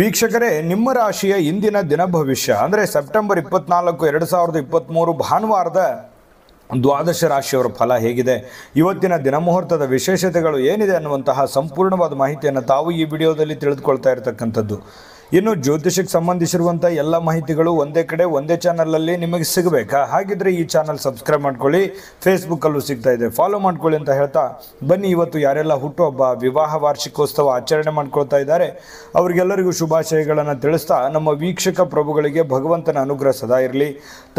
ವೀಕ್ಷಕರೇ ನಿಮ್ಮ ರಾಶಿಯ ಇಂದಿನ ದಿನ ಭವಿಷ್ಯ ಅಂದರೆ ಸೆಪ್ಟೆಂಬರ್ ಇಪ್ಪತ್ನಾಲ್ಕು ಎರಡು ಸಾವಿರದ ಇಪ್ಪತ್ತ್ಮೂರು ಭಾನುವಾರದ ದ್ವಾದಶ ರಾಶಿಯವರ ಫಲ ಹೇಗಿದೆ ಇವತ್ತಿನ ದಿನಮುಹೂರ್ತದ ವಿಶೇಷತೆಗಳು ಏನಿದೆ ಅನ್ನುವಂತಹ ಸಂಪೂರ್ಣವಾದ ಮಾಹಿತಿಯನ್ನು ತಾವು ಈ ವಿಡಿಯೋದಲ್ಲಿ ತಿಳಿದುಕೊಳ್ತಾ ಇರತಕ್ಕಂಥದ್ದು ಇನ್ನು ಜ್ಯೋತಿಷಕ್ಕೆ ಸಂಬಂಧಿಸಿರುವಂತಹ ಎಲ್ಲ ಮಾಹಿತಿಗಳು ಒಂದೇ ಕಡೆ ಒಂದೇ ಚಾನಲಲ್ಲಿ ನಿಮಗೆ ಸಿಗಬೇಕಾ ಹಾಗಿದ್ರೆ ಈ ಚಾನಲ್ ಸಬ್ಸ್ಕ್ರೈಬ್ ಮಾಡ್ಕೊಳ್ಳಿ ಫೇಸ್ಬುಕ್ಕಲ್ಲೂ ಸಿಗ್ತಾ ಇದೆ ಫಾಲೋ ಮಾಡ್ಕೊಳ್ಳಿ ಅಂತ ಹೇಳ್ತಾ ಬನ್ನಿ ಇವತ್ತು ಯಾರೆಲ್ಲ ಹುಟ್ಟುಹಬ್ಬ ವಿವಾಹ ವಾರ್ಷಿಕೋತ್ಸವ ಆಚರಣೆ ಮಾಡ್ಕೊಳ್ತಾ ಇದ್ದಾರೆ ಅವರಿಗೆಲ್ಲರಿಗೂ ಶುಭಾಶಯಗಳನ್ನು ತಿಳಿಸ್ತಾ ನಮ್ಮ ವೀಕ್ಷಕ ಪ್ರಭುಗಳಿಗೆ ಭಗವಂತನ ಅನುಗ್ರಹ ಸದಾ ಇರಲಿ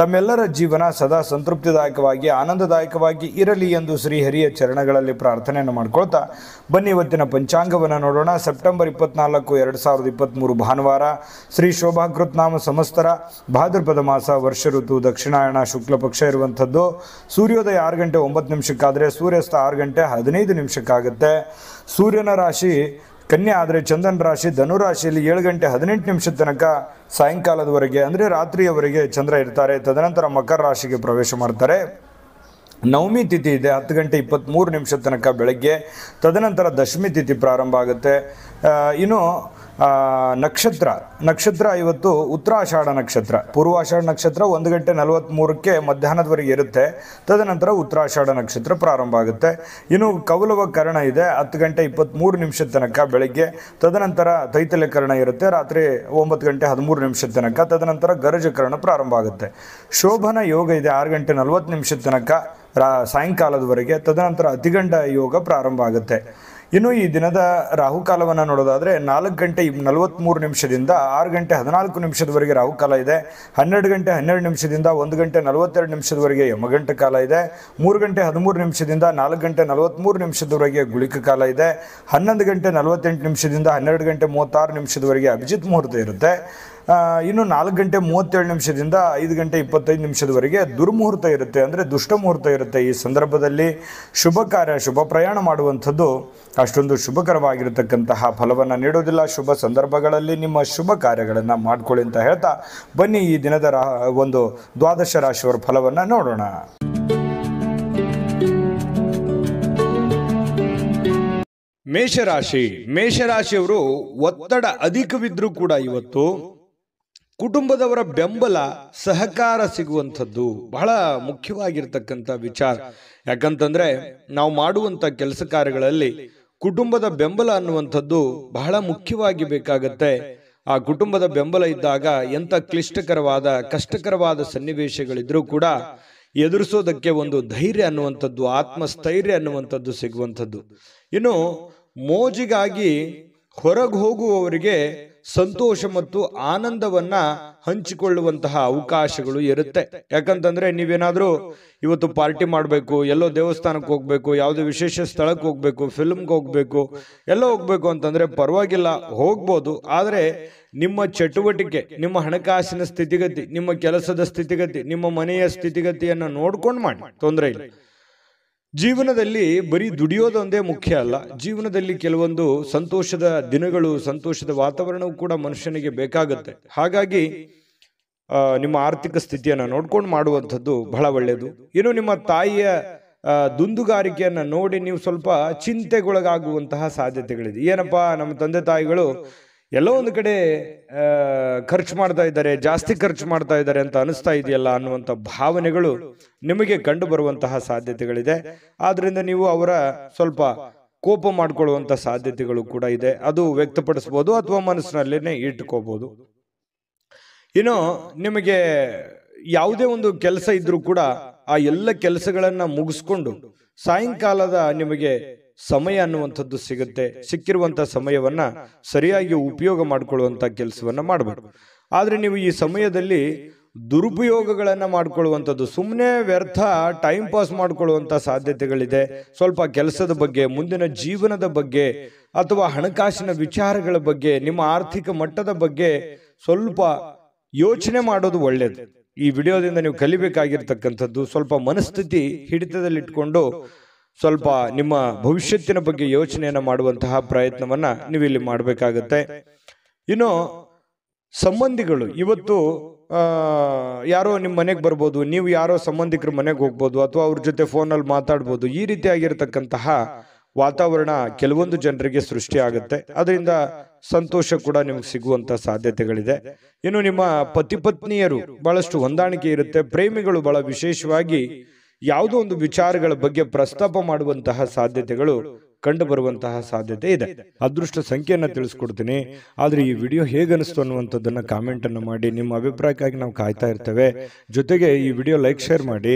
ತಮ್ಮೆಲ್ಲರ ಜೀವನ ಸದಾ ಸಂತೃಪ್ತಿದಾಯಕವಾಗಿ ಆನಂದದಾಯಕವಾಗಿ ಇರಲಿ ಎಂದು ಶ್ರೀಹರಿಯ ಚರಣಗಳಲ್ಲಿ ಪ್ರಾರ್ಥನೆಯನ್ನು ಮಾಡ್ಕೊಳ್ತಾ ಬನ್ನಿ ಇವತ್ತಿನ ಪಂಚಾಂಗವನ್ನು ನೋಡೋಣ ಸೆಪ್ಟೆಂಬರ್ ಇಪ್ಪತ್ನಾಲ್ಕು ಎರಡು ಸಾವಿರದ ಇಪ್ಪತ್ತ್ಮೂರು ಭಾನುವಾರ ಭಾನುವಾರ ಶ್ರೀ ನಾಮ ಸಮಸ್ತರ ಭಾದ್ರಪದ ಮಾಸ ವರ್ಷ ಋತು ದಕ್ಷಿಣಾಯಣ ಶುಕ್ಲ ಪಕ್ಷ ಇರುವಂಥದ್ದು ಸೂರ್ಯೋದಯ ಆರು ಗಂಟೆ ಒಂಬತ್ತು ನಿಮಿಷಕ್ಕಾದರೆ ಸೂರ್ಯಾಸ್ತ ಆರು ಗಂಟೆ ಹದಿನೈದು ನಿಮಿಷಕ್ಕಾಗುತ್ತೆ ಸೂರ್ಯನ ರಾಶಿ ಕನ್ಯಾ ಆದರೆ ಚಂದನ ರಾಶಿ ಧನುರಾಶಿಯಲ್ಲಿ ಏಳು ಗಂಟೆ ಹದಿನೆಂಟು ನಿಮಿಷದ ತನಕ ಸಾಯಂಕಾಲದವರೆಗೆ ಅಂದರೆ ರಾತ್ರಿಯವರೆಗೆ ಚಂದ್ರ ಇರ್ತಾರೆ ತದನಂತರ ಮಕರ ರಾಶಿಗೆ ಪ್ರವೇಶ ಮಾಡ್ತಾರೆ ನವಮಿ ತಿಥಿ ಇದೆ ಹತ್ತು ಗಂಟೆ ಇಪ್ಪತ್ತ್ಮೂರು ನಿಮಿಷದ ತನಕ ಬೆಳಗ್ಗೆ ತದನಂತರ ದಶಮಿ ತಿಥಿ ಪ್ರಾರಂಭ ಆಗುತ್ತೆ ಇನ್ನು ನಕ್ಷತ್ರ ನಕ್ಷತ್ರ ಇವತ್ತು ಉತ್ತರಾಷಾಢ ನಕ್ಷತ್ರ ಪೂರ್ವಾಷಾಢ ನಕ್ಷತ್ರ ಒಂದು ಗಂಟೆ ನಲವತ್ತ್ಮೂರಕ್ಕೆ ಮಧ್ಯಾಹ್ನದವರೆಗೆ ಇರುತ್ತೆ ತದನಂತರ ಉತ್ತರಾಷಾಢ ನಕ್ಷತ್ರ ಪ್ರಾರಂಭ ಆಗುತ್ತೆ ಇನ್ನು ಕೌಲವ ಕರ್ಣ ಇದೆ ಹತ್ತು ಗಂಟೆ ಇಪ್ಪತ್ತ್ಮೂರು ನಿಮಿಷದ ತನಕ ಬೆಳಗ್ಗೆ ತದನಂತರ ತೈತಲ್ಯ ಕರ್ಣ ಇರುತ್ತೆ ರಾತ್ರಿ ಒಂಬತ್ತು ಗಂಟೆ ಹದಿಮೂರು ನಿಮಿಷದ ತನಕ ತದನಂತರ ಗರಜಕರಣ ಪ್ರಾರಂಭ ಆಗುತ್ತೆ ಶೋಭನ ಯೋಗ ಇದೆ ಆರು ಗಂಟೆ ನಲವತ್ತು ನಿಮಿಷದ ತನಕ ರಾ ಸಾಯಂಕಾಲದವರೆಗೆ ತದನಂತರ ಅತಿಗಂಡ ಯೋಗ ಪ್ರಾರಂಭ ಆಗುತ್ತೆ ಇನ್ನು ಈ ದಿನದ ರಾಹುಕಾಲವನ್ನು ನೋಡೋದಾದರೆ ನಾಲ್ಕು ಗಂಟೆ ನಲವತ್ತ್ಮೂರು ನಿಮಿಷದಿಂದ ಆರು ಗಂಟೆ ಹದಿನಾಲ್ಕು ನಿಮಿಷದವರೆಗೆ ರಾಹುಕಾಲ ಇದೆ ಹನ್ನೆರಡು ಗಂಟೆ ಹನ್ನೆರಡು ನಿಮಿಷದಿಂದ ಒಂದು ಗಂಟೆ ನಲವತ್ತೆರಡು ನಿಮಿಷದವರೆಗೆ ಯಮಗಂಟ ಕಾಲ ಇದೆ ಮೂರು ಗಂಟೆ ಹದಿಮೂರು ನಿಮಿಷದಿಂದ ನಾಲ್ಕು ಗಂಟೆ ನಲವತ್ತ್ಮೂರು ನಿಮಿಷದವರೆಗೆ ಗುಳಿಕ ಕಾಲ ಇದೆ ಹನ್ನೊಂದು ಗಂಟೆ ನಲವತ್ತೆಂಟು ನಿಮಿಷದಿಂದ ಹನ್ನೆರಡು ಗಂಟೆ ಮೂವತ್ತಾರು ನಿಮಿಷದವರೆಗೆ ಅಭಿಜಿತ್ ಮುಹೂರ್ತ ಇರುತ್ತೆ ಇನ್ನು ನಾಲ್ಕು ಗಂಟೆ ಮೂವತ್ತೇಳು ನಿಮಿಷದಿಂದ ಐದು ಗಂಟೆ ಇಪ್ಪತ್ತೈದು ನಿಮಿಷದವರೆಗೆ ದುರ್ಮುಹೂರ್ತ ಇರುತ್ತೆ ಅಂದರೆ ದುಷ್ಟಮುಹೂರ್ತ ಇರುತ್ತೆ ಈ ಸಂದರ್ಭದಲ್ಲಿ ಶುಭ ಕಾರ್ಯ ಶುಭ ಪ್ರಯಾಣ ಮಾಡುವಂಥದ್ದು ಅಷ್ಟೊಂದು ಶುಭಕರವಾಗಿರತಕ್ಕಂತಹ ಫಲವನ್ನು ನೀಡೋದಿಲ್ಲ ಶುಭ ಸಂದರ್ಭಗಳಲ್ಲಿ ನಿಮ್ಮ ಶುಭ ಕಾರ್ಯಗಳನ್ನು ಮಾಡ್ಕೊಳ್ಳಿ ಅಂತ ಹೇಳ್ತಾ ಬನ್ನಿ ಈ ದಿನದ ರಾ ಒಂದು ದ್ವಾದಶ ರಾಶಿಯವರ ಫಲವನ್ನು ನೋಡೋಣ ಮೇಷರಾಶಿ ಮೇಷರಾಶಿಯವರು ಒತ್ತಡ ಅಧಿಕವಿದ್ರೂ ಕೂಡ ಇವತ್ತು ಕುಟುಂಬದವರ ಬೆಂಬಲ ಸಹಕಾರ ಸಿಗುವಂಥದ್ದು ಬಹಳ ಮುಖ್ಯವಾಗಿರ್ತಕ್ಕಂಥ ವಿಚಾರ ಯಾಕಂತಂದ್ರೆ ನಾವು ಮಾಡುವಂಥ ಕೆಲಸ ಕಾರ್ಯಗಳಲ್ಲಿ ಕುಟುಂಬದ ಬೆಂಬಲ ಅನ್ನುವಂಥದ್ದು ಬಹಳ ಮುಖ್ಯವಾಗಿ ಬೇಕಾಗತ್ತೆ ಆ ಕುಟುಂಬದ ಬೆಂಬಲ ಇದ್ದಾಗ ಎಂಥ ಕ್ಲಿಷ್ಟಕರವಾದ ಕಷ್ಟಕರವಾದ ಸನ್ನಿವೇಶಗಳಿದ್ರೂ ಕೂಡ ಎದುರಿಸೋದಕ್ಕೆ ಒಂದು ಧೈರ್ಯ ಅನ್ನುವಂಥದ್ದು ಆತ್ಮಸ್ಥೈರ್ಯ ಅನ್ನುವಂಥದ್ದು ಸಿಗುವಂಥದ್ದು ಇನ್ನು ಮೋಜಿಗಾಗಿ ಹೊರಗೆ ಹೋಗುವವರಿಗೆ ಸಂತೋಷ ಮತ್ತು ಆನಂದವನ್ನ ಹಂಚಿಕೊಳ್ಳುವಂತಹ ಅವಕಾಶಗಳು ಇರುತ್ತೆ ಯಾಕಂತಂದ್ರೆ ನೀವೇನಾದ್ರೂ ಇವತ್ತು ಪಾರ್ಟಿ ಮಾಡಬೇಕು ಎಲ್ಲೋ ದೇವಸ್ಥಾನಕ್ಕೆ ಹೋಗ್ಬೇಕು ಯಾವುದೇ ವಿಶೇಷ ಸ್ಥಳಕ್ಕೆ ಹೋಗ್ಬೇಕು ಫಿಲ್ಮ್ಗೆ ಹೋಗ್ಬೇಕು ಎಲ್ಲ ಹೋಗ್ಬೇಕು ಅಂತಂದ್ರೆ ಪರವಾಗಿಲ್ಲ ಹೋಗ್ಬೋದು ಆದರೆ ನಿಮ್ಮ ಚಟುವಟಿಕೆ ನಿಮ್ಮ ಹಣಕಾಸಿನ ಸ್ಥಿತಿಗತಿ ನಿಮ್ಮ ಕೆಲಸದ ಸ್ಥಿತಿಗತಿ ನಿಮ್ಮ ಮನೆಯ ಸ್ಥಿತಿಗತಿಯನ್ನು ನೋಡ್ಕೊಂಡು ಮಾಡಿ ತೊಂದರೆ ಇಲ್ಲ ಜೀವನದಲ್ಲಿ ಬರೀ ದುಡಿಯೋದೊಂದೇ ಮುಖ್ಯ ಅಲ್ಲ ಜೀವನದಲ್ಲಿ ಕೆಲವೊಂದು ಸಂತೋಷದ ದಿನಗಳು ಸಂತೋಷದ ವಾತಾವರಣವು ಕೂಡ ಮನುಷ್ಯನಿಗೆ ಬೇಕಾಗುತ್ತೆ ಹಾಗಾಗಿ ನಿಮ್ಮ ಆರ್ಥಿಕ ಸ್ಥಿತಿಯನ್ನು ನೋಡ್ಕೊಂಡು ಮಾಡುವಂಥದ್ದು ಬಹಳ ಒಳ್ಳೆಯದು ಇನ್ನು ನಿಮ್ಮ ತಾಯಿಯ ದುಂದುಗಾರಿಕೆಯನ್ನು ನೋಡಿ ನೀವು ಸ್ವಲ್ಪ ಚಿಂತೆಗೊಳಗಾಗುವಂತಹ ಸಾಧ್ಯತೆಗಳಿದೆ ಏನಪ್ಪ ನಮ್ಮ ತಂದೆ ತಾಯಿಗಳು ಎಲ್ಲೋ ಒಂದು ಕಡೆ ಖರ್ಚು ಮಾಡ್ತಾ ಇದ್ದಾರೆ ಜಾಸ್ತಿ ಖರ್ಚು ಮಾಡ್ತಾ ಇದ್ದಾರೆ ಅಂತ ಅನಿಸ್ತಾ ಇದೆಯಲ್ಲ ಅನ್ನುವಂಥ ಭಾವನೆಗಳು ನಿಮಗೆ ಕಂಡು ಬರುವಂತಹ ಸಾಧ್ಯತೆಗಳಿದೆ ಆದ್ದರಿಂದ ನೀವು ಅವರ ಸ್ವಲ್ಪ ಕೋಪ ಮಾಡಿಕೊಳ್ಳುವಂಥ ಸಾಧ್ಯತೆಗಳು ಕೂಡ ಇದೆ ಅದು ವ್ಯಕ್ತಪಡಿಸ್ಬೋದು ಅಥವಾ ಮನಸ್ಸಿನಲ್ಲೇ ಇಟ್ಕೋಬೋದು ಇನ್ನು ನಿಮಗೆ ಯಾವುದೇ ಒಂದು ಕೆಲಸ ಇದ್ದರೂ ಕೂಡ ಆ ಎಲ್ಲ ಕೆಲಸಗಳನ್ನು ಮುಗಿಸ್ಕೊಂಡು ಸಾಯಂಕಾಲದ ನಿಮಗೆ ಸಮಯ ಅನ್ನುವಂಥದ್ದು ಸಿಗುತ್ತೆ ಸಿಕ್ಕಿರುವಂಥ ಸಮಯವನ್ನು ಸರಿಯಾಗಿ ಉಪಯೋಗ ಮಾಡಿಕೊಳ್ಳುವಂಥ ಕೆಲಸವನ್ನು ಮಾಡಬೇಕು ಆದರೆ ನೀವು ಈ ಸಮಯದಲ್ಲಿ ದುರುಪಯೋಗಗಳನ್ನು ಮಾಡಿಕೊಳ್ಳುವಂಥದ್ದು ಸುಮ್ಮನೆ ವ್ಯರ್ಥ ಟೈಮ್ ಪಾಸ್ ಮಾಡಿಕೊಳ್ಳುವಂಥ ಸಾಧ್ಯತೆಗಳಿದೆ ಸ್ವಲ್ಪ ಕೆಲಸದ ಬಗ್ಗೆ ಮುಂದಿನ ಜೀವನದ ಬಗ್ಗೆ ಅಥವಾ ಹಣಕಾಸಿನ ವಿಚಾರಗಳ ಬಗ್ಗೆ ನಿಮ್ಮ ಆರ್ಥಿಕ ಮಟ್ಟದ ಬಗ್ಗೆ ಸ್ವಲ್ಪ ಯೋಚನೆ ಮಾಡೋದು ಒಳ್ಳೆಯದು ಈ ವಿಡಿಯೋದಿಂದ ನೀವು ಕಲಿಬೇಕಾಗಿರ್ತಕ್ಕಂಥದ್ದು ಸ್ವಲ್ಪ ಮನಸ್ಥಿತಿ ಹಿಡಿತದಲ್ಲಿಟ್ಕೊಂಡು ಸ್ವಲ್ಪ ನಿಮ್ಮ ಭವಿಷ್ಯತ್ತಿನ ಬಗ್ಗೆ ಯೋಚನೆಯನ್ನು ಮಾಡುವಂತಹ ಪ್ರಯತ್ನವನ್ನು ನೀವು ಇಲ್ಲಿ ಮಾಡಬೇಕಾಗತ್ತೆ ಇನ್ನು ಸಂಬಂಧಿಗಳು ಇವತ್ತು ಯಾರೋ ನಿಮ್ಮ ಮನೆಗೆ ಬರ್ಬೋದು ನೀವು ಯಾರೋ ಸಂಬಂಧಿಕರ ಮನೆಗೆ ಹೋಗ್ಬೋದು ಅಥವಾ ಅವ್ರ ಜೊತೆ ಫೋನಲ್ಲಿ ಮಾತಾಡ್ಬೋದು ಈ ರೀತಿಯಾಗಿರ್ತಕ್ಕಂತಹ ವಾತಾವರಣ ಕೆಲವೊಂದು ಜನರಿಗೆ ಸೃಷ್ಟಿ ಆಗುತ್ತೆ ಅದರಿಂದ ಸಂತೋಷ ಕೂಡ ನಿಮ್ಗೆ ಸಿಗುವಂಥ ಸಾಧ್ಯತೆಗಳಿದೆ ಇನ್ನು ನಿಮ್ಮ ಪತಿ ಪತ್ನಿಯರು ಬಹಳಷ್ಟು ಹೊಂದಾಣಿಕೆ ಇರುತ್ತೆ ಪ್ರೇಮಿಗಳು ಬಹಳ ವಿಶೇಷವಾಗಿ ಯಾವುದೋ ಒಂದು ವಿಚಾರಗಳ ಬಗ್ಗೆ ಪ್ರಸ್ತಾಪ ಮಾಡುವಂತಹ ಸಾಧ್ಯತೆಗಳು ಕಂಡು ಬರುವಂತಹ ಸಾಧ್ಯತೆ ಇದೆ ಅದೃಷ್ಟ ಸಂಖ್ಯೆಯನ್ನು ತಿಳಿಸ್ಕೊಡ್ತೀನಿ ಆದರೆ ಈ ವಿಡಿಯೋ ಹೇಗನ್ನಿಸ್ತು ಅನ್ನುವಂಥದ್ದನ್ನು ಕಾಮೆಂಟನ್ನು ಮಾಡಿ ನಿಮ್ಮ ಅಭಿಪ್ರಾಯಕ್ಕಾಗಿ ನಾವು ಕಾಯ್ತಾ ಇರ್ತೇವೆ ಜೊತೆಗೆ ಈ ವಿಡಿಯೋ ಲೈಕ್ ಶೇರ್ ಮಾಡಿ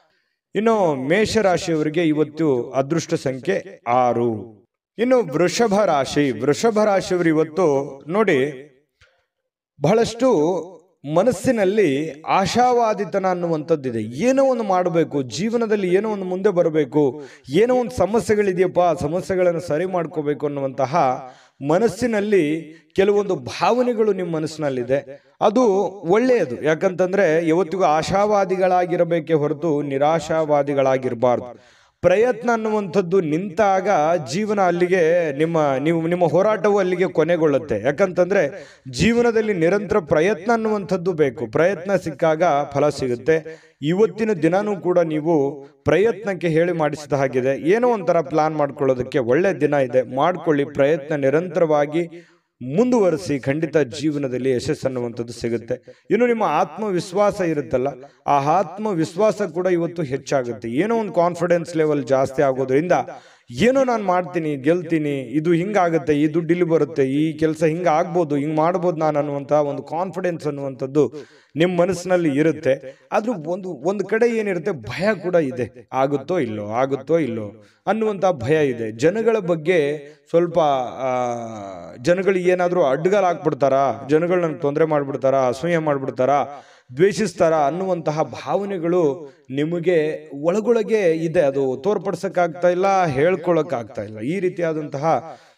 ಇನ್ನು ಮೇಷರಾಶಿಯವರಿಗೆ ಇವತ್ತು ಅದೃಷ್ಟ ಸಂಖ್ಯೆ ಆರು ಇನ್ನು ವೃಷಭ ರಾಶಿ ವೃಷಭ ರಾಶಿಯವರು ಇವತ್ತು ನೋಡಿ ಬಹಳಷ್ಟು ಮನಸ್ಸಿನಲ್ಲಿ ಆಶಾವಾದಿತನ ಅನ್ನುವಂಥದ್ದಿದೆ ಏನೋ ಒಂದು ಮಾಡಬೇಕು ಜೀವನದಲ್ಲಿ ಏನೋ ಒಂದು ಮುಂದೆ ಬರಬೇಕು ಏನೋ ಒಂದು ಸಮಸ್ಯೆಗಳಿದೆಯಪ್ಪ ಆ ಸಮಸ್ಯೆಗಳನ್ನು ಸರಿ ಮಾಡ್ಕೋಬೇಕು ಅನ್ನುವಂತಹ ಮನಸ್ಸಿನಲ್ಲಿ ಕೆಲವೊಂದು ಭಾವನೆಗಳು ನಿಮ್ಮ ಮನಸ್ಸಿನಲ್ಲಿದೆ ಅದು ಒಳ್ಳೆಯದು ಯಾಕಂತಂದ್ರೆ ಯಾವತ್ತಿಗೂ ಆಶಾವಾದಿಗಳಾಗಿರಬೇಕೆ ಹೊರತು ನಿರಾಶಾವಾದಿಗಳಾಗಿರಬಾರ್ದು ಪ್ರಯತ್ನ ಅನ್ನುವಂಥದ್ದು ನಿಂತಾಗ ಜೀವನ ಅಲ್ಲಿಗೆ ನಿಮ್ಮ ನೀವು ನಿಮ್ಮ ಹೋರಾಟವು ಅಲ್ಲಿಗೆ ಕೊನೆಗೊಳ್ಳುತ್ತೆ ಯಾಕಂತಂದರೆ ಜೀವನದಲ್ಲಿ ನಿರಂತರ ಪ್ರಯತ್ನ ಅನ್ನುವಂಥದ್ದು ಬೇಕು ಪ್ರಯತ್ನ ಸಿಕ್ಕಾಗ ಫಲ ಸಿಗುತ್ತೆ ಇವತ್ತಿನ ದಿನವೂ ಕೂಡ ನೀವು ಪ್ರಯತ್ನಕ್ಕೆ ಹೇಳಿ ಮಾಡಿಸಿದ ಹಾಗಿದೆ ಏನೋ ಒಂಥರ ಪ್ಲಾನ್ ಮಾಡ್ಕೊಳ್ಳೋದಕ್ಕೆ ಒಳ್ಳೆಯ ದಿನ ಇದೆ ಮಾಡಿಕೊಳ್ಳಿ ಪ್ರಯತ್ನ ನಿರಂತರವಾಗಿ ಮುಂದುವರಿಸಿ ಖಂಡಿತ ಜೀವನದಲ್ಲಿ ಅನ್ನುವಂಥದ್ದು ಸಿಗುತ್ತೆ ಇನ್ನು ನಿಮ್ಮ ಆತ್ಮವಿಶ್ವಾಸ ಇರುತ್ತಲ್ಲ ಆ ಆತ್ಮವಿಶ್ವಾಸ ಕೂಡ ಇವತ್ತು ಹೆಚ್ಚಾಗುತ್ತೆ ಏನೋ ಒಂದು ಕಾನ್ಫಿಡೆನ್ಸ್ ಲೆವೆಲ್ ಜಾಸ್ತಿ ಆಗೋದ್ರಿಂದ ಏನೋ ನಾನು ಮಾಡ್ತೀನಿ ಗೆಲ್ತೀನಿ ಇದು ಹಿಂಗಾಗುತ್ತೆ ಈ ದುಡ್ಡು ಇಲ್ಲಿ ಬರುತ್ತೆ ಈ ಕೆಲಸ ಹಿಂಗೆ ಆಗ್ಬೋದು ಹಿಂಗೆ ಮಾಡ್ಬೋದು ನಾನು ಅನ್ನುವಂಥ ಒಂದು ಕಾನ್ಫಿಡೆನ್ಸ್ ಅನ್ನುವಂಥದ್ದು ನಿಮ್ಮ ಮನಸ್ಸಿನಲ್ಲಿ ಇರುತ್ತೆ ಆದರೂ ಒಂದು ಒಂದು ಕಡೆ ಏನಿರುತ್ತೆ ಭಯ ಕೂಡ ಇದೆ ಆಗುತ್ತೋ ಇಲ್ಲೋ ಆಗುತ್ತೋ ಇಲ್ಲೋ ಅನ್ನುವಂಥ ಭಯ ಇದೆ ಜನಗಳ ಬಗ್ಗೆ ಸ್ವಲ್ಪ ಜನಗಳಿಗೆ ಏನಾದರೂ ಅಡ್ಗಲಾಗ್ಬಿಡ್ತಾರಾ ಜನಗಳು ನನಗೆ ತೊಂದರೆ ಮಾಡಿಬಿಡ್ತಾರಾ ಅಸೂಯೆ ಮಾಡಿಬಿಡ್ತಾರಾ ದ್ವೇಷಿಸ್ತಾರ ಅನ್ನುವಂತಹ ಭಾವನೆಗಳು ನಿಮಗೆ ಒಳಗೊಳಗೆ ಇದೆ ಅದು ತೋರ್ಪಡಿಸೋಕ್ಕಾಗ್ತಾ ಇಲ್ಲ ಹೇಳ್ಕೊಳಕಾಗ್ತಾ ಇಲ್ಲ ಈ ರೀತಿಯಾದಂತಹ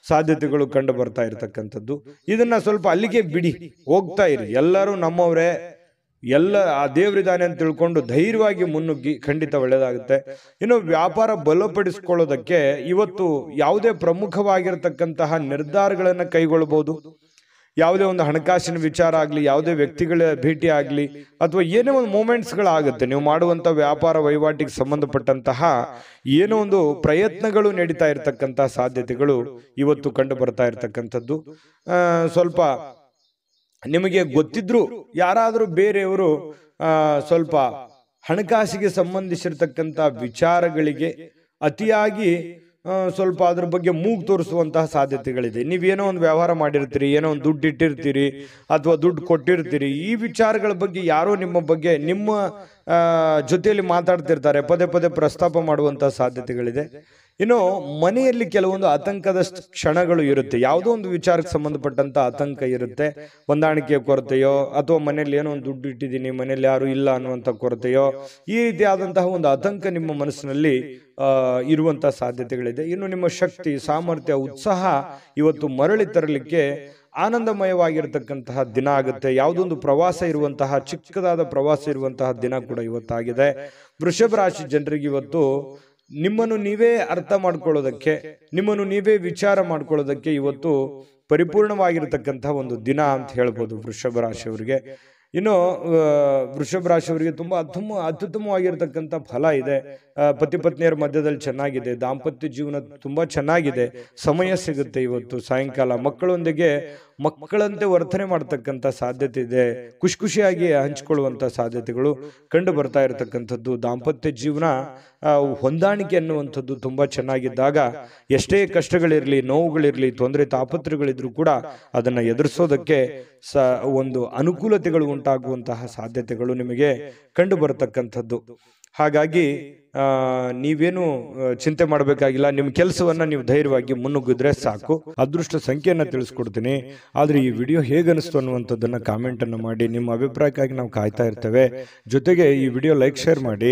ಸಾಧ್ಯತೆಗಳು ಕಂಡು ಬರ್ತಾ ಇರತಕ್ಕಂಥದ್ದು ಇದನ್ನ ಸ್ವಲ್ಪ ಅಲ್ಲಿಗೆ ಬಿಡಿ ಹೋಗ್ತಾ ಇರಿ ಎಲ್ಲರೂ ನಮ್ಮವರೇ ಎಲ್ಲ ಆ ದೇವರಿದ್ದಾನೆ ಅಂತ ತಿಳ್ಕೊಂಡು ಧೈರ್ಯವಾಗಿ ಮುನ್ನುಗ್ಗಿ ಖಂಡಿತ ಒಳ್ಳೆಯದಾಗುತ್ತೆ ಇನ್ನು ವ್ಯಾಪಾರ ಬಲಪಡಿಸ್ಕೊಳ್ಳೋದಕ್ಕೆ ಇವತ್ತು ಯಾವುದೇ ಪ್ರಮುಖವಾಗಿರತಕ್ಕಂತಹ ನಿರ್ಧಾರಗಳನ್ನು ಕೈಗೊಳ್ಬೋದು ಯಾವುದೇ ಒಂದು ಹಣಕಾಸಿನ ವಿಚಾರ ಆಗಲಿ ಯಾವುದೇ ವ್ಯಕ್ತಿಗಳ ಭೇಟಿ ಆಗಲಿ ಅಥವಾ ಏನೇ ಒಂದು ಮೂಮೆಂಟ್ಸ್ಗಳಾಗುತ್ತೆ ನೀವು ಮಾಡುವಂಥ ವ್ಯಾಪಾರ ವಹಿವಾಟಿಗೆ ಸಂಬಂಧಪಟ್ಟಂತಹ ಏನೋ ಒಂದು ಪ್ರಯತ್ನಗಳು ನಡೀತಾ ಇರತಕ್ಕಂತಹ ಸಾಧ್ಯತೆಗಳು ಇವತ್ತು ಕಂಡು ಬರ್ತಾ ಇರತಕ್ಕಂಥದ್ದು ಸ್ವಲ್ಪ ನಿಮಗೆ ಗೊತ್ತಿದ್ರು ಯಾರಾದರೂ ಬೇರೆಯವರು ಸ್ವಲ್ಪ ಹಣಕಾಸಿಗೆ ಸಂಬಂಧಿಸಿರ್ತಕ್ಕಂಥ ವಿಚಾರಗಳಿಗೆ ಅತಿಯಾಗಿ ಸ್ವಲ್ಪ ಅದ್ರ ಬಗ್ಗೆ ಮೂಗು ತೋರಿಸುವಂತಹ ಸಾಧ್ಯತೆಗಳಿದೆ ನೀವೇನೋ ಒಂದು ವ್ಯವಹಾರ ಮಾಡಿರ್ತೀರಿ ಏನೋ ಒಂದು ದುಡ್ಡು ಇಟ್ಟಿರ್ತೀರಿ ಅಥವಾ ದುಡ್ಡು ಕೊಟ್ಟಿರ್ತೀರಿ ಈ ವಿಚಾರಗಳ ಬಗ್ಗೆ ಯಾರೋ ನಿಮ್ಮ ಬಗ್ಗೆ ನಿಮ್ಮ ಜೊತೆಯಲ್ಲಿ ಮಾತಾಡ್ತಿರ್ತಾರೆ ಪದೇ ಪದೇ ಪ್ರಸ್ತಾಪ ಮಾಡುವಂತಹ ಸಾಧ್ಯತೆಗಳಿದೆ ಇನ್ನು ಮನೆಯಲ್ಲಿ ಕೆಲವೊಂದು ಆತಂಕದ ಕ್ಷಣಗಳು ಇರುತ್ತೆ ಯಾವುದೋ ಒಂದು ವಿಚಾರಕ್ಕೆ ಸಂಬಂಧಪಟ್ಟಂತ ಆತಂಕ ಇರುತ್ತೆ ಹೊಂದಾಣಿಕೆಯ ಕೊರತೆಯೋ ಅಥವಾ ಮನೆಯಲ್ಲಿ ಏನೋ ಒಂದು ದುಡ್ಡು ಇಟ್ಟಿದ್ದೀನಿ ಮನೆಯಲ್ಲಿ ಯಾರು ಇಲ್ಲ ಅನ್ನುವಂಥ ಕೊರತೆಯೋ ಈ ರೀತಿಯಾದಂತಹ ಒಂದು ಆತಂಕ ನಿಮ್ಮ ಮನಸ್ಸಿನಲ್ಲಿ ಇರುವಂತಹ ಸಾಧ್ಯತೆಗಳಿದೆ ಇನ್ನು ನಿಮ್ಮ ಶಕ್ತಿ ಸಾಮರ್ಥ್ಯ ಉತ್ಸಾಹ ಇವತ್ತು ಮರಳಿ ತರಲಿಕ್ಕೆ ಆನಂದಮಯವಾಗಿರ್ತಕ್ಕಂತಹ ದಿನ ಆಗುತ್ತೆ ಯಾವುದೊಂದು ಪ್ರವಾಸ ಇರುವಂತಹ ಚಿಕ್ಕದಾದ ಪ್ರವಾಸ ಇರುವಂತಹ ದಿನ ಕೂಡ ಇವತ್ತಾಗಿದೆ ವೃಷಭ ರಾಶಿ ಜನರಿಗೆ ಇವತ್ತು ನಿಮ್ಮನ್ನು ನೀವೇ ಅರ್ಥ ಮಾಡ್ಕೊಳ್ಳೋದಕ್ಕೆ ನಿಮ್ಮನ್ನು ನೀವೇ ವಿಚಾರ ಮಾಡ್ಕೊಳ್ಳೋದಕ್ಕೆ ಇವತ್ತು ಪರಿಪೂರ್ಣವಾಗಿರತಕ್ಕಂಥ ಒಂದು ದಿನ ಅಂತ ಹೇಳ್ಬೋದು ವೃಷಭ ರಾಶಿಯವರಿಗೆ ಇನ್ನು ವೃಷಭ ರಾಶಿಯವರಿಗೆ ತುಂಬ ಅತ್ಯುತ್ತಮವಾಗಿರತಕ್ಕಂಥ ಅತ್ಯುತ್ತಮವಾಗಿರ್ತಕ್ಕಂಥ ಫಲ ಇದೆ ಪತಿ ಪತ್ನಿಯರ ಮಧ್ಯದಲ್ಲಿ ಚೆನ್ನಾಗಿದೆ ದಾಂಪತ್ಯ ಜೀವನ ತುಂಬ ಚೆನ್ನಾಗಿದೆ ಸಮಯ ಸಿಗುತ್ತೆ ಇವತ್ತು ಸಾಯಂಕಾಲ ಮಕ್ಕಳೊಂದಿಗೆ ಮಕ್ಕಳಂತೆ ವರ್ತನೆ ಮಾಡತಕ್ಕಂಥ ಸಾಧ್ಯತೆ ಇದೆ ಖುಷಿ ಖುಷಿಯಾಗಿ ಹಂಚಿಕೊಳ್ಳುವಂಥ ಸಾಧ್ಯತೆಗಳು ಕಂಡು ಬರ್ತಾ ಇರತಕ್ಕಂಥದ್ದು ದಾಂಪತ್ಯ ಜೀವನ ಹೊಂದಾಣಿಕೆ ಅನ್ನುವಂಥದ್ದು ತುಂಬ ಚೆನ್ನಾಗಿದ್ದಾಗ ಎಷ್ಟೇ ಕಷ್ಟಗಳಿರಲಿ ನೋವುಗಳಿರಲಿ ತೊಂದರೆ ತಾಪತ್ರಗಳಿದ್ರು ಕೂಡ ಅದನ್ನು ಎದುರಿಸೋದಕ್ಕೆ ಸ ಒಂದು ಅನುಕೂಲತೆಗಳು ಉಂಟಾಗುವಂತಹ ಸಾಧ್ಯತೆಗಳು ನಿಮಗೆ ಕಂಡು ಹಾಗಾಗಿ ನೀವೇನು ಚಿಂತೆ ಮಾಡಬೇಕಾಗಿಲ್ಲ ನಿಮ್ಮ ಕೆಲಸವನ್ನು ನೀವು ಧೈರ್ಯವಾಗಿ ಮುನ್ನುಗ್ಗಿದ್ರೆ ಸಾಕು ಅದೃಷ್ಟ ಸಂಖ್ಯೆಯನ್ನು ತಿಳಿಸ್ಕೊಡ್ತೀನಿ ಆದರೆ ಈ ವಿಡಿಯೋ ಹೇಗೆ ಅನಿಸ್ತು ಅನ್ನುವಂಥದ್ದನ್ನು ಕಾಮೆಂಟನ್ನು ಮಾಡಿ ನಿಮ್ಮ ಅಭಿಪ್ರಾಯಕ್ಕಾಗಿ ನಾವು ಕಾಯ್ತಾ ಇರ್ತೇವೆ ಜೊತೆಗೆ ಈ ವಿಡಿಯೋ ಲೈಕ್ ಶೇರ್ ಮಾಡಿ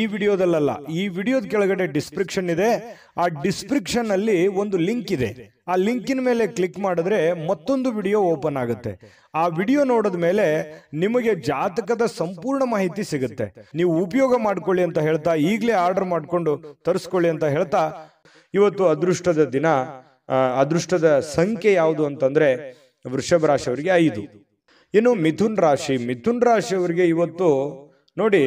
ಈ ವಿಡಿಯೋದಲ್ಲ ಈ ವಿಡಿಯೋದ ಕೆಳಗಡೆ ಡಿಸ್ಕ್ರಿಪ್ಷನ್ ಇದೆ ಆ ಡಿಸ್ಕ್ರಿಪ್ಷನ್ ಅಲ್ಲಿ ಒಂದು ಲಿಂಕ್ ಇದೆ ಆ ಲಿಂಕಿನ ಮೇಲೆ ಕ್ಲಿಕ್ ಮಾಡಿದ್ರೆ ಮತ್ತೊಂದು ವಿಡಿಯೋ ಓಪನ್ ಆಗುತ್ತೆ ಆ ವಿಡಿಯೋ ನೋಡಿದ ಮೇಲೆ ನಿಮಗೆ ಜಾತಕದ ಸಂಪೂರ್ಣ ಮಾಹಿತಿ ಸಿಗುತ್ತೆ ನೀವು ಉಪಯೋಗ ಮಾಡ್ಕೊಳ್ಳಿ ಅಂತ ಹೇಳ್ತಾ ಈಗಲೇ ಆರ್ಡರ್ ಮಾಡಿಕೊಂಡು ತರಿಸ್ಕೊಳ್ಳಿ ಅಂತ ಹೇಳ್ತಾ ಇವತ್ತು ಅದೃಷ್ಟದ ದಿನ ಅದೃಷ್ಟದ ಸಂಖ್ಯೆ ಯಾವುದು ಅಂತಂದ್ರೆ ವೃಷಭ ಅವರಿಗೆ ಐದು ಇನ್ನು ಮಿಥುನ್ ರಾಶಿ ಮಿಥುನ್ ರಾಶಿಯವರಿಗೆ ಇವತ್ತು ನೋಡಿ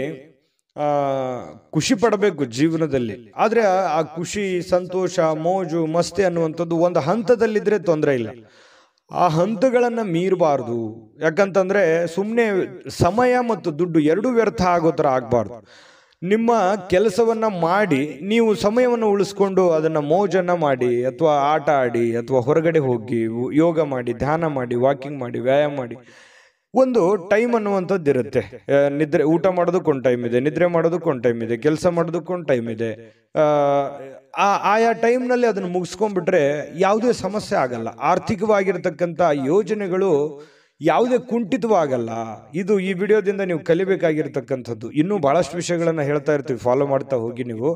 ಖುಷಿ ಪಡಬೇಕು ಜೀವನದಲ್ಲಿ ಆದರೆ ಆ ಖುಷಿ ಸಂತೋಷ ಮೋಜು ಮಸ್ತಿ ಅನ್ನುವಂಥದ್ದು ಒಂದು ಹಂತದಲ್ಲಿದ್ದರೆ ತೊಂದರೆ ಇಲ್ಲ ಆ ಹಂತಗಳನ್ನು ಮೀರಬಾರ್ದು ಯಾಕಂತಂದರೆ ಸುಮ್ಮನೆ ಸಮಯ ಮತ್ತು ದುಡ್ಡು ಎರಡೂ ವ್ಯರ್ಥ ಆಗೋ ಥರ ಆಗಬಾರ್ದು ನಿಮ್ಮ ಕೆಲಸವನ್ನು ಮಾಡಿ ನೀವು ಸಮಯವನ್ನು ಉಳಿಸ್ಕೊಂಡು ಅದನ್ನು ಮೋಜನ್ನು ಮಾಡಿ ಅಥವಾ ಆಟ ಆಡಿ ಅಥವಾ ಹೊರಗಡೆ ಹೋಗಿ ಯೋಗ ಮಾಡಿ ಧ್ಯಾನ ಮಾಡಿ ವಾಕಿಂಗ್ ಮಾಡಿ ವ್ಯಾಯಾಮ ಮಾಡಿ ಒಂದು ಟೈಮ್ ಅನ್ನುವಂಥದ್ದು ಇರುತ್ತೆ ನಿದ್ರೆ ಊಟ ಮಾಡೋದಕ್ಕೊಂದು ಟೈಮ್ ಇದೆ ನಿದ್ರೆ ಮಾಡೋದಕ್ಕೊಂದು ಟೈಮ್ ಇದೆ ಕೆಲಸ ಮಾಡೋದಕ್ಕೊಂದು ಟೈಮ್ ಇದೆ ಆ ಆಯಾ ಟೈಮ್ನಲ್ಲಿ ಅದನ್ನು ಮುಗಿಸ್ಕೊಂಡ್ಬಿಟ್ರೆ ಯಾವುದೇ ಸಮಸ್ಯೆ ಆಗಲ್ಲ ಆರ್ಥಿಕವಾಗಿರ್ತಕ್ಕಂಥ ಯೋಜನೆಗಳು ಯಾವುದೇ ಕುಂಠಿತವಾಗಲ್ಲ ಇದು ಈ ವಿಡಿಯೋದಿಂದ ನೀವು ಕಲಿಬೇಕಾಗಿರ್ತಕ್ಕಂಥದ್ದು ಇನ್ನೂ ಭಾಳಷ್ಟು ವಿಷಯಗಳನ್ನು ಹೇಳ್ತಾ ಇರ್ತೀವಿ ಫಾಲೋ ಮಾಡ್ತಾ ಹೋಗಿ ನೀವು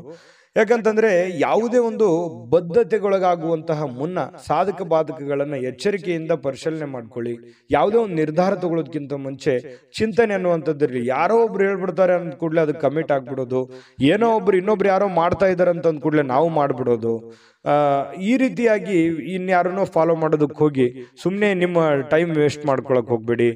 ಯಾಕಂತಂದ್ರೆ ಯಾವುದೇ ಒಂದು ಬದ್ಧತೆಗೊಳಗಾಗುವಂತಹ ಮುನ್ನ ಸಾಧಕ ಬಾಧಕಗಳನ್ನು ಎಚ್ಚರಿಕೆಯಿಂದ ಪರಿಶೀಲನೆ ಮಾಡ್ಕೊಳ್ಳಿ ಯಾವುದೇ ಒಂದು ನಿರ್ಧಾರ ತಗೊಳ್ಳೋದಕ್ಕಿಂತ ಮುಂಚೆ ಚಿಂತನೆ ಅನ್ನುವಂಥದ್ದಿರಲಿ ಯಾರೋ ಒಬ್ರು ಹೇಳ್ಬಿಡ್ತಾರೆ ಅಂದ ಕೂಡಲೇ ಅದಕ್ಕೆ ಕಮಿಟ್ ಆಗ್ಬಿಡೋದು ಏನೋ ಒಬ್ರು ಇನ್ನೊಬ್ರು ಯಾರೋ ಮಾಡ್ತಾ ಇದ್ದಾರೆ ಅಂತ ಕೂಡಲೇ ನಾವು ಮಾಡ್ಬಿಡೋದು ಈ ರೀತಿಯಾಗಿ ಇನ್ಯಾರನ್ನೂ ಫಾಲೋ ಮಾಡೋದಕ್ಕೆ ಹೋಗಿ ಸುಮ್ಮನೆ ನಿಮ್ಮ ಟೈಮ್ ವೇಸ್ಟ್ ಮಾಡ್ಕೊಳಕ್ಕೆ ಹೋಗಬೇಡಿ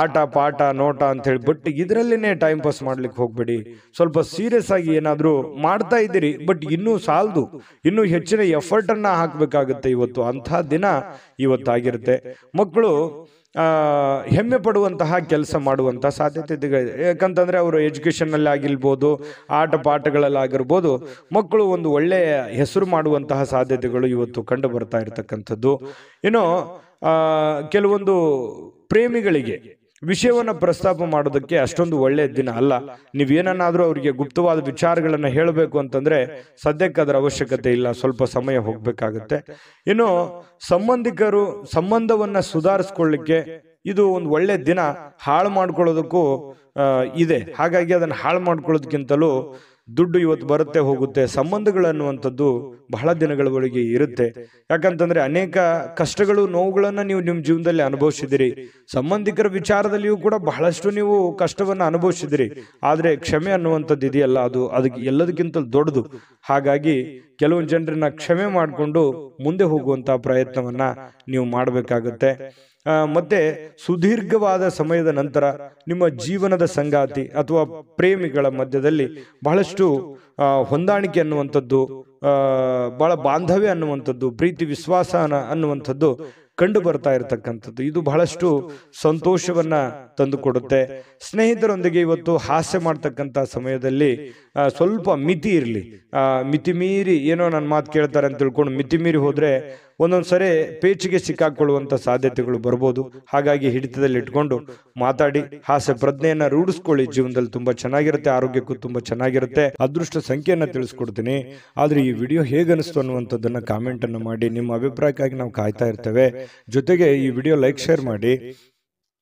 ಆಟ ಪಾಠ ನೋಟ ಅಂತ ಹೇಳಿ ಬಟ್ ಇದರಲ್ಲೇ ಟೈಮ್ ಪಾಸ್ ಮಾಡ್ಲಿಕ್ಕೆ ಹೋಗಬೇಡಿ ಸ್ವಲ್ಪ ಸೀರಿಯಸ್ ಆಗಿ ಏನಾದರೂ ಮಾಡ್ತಾ ಇದ್ದೀರಿ ಬಟ್ ಇನ್ನೂ ಸಾಲದು ಇನ್ನೂ ಹೆಚ್ಚಿನ ಎಫರ್ಟನ್ನು ಹಾಕಬೇಕಾಗುತ್ತೆ ಇವತ್ತು ಅಂಥ ದಿನ ಇವತ್ತಾಗಿರುತ್ತೆ ಮಕ್ಕಳು ಹೆಮ್ಮೆ ಪಡುವಂತಹ ಕೆಲಸ ಮಾಡುವಂಥ ಸಾಧ್ಯತೆ ಯಾಕಂತಂದರೆ ಅವರು ಎಜುಕೇಷನಲ್ಲಿ ಆಗಿರ್ಬೋದು ಆಟ ಪಾಠಗಳಲ್ಲಾಗಿರ್ಬೋದು ಮಕ್ಕಳು ಒಂದು ಒಳ್ಳೆಯ ಹೆಸರು ಮಾಡುವಂತಹ ಸಾಧ್ಯತೆಗಳು ಇವತ್ತು ಕಂಡು ಬರ್ತಾ ಇರತಕ್ಕಂಥದ್ದು ಇನ್ನು ಕೆಲವೊಂದು ಪ್ರೇಮಿಗಳಿಗೆ ವಿಷಯವನ್ನು ಪ್ರಸ್ತಾಪ ಮಾಡೋದಕ್ಕೆ ಅಷ್ಟೊಂದು ಒಳ್ಳೆಯ ದಿನ ಅಲ್ಲ ನೀವೇನಾದ್ರೂ ಅವರಿಗೆ ಗುಪ್ತವಾದ ವಿಚಾರಗಳನ್ನು ಹೇಳಬೇಕು ಅಂತಂದರೆ ಸದ್ಯಕ್ಕೆ ಅದರ ಅವಶ್ಯಕತೆ ಇಲ್ಲ ಸ್ವಲ್ಪ ಸಮಯ ಹೋಗಬೇಕಾಗುತ್ತೆ ಇನ್ನು ಸಂಬಂಧಿಕರು ಸಂಬಂಧವನ್ನು ಸುಧಾರಿಸ್ಕೊಳ್ಳಿಕ್ಕೆ ಇದು ಒಂದು ಒಳ್ಳೆ ದಿನ ಹಾಳು ಮಾಡ್ಕೊಳ್ಳೋದಕ್ಕೂ ಇದೆ ಹಾಗಾಗಿ ಅದನ್ನು ಹಾಳು ಮಾಡ್ಕೊಳ್ಳೋದಕ್ಕಿಂತಲೂ ದುಡ್ಡು ಇವತ್ತು ಬರುತ್ತೆ ಹೋಗುತ್ತೆ ಸಂಬಂಧಗಳು ಅನ್ನುವಂಥದ್ದು ಬಹಳ ದಿನಗಳವರೆಗೆ ಇರುತ್ತೆ ಯಾಕಂತಂದ್ರೆ ಅನೇಕ ಕಷ್ಟಗಳು ನೋವುಗಳನ್ನು ನೀವು ನಿಮ್ಮ ಜೀವನದಲ್ಲಿ ಅನುಭವಿಸಿದಿರಿ ಸಂಬಂಧಿಕರ ವಿಚಾರದಲ್ಲಿಯೂ ಕೂಡ ಬಹಳಷ್ಟು ನೀವು ಕಷ್ಟವನ್ನು ಅನುಭವಿಸಿದಿರಿ ಆದರೆ ಕ್ಷಮೆ ಅನ್ನುವಂಥದ್ದು ಇದೆಯಲ್ಲ ಅದು ಅದಕ್ಕೆ ಎಲ್ಲದಕ್ಕಿಂತ ದೊಡ್ಡದು ಹಾಗಾಗಿ ಕೆಲವೊಂದು ಜನರನ್ನ ಕ್ಷಮೆ ಮಾಡಿಕೊಂಡು ಮುಂದೆ ಹೋಗುವಂಥ ಪ್ರಯತ್ನವನ್ನು ನೀವು ಮಾಡಬೇಕಾಗುತ್ತೆ ಮತ್ತೆ ಸುದೀರ್ಘವಾದ ಸಮಯದ ನಂತರ ನಿಮ್ಮ ಜೀವನದ ಸಂಗಾತಿ ಅಥವಾ ಪ್ರೇಮಿಗಳ ಮಧ್ಯದಲ್ಲಿ ಬಹಳಷ್ಟು ಹೊಂದಾಣಿಕೆ ಅನ್ನುವಂಥದ್ದು ಬಹಳ ಬಾಂಧವ್ಯ ಅನ್ನುವಂಥದ್ದು ಪ್ರೀತಿ ವಿಶ್ವಾಸ ಅನ್ನುವಂಥದ್ದು ಕಂಡು ಬರ್ತಾ ಇರತಕ್ಕಂಥದ್ದು ಇದು ಬಹಳಷ್ಟು ಸಂತೋಷವನ್ನ ತಂದುಕೊಡುತ್ತೆ ಸ್ನೇಹಿತರೊಂದಿಗೆ ಇವತ್ತು ಹಾಸ್ಯ ಮಾಡ್ತಕ್ಕಂಥ ಸಮಯದಲ್ಲಿ ಸ್ವಲ್ಪ ಮಿತಿ ಇರಲಿ ಮಿತಿ ಮೀರಿ ಏನೋ ನನ್ನ ಮಾತು ಕೇಳ್ತಾರೆ ಅಂತ ತಿಳ್ಕೊಂಡು ಮಿತಿ ಮೀರಿ ಹೋದರೆ ಒಂದೊಂದು ಸರಿ ಪೇಚಿಗೆ ಸಿಕ್ಕಾಕೊಳ್ಳುವಂಥ ಸಾಧ್ಯತೆಗಳು ಬರ್ಬೋದು ಹಾಗಾಗಿ ಹಿಡಿತದಲ್ಲಿ ಇಟ್ಕೊಂಡು ಮಾತಾಡಿ ಹಾಸ್ಯ ಪ್ರಜ್ಞೆಯನ್ನು ರೂಢಿಸ್ಕೊಳ್ಳಿ ಜೀವನದಲ್ಲಿ ತುಂಬ ಚೆನ್ನಾಗಿರುತ್ತೆ ಆರೋಗ್ಯಕ್ಕೂ ತುಂಬ ಚೆನ್ನಾಗಿರುತ್ತೆ ಅದೃಷ್ಟ ಸಂಖ್ಯೆಯನ್ನು ತಿಳಿಸ್ಕೊಡ್ತೀನಿ ಆದರೆ ಈ ವಿಡಿಯೋ ಹೇಗೆ ಅನಿಸ್ತು ಅನ್ನುವಂಥದ್ದನ್ನು ಕಾಮೆಂಟನ್ನು ಮಾಡಿ ನಿಮ್ಮ ಅಭಿಪ್ರಾಯಕ್ಕಾಗಿ ನಾವು ಕಾಯ್ತಾ ಇರ್ತೇವೆ ಜೊತೆಗೆ ಈ ವಿಡಿಯೋ ಲೈಕ್ ಶೇರ್ ಮಾಡಿ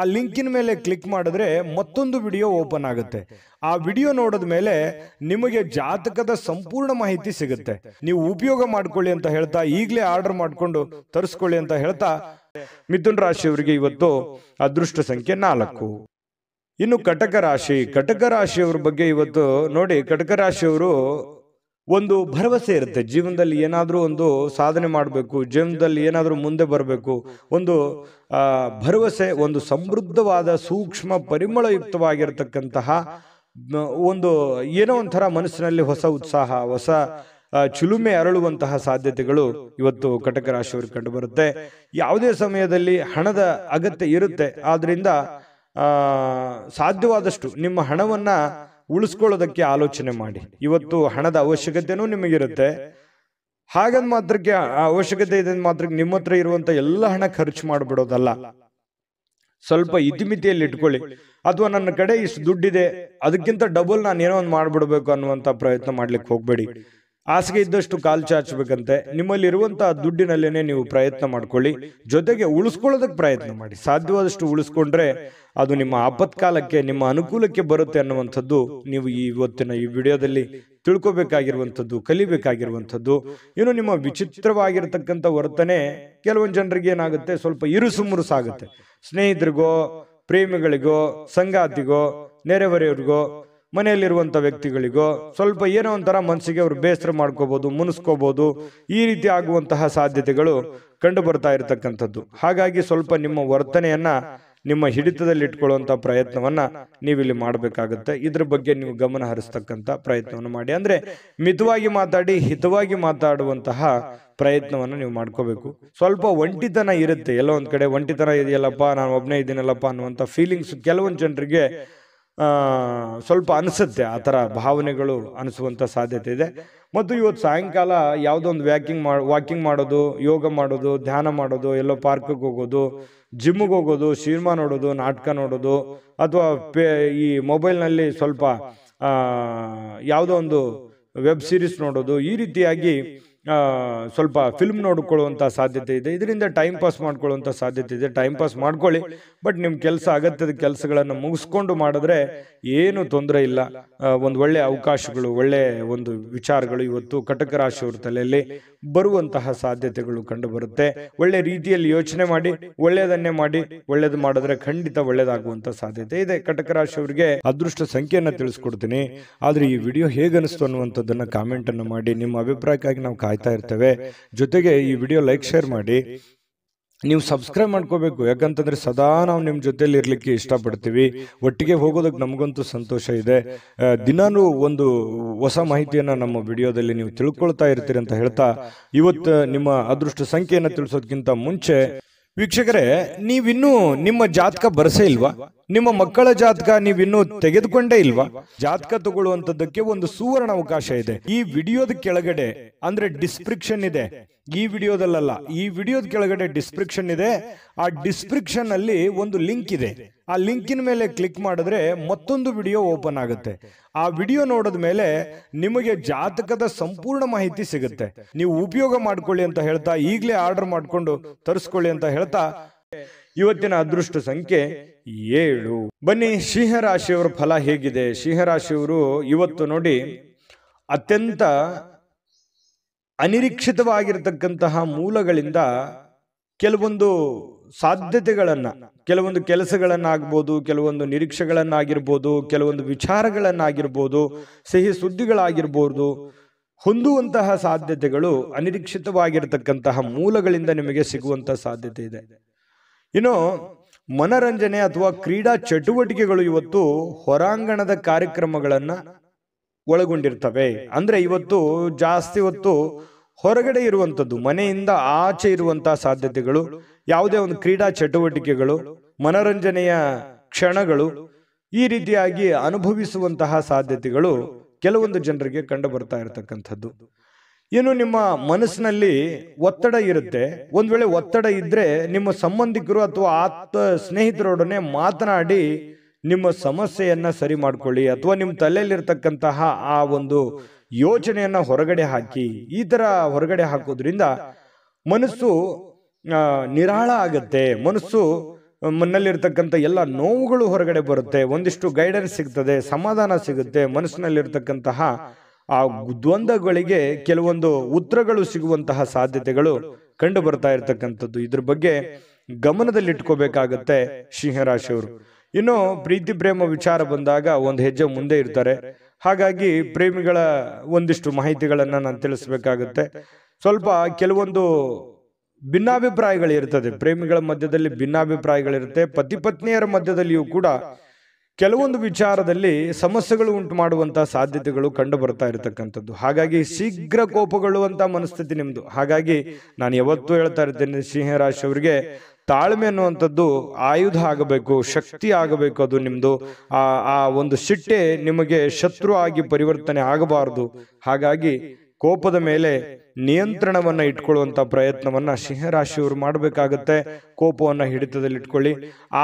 ಆ ಲಿಂಕಿನ ಮೇಲೆ ಕ್ಲಿಕ್ ಮಾಡಿದ್ರೆ ಮತ್ತೊಂದು ವಿಡಿಯೋ ಓಪನ್ ಆಗುತ್ತೆ ಆ ವಿಡಿಯೋ ನೋಡಿದ ಮೇಲೆ ನಿಮಗೆ ಜಾತಕದ ಸಂಪೂರ್ಣ ಮಾಹಿತಿ ಸಿಗುತ್ತೆ ನೀವು ಉಪಯೋಗ ಮಾಡ್ಕೊಳ್ಳಿ ಅಂತ ಹೇಳ್ತಾ ಈಗಲೇ ಆರ್ಡರ್ ಮಾಡಿಕೊಂಡು ತರಿಸ್ಕೊಳ್ಳಿ ಅಂತ ಹೇಳ್ತಾ ಮಿಥುನ್ ರಾಶಿಯವರಿಗೆ ಇವತ್ತು ಅದೃಷ್ಟ ಸಂಖ್ಯೆ ನಾಲ್ಕು ಇನ್ನು ಕಟಕ ರಾಶಿ ಕಟಕ ರಾಶಿಯವ್ರ ಬಗ್ಗೆ ಇವತ್ತು ನೋಡಿ ಕಟಕ ರಾಶಿಯವರು ಒಂದು ಭರವಸೆ ಇರುತ್ತೆ ಜೀವನದಲ್ಲಿ ಏನಾದರೂ ಒಂದು ಸಾಧನೆ ಮಾಡಬೇಕು ಜೀವನದಲ್ಲಿ ಏನಾದರೂ ಮುಂದೆ ಬರಬೇಕು ಒಂದು ಭರವಸೆ ಒಂದು ಸಮೃದ್ಧವಾದ ಸೂಕ್ಷ್ಮ ಪರಿಮಳಯುಕ್ತವಾಗಿರತಕ್ಕಂತಹ ಒಂದು ಏನೋ ಒಂಥರ ಮನಸ್ಸಿನಲ್ಲಿ ಹೊಸ ಉತ್ಸಾಹ ಹೊಸ ಚುಲುಮೆ ಅರಳುವಂತಹ ಸಾಧ್ಯತೆಗಳು ಇವತ್ತು ಕಟಕ ರಾಶಿಯವರು ಕಂಡು ಬರುತ್ತೆ ಯಾವುದೇ ಸಮಯದಲ್ಲಿ ಹಣದ ಅಗತ್ಯ ಇರುತ್ತೆ ಆದ್ರಿಂದ ಸಾಧ್ಯವಾದಷ್ಟು ನಿಮ್ಮ ಹಣವನ್ನು ಉಳಿಸ್ಕೊಳ್ಳೋದಕ್ಕೆ ಆಲೋಚನೆ ಮಾಡಿ ಇವತ್ತು ಹಣದ ಅವಶ್ಯಕತೆನೂ ನಿಮಗಿರುತ್ತೆ ಹಾಗಂದ ಮಾತ್ರಕ್ಕೆ ಆ ಅವಶ್ಯಕತೆ ಇದೆ ಮಾತ್ರ ನಿಮ್ಮ ಹತ್ರ ಇರುವಂತ ಎಲ್ಲ ಹಣ ಖರ್ಚು ಮಾಡಿಬಿಡೋದಲ್ಲ ಸ್ವಲ್ಪ ಇತಿಮಿತಿಯಲ್ಲಿ ಇಟ್ಕೊಳ್ಳಿ ಅಥವಾ ನನ್ನ ಕಡೆ ಇಷ್ಟು ದುಡ್ಡಿದೆ ಅದಕ್ಕಿಂತ ಡಬಲ್ ನಾನು ಏನೋ ಒಂದು ಮಾಡ್ಬಿಡ್ಬೇಕು ಅನ್ನುವಂಥ ಪ್ರಯತ್ನ ಮಾಡ್ಲಿಕ್ಕೆ ಹೋಗ್ಬೇಡಿ ಹಾಸಿಗೆ ಇದ್ದಷ್ಟು ಕಾಲು ಚಾಚಬೇಕಂತೆ ನಿಮ್ಮಲ್ಲಿರುವಂತಹ ದುಡ್ಡಿನಲ್ಲೇನೆ ನೀವು ಪ್ರಯತ್ನ ಮಾಡ್ಕೊಳ್ಳಿ ಜೊತೆಗೆ ಉಳಿಸ್ಕೊಳ್ಳೋದಕ್ಕೆ ಪ್ರಯತ್ನ ಮಾಡಿ ಸಾಧ್ಯವಾದಷ್ಟು ಉಳಿಸ್ಕೊಂಡ್ರೆ ಅದು ನಿಮ್ಮ ಆಪತ್ಕಾಲಕ್ಕೆ ನಿಮ್ಮ ಅನುಕೂಲಕ್ಕೆ ಬರುತ್ತೆ ಅನ್ನುವಂಥದ್ದು ನೀವು ಈ ಇವತ್ತಿನ ಈ ವಿಡಿಯೋದಲ್ಲಿ ತಿಳ್ಕೊಬೇಕಾಗಿರುವಂಥದ್ದು ಕಲಿಬೇಕಾಗಿರುವಂಥದ್ದು ಇನ್ನು ನಿಮ್ಮ ವಿಚಿತ್ರವಾಗಿರ್ತಕ್ಕಂಥ ವರ್ತನೆ ಕೆಲವೊಂದು ಜನರಿಗೆ ಏನಾಗುತ್ತೆ ಸ್ವಲ್ಪ ಇರುಸು ಮುರುಸಾಗುತ್ತೆ ಸ್ನೇಹಿತರಿಗೋ ಪ್ರೇಮಿಗಳಿಗೋ ಸಂಗಾತಿಗೋ ನೆರೆಹೊರೆಯವ್ರಿಗೋ ಮನೆಯಲ್ಲಿರುವಂಥ ವ್ಯಕ್ತಿಗಳಿಗೋ ಸ್ವಲ್ಪ ಏನೋ ಒಂಥರ ಮನಸ್ಸಿಗೆ ಅವರು ಬೇಸರ ಮಾಡ್ಕೋಬೋದು ಮುನಿಸ್ಕೋಬೋದು ಈ ರೀತಿ ಆಗುವಂತಹ ಸಾಧ್ಯತೆಗಳು ಕಂಡು ಬರ್ತಾ ಇರತಕ್ಕಂಥದ್ದು ಹಾಗಾಗಿ ಸ್ವಲ್ಪ ನಿಮ್ಮ ವರ್ತನೆಯನ್ನು ನಿಮ್ಮ ಹಿಡಿತದಲ್ಲಿ ಇಟ್ಕೊಳ್ಳುವಂಥ ಪ್ರಯತ್ನವನ್ನು ನೀವಿಲ್ಲಿ ಮಾಡಬೇಕಾಗುತ್ತೆ ಇದ್ರ ಬಗ್ಗೆ ನೀವು ಗಮನ ಹರಿಸ್ತಕ್ಕಂಥ ಪ್ರಯತ್ನವನ್ನು ಮಾಡಿ ಅಂದರೆ ಮಿತವಾಗಿ ಮಾತಾಡಿ ಹಿತವಾಗಿ ಮಾತಾಡುವಂತಹ ಪ್ರಯತ್ನವನ್ನು ನೀವು ಮಾಡ್ಕೋಬೇಕು ಸ್ವಲ್ಪ ಒಂಟಿತನ ಇರುತ್ತೆ ಎಲ್ಲೋ ಒಂದು ಕಡೆ ಒಂಟಿತನ ಇದೆಯಲ್ಲಪ್ಪ ನಾನು ಒಬ್ಬನೇ ಇದ್ದೀನಲ್ಲಪ್ಪ ಅನ್ನುವಂಥ ಫೀಲಿಂಗ್ಸ್ ಕೆಲವೊಂದು ಜನರಿಗೆ ಸ್ವಲ್ಪ ಅನಿಸುತ್ತೆ ಆ ಥರ ಭಾವನೆಗಳು ಅನಿಸುವಂಥ ಸಾಧ್ಯತೆ ಇದೆ ಮತ್ತು ಇವತ್ತು ಸಾಯಂಕಾಲ ಯಾವುದೋ ಒಂದು ವ್ಯಾಕಿಂಗ್ ಮಾಡಿ ವಾಕಿಂಗ್ ಮಾಡೋದು ಯೋಗ ಮಾಡೋದು ಧ್ಯಾನ ಮಾಡೋದು ಎಲ್ಲೋ ಪಾರ್ಕಿಗೆ ಹೋಗೋದು ಜಿಮ್ಗೆ ಹೋಗೋದು ಸಿನಿಮಾ ನೋಡೋದು ನಾಟಕ ನೋಡೋದು ಅಥವಾ ಪೇ ಈ ಮೊಬೈಲ್ನಲ್ಲಿ ಸ್ವಲ್ಪ ಯಾವುದೋ ಒಂದು ವೆಬ್ ಸೀರೀಸ್ ನೋಡೋದು ಈ ರೀತಿಯಾಗಿ ಸ್ವಲ್ಪ ಫಿಲ್ಮ್ ನೋಡ್ಕೊಳ್ಳುವಂಥ ಸಾಧ್ಯತೆ ಇದೆ ಇದರಿಂದ ಟೈಮ್ ಪಾಸ್ ಮಾಡ್ಕೊಳ್ಳುವಂಥ ಸಾಧ್ಯತೆ ಇದೆ ಟೈಮ್ ಪಾಸ್ ಮಾಡ್ಕೊಳ್ಳಿ ಬಟ್ ನಿಮ್ಮ ಕೆಲಸ ಅಗತ್ಯದ ಕೆಲಸಗಳನ್ನು ಮುಗಿಸ್ಕೊಂಡು ಮಾಡಿದ್ರೆ ಏನು ತೊಂದರೆ ಇಲ್ಲ ಒಂದು ಒಳ್ಳೆಯ ಅವಕಾಶಗಳು ಒಳ್ಳೆಯ ಒಂದು ವಿಚಾರಗಳು ಇವತ್ತು ಕಟಕ ರಾಶಿಯವ್ರ ತಲೆಯಲ್ಲಿ ಬರುವಂತಹ ಸಾಧ್ಯತೆಗಳು ಕಂಡುಬರುತ್ತೆ ಒಳ್ಳೆ ರೀತಿಯಲ್ಲಿ ಯೋಚನೆ ಮಾಡಿ ಒಳ್ಳೆಯದನ್ನೇ ಮಾಡಿ ಒಳ್ಳೇದು ಮಾಡಿದ್ರೆ ಖಂಡಿತ ಒಳ್ಳೇದಾಗುವಂಥ ಸಾಧ್ಯತೆ ಇದೆ ಕಟಕ ರಾಶಿಯವರಿಗೆ ಅದೃಷ್ಟ ಸಂಖ್ಯೆಯನ್ನು ತಿಳಿಸ್ಕೊಡ್ತೀನಿ ಆದರೆ ಈ ವಿಡಿಯೋ ಹೇಗನಿಸ್ತು ಅನ್ನುವಂಥದ್ದನ್ನು ಕಾಮೆಂಟನ್ನು ಮಾಡಿ ನಿಮ್ಮ ಅಭಿಪ್ರಾಯಕ್ಕಾಗಿ ನಾವು ಕಾಯ್ತಾ ಇರ್ತೇವೆ ಜೊತೆಗೆ ಈ ವಿಡಿಯೋ ಲೈಕ್ ಶೇರ್ ಮಾಡಿ ನೀವು ಸಬ್ಸ್ಕ್ರೈಬ್ ಮಾಡ್ಕೋಬೇಕು ಯಾಕಂತಂದ್ರೆ ಸದಾ ನಾವು ನಿಮ್ಮ ಜೊತೆಲಿ ಇರಲಿಕ್ಕೆ ಇಷ್ಟಪಡ್ತೀವಿ ಒಟ್ಟಿಗೆ ಹೋಗೋದಕ್ಕೆ ನಮಗಂತೂ ಸಂತೋಷ ಇದೆ ದಿನಾನೂ ಒಂದು ಹೊಸ ಮಾಹಿತಿಯನ್ನು ನಮ್ಮ ವಿಡಿಯೋದಲ್ಲಿ ನೀವು ತಿಳ್ಕೊಳ್ತಾ ಇರ್ತೀರಿ ಅಂತ ಹೇಳ್ತಾ ಇವತ್ತು ನಿಮ್ಮ ಅದೃಷ್ಟ ಸಂಖ್ಯೆಯನ್ನು ತಿಳಿಸೋದಕ್ಕಿಂತ ಮುಂಚೆ ವೀಕ್ಷಕರೇ ನೀವಿನ್ನೂ ನಿಮ್ಮ ಜಾತಕ ಬರಸೇ ಇಲ್ವಾ ನಿಮ್ಮ ಮಕ್ಕಳ ಜಾತಕ ನೀವಿನ್ನೂ ತೆಗೆದುಕೊಂಡೇ ಇಲ್ವಾ ಜಾತಕ ತಗೊಳ್ಳುವಂತದಕ್ಕೆ ಒಂದು ಸುವರ್ಣ ಅವಕಾಶ ಇದೆ ಈ ವಿಡಿಯೋದ ಕೆಳಗಡೆ ಅಂದ್ರೆ ಡಿಸ್ಕ್ರಿಪ್ಷನ್ ಇದೆ ಈ ವಿಡಿಯೋದಲ್ಲ ಈ ವಿಡಿಯೋದ ಕೆಳಗಡೆ ಡಿಸ್ಕ್ರಿಪ್ಷನ್ ಇದೆ ಆ ಡಿಸ್ಕ್ರಿಪ್ಷನ್ ಅಲ್ಲಿ ಒಂದು ಲಿಂಕ್ ಇದೆ ಆ ಲಿಂಕಿನ ಮೇಲೆ ಕ್ಲಿಕ್ ಮಾಡಿದ್ರೆ ಮತ್ತೊಂದು ವಿಡಿಯೋ ಓಪನ್ ಆಗುತ್ತೆ ಆ ವಿಡಿಯೋ ನೋಡಿದ ಮೇಲೆ ನಿಮಗೆ ಜಾತಕದ ಸಂಪೂರ್ಣ ಮಾಹಿತಿ ಸಿಗುತ್ತೆ ನೀವು ಉಪಯೋಗ ಮಾಡ್ಕೊಳ್ಳಿ ಅಂತ ಹೇಳ್ತಾ ಈಗಲೇ ಆರ್ಡರ್ ಮಾಡಿಕೊಂಡು ತರಿಸ್ಕೊಳ್ಳಿ ಅಂತ ಹೇಳ್ತಾ ಇವತ್ತಿನ ಅದೃಷ್ಟ ಸಂಖ್ಯೆ ಏಳು ಬನ್ನಿ ಸಿಂಹರಾಶಿಯವರ ಫಲ ಹೇಗಿದೆ ಸಿಂಹರಾಶಿಯವರು ಇವತ್ತು ನೋಡಿ ಅತ್ಯಂತ ಅನಿರೀಕ್ಷಿತವಾಗಿರತಕ್ಕಂತಹ ಮೂಲಗಳಿಂದ ಕೆಲವೊಂದು ಸಾಧ್ಯತೆಗಳನ್ನು ಕೆಲವೊಂದು ಕೆಲಸಗಳನ್ನಾಗ್ಬೋದು ಕೆಲವೊಂದು ನಿರೀಕ್ಷೆಗಳನ್ನಾಗಿರ್ಬೋದು ಕೆಲವೊಂದು ವಿಚಾರಗಳನ್ನಾಗಿರ್ಬೋದು ಸಿಹಿ ಸುದ್ದಿಗಳಾಗಿರ್ಬೋದು ಹೊಂದುವಂತಹ ಸಾಧ್ಯತೆಗಳು ಅನಿರೀಕ್ಷಿತವಾಗಿರತಕ್ಕಂತಹ ಮೂಲಗಳಿಂದ ನಿಮಗೆ ಸಿಗುವಂತಹ ಸಾಧ್ಯತೆ ಇದೆ ಇನ್ನು ಮನರಂಜನೆ ಅಥವಾ ಕ್ರೀಡಾ ಚಟುವಟಿಕೆಗಳು ಇವತ್ತು ಹೊರಾಂಗಣದ ಕಾರ್ಯಕ್ರಮಗಳನ್ನು ಒಳಗೊಂಡಿರ್ತವೆ ಅಂದರೆ ಇವತ್ತು ಜಾಸ್ತಿ ಹೊತ್ತು ಹೊರಗಡೆ ಇರುವಂಥದ್ದು ಮನೆಯಿಂದ ಆಚೆ ಇರುವಂತಹ ಸಾಧ್ಯತೆಗಳು ಯಾವುದೇ ಒಂದು ಕ್ರೀಡಾ ಚಟುವಟಿಕೆಗಳು ಮನರಂಜನೆಯ ಕ್ಷಣಗಳು ಈ ರೀತಿಯಾಗಿ ಅನುಭವಿಸುವಂತಹ ಸಾಧ್ಯತೆಗಳು ಕೆಲವೊಂದು ಜನರಿಗೆ ಕಂಡು ಬರ್ತಾ ಇರತಕ್ಕಂಥದ್ದು ಇನ್ನು ನಿಮ್ಮ ಮನಸ್ಸಿನಲ್ಲಿ ಒತ್ತಡ ಇರುತ್ತೆ ಒಂದ್ ವೇಳೆ ಒತ್ತಡ ಇದ್ರೆ ನಿಮ್ಮ ಸಂಬಂಧಿಕರು ಅಥವಾ ಆತ್ಮ ಸ್ನೇಹಿತರೊಡನೆ ಮಾತನಾಡಿ ನಿಮ್ಮ ಸಮಸ್ಯೆಯನ್ನ ಸರಿ ಮಾಡ್ಕೊಳ್ಳಿ ಅಥವಾ ನಿಮ್ಮ ತಲೆಯಲ್ಲಿರ್ತಕ್ಕಂತಹ ಆ ಒಂದು ಯೋಚನೆಯನ್ನು ಹೊರಗಡೆ ಹಾಕಿ ಈ ಥರ ಹೊರಗಡೆ ಹಾಕೋದ್ರಿಂದ ಮನಸ್ಸು ನಿರಾಳ ಆಗುತ್ತೆ ಮನಸ್ಸು ಮನಲ್ಲಿರ್ತಕ್ಕಂಥ ಎಲ್ಲ ನೋವುಗಳು ಹೊರಗಡೆ ಬರುತ್ತೆ ಒಂದಿಷ್ಟು ಗೈಡೆನ್ಸ್ ಸಿಗ್ತದೆ ಸಮಾಧಾನ ಸಿಗುತ್ತೆ ಮನಸ್ಸಿನಲ್ಲಿರ್ತಕ್ಕಂತಹ ಆ ದ್ವಂದ್ವಗಳಿಗೆ ಕೆಲವೊಂದು ಉತ್ತರಗಳು ಸಿಗುವಂತಹ ಸಾಧ್ಯತೆಗಳು ಕಂಡು ಬರ್ತಾ ಇರತಕ್ಕಂಥದ್ದು ಇದ್ರ ಬಗ್ಗೆ ಗಮನದಲ್ಲಿಟ್ಕೋಬೇಕಾಗತ್ತೆ ಸಿಂಹರಾಶಿಯವರು ಇನ್ನು ಪ್ರೀತಿ ಪ್ರೇಮ ವಿಚಾರ ಬಂದಾಗ ಒಂದು ಹೆಜ್ಜೆ ಮುಂದೆ ಇರ್ತಾರೆ ಹಾಗಾಗಿ ಪ್ರೇಮಿಗಳ ಒಂದಿಷ್ಟು ಮಾಹಿತಿಗಳನ್ನು ನಾನು ತಿಳಿಸ್ಬೇಕಾಗುತ್ತೆ ಸ್ವಲ್ಪ ಕೆಲವೊಂದು ಭಿನ್ನಾಭಿಪ್ರಾಯಗಳಿರ್ತದೆ ಪ್ರೇಮಿಗಳ ಮಧ್ಯದಲ್ಲಿ ಭಿನ್ನಾಭಿಪ್ರಾಯಗಳಿರುತ್ತೆ ಪತಿ ಪತ್ನಿಯರ ಮಧ್ಯದಲ್ಲಿಯೂ ಕೂಡ ಕೆಲವೊಂದು ವಿಚಾರದಲ್ಲಿ ಸಮಸ್ಯೆಗಳು ಉಂಟು ಮಾಡುವಂಥ ಸಾಧ್ಯತೆಗಳು ಕಂಡು ಬರ್ತಾ ಇರತಕ್ಕಂಥದ್ದು ಹಾಗಾಗಿ ಶೀಘ್ರ ಕೋಪಗಳು ಮನಸ್ಥಿತಿ ನಿಮ್ಮದು ಹಾಗಾಗಿ ನಾನು ಯಾವತ್ತೂ ಹೇಳ್ತಾ ಇರ್ತೇನೆ ಸಿಂಹರಾಶಿಯವರಿಗೆ ಅವರಿಗೆ ತಾಳ್ಮೆ ಅನ್ನುವಂಥದ್ದು ಆಯುಧ ಆಗಬೇಕು ಶಕ್ತಿ ಆಗಬೇಕು ಅದು ನಿಮ್ಮದು ಆ ಆ ಒಂದು ಸಿಟ್ಟೆ ನಿಮಗೆ ಶತ್ರು ಆಗಿ ಪರಿವರ್ತನೆ ಆಗಬಾರದು ಹಾಗಾಗಿ ಕೋಪದ ಮೇಲೆ ನಿಯಂತ್ರಣವನ್ನು ಇಟ್ಕೊಳ್ಳುವಂಥ ಪ್ರಯತ್ನವನ್ನು ಸಿಂಹರಾಶಿಯವರು ಮಾಡಬೇಕಾಗತ್ತೆ ಕೋಪವನ್ನು ಹಿಡಿತದಲ್ಲಿಟ್ಕೊಳ್ಳಿ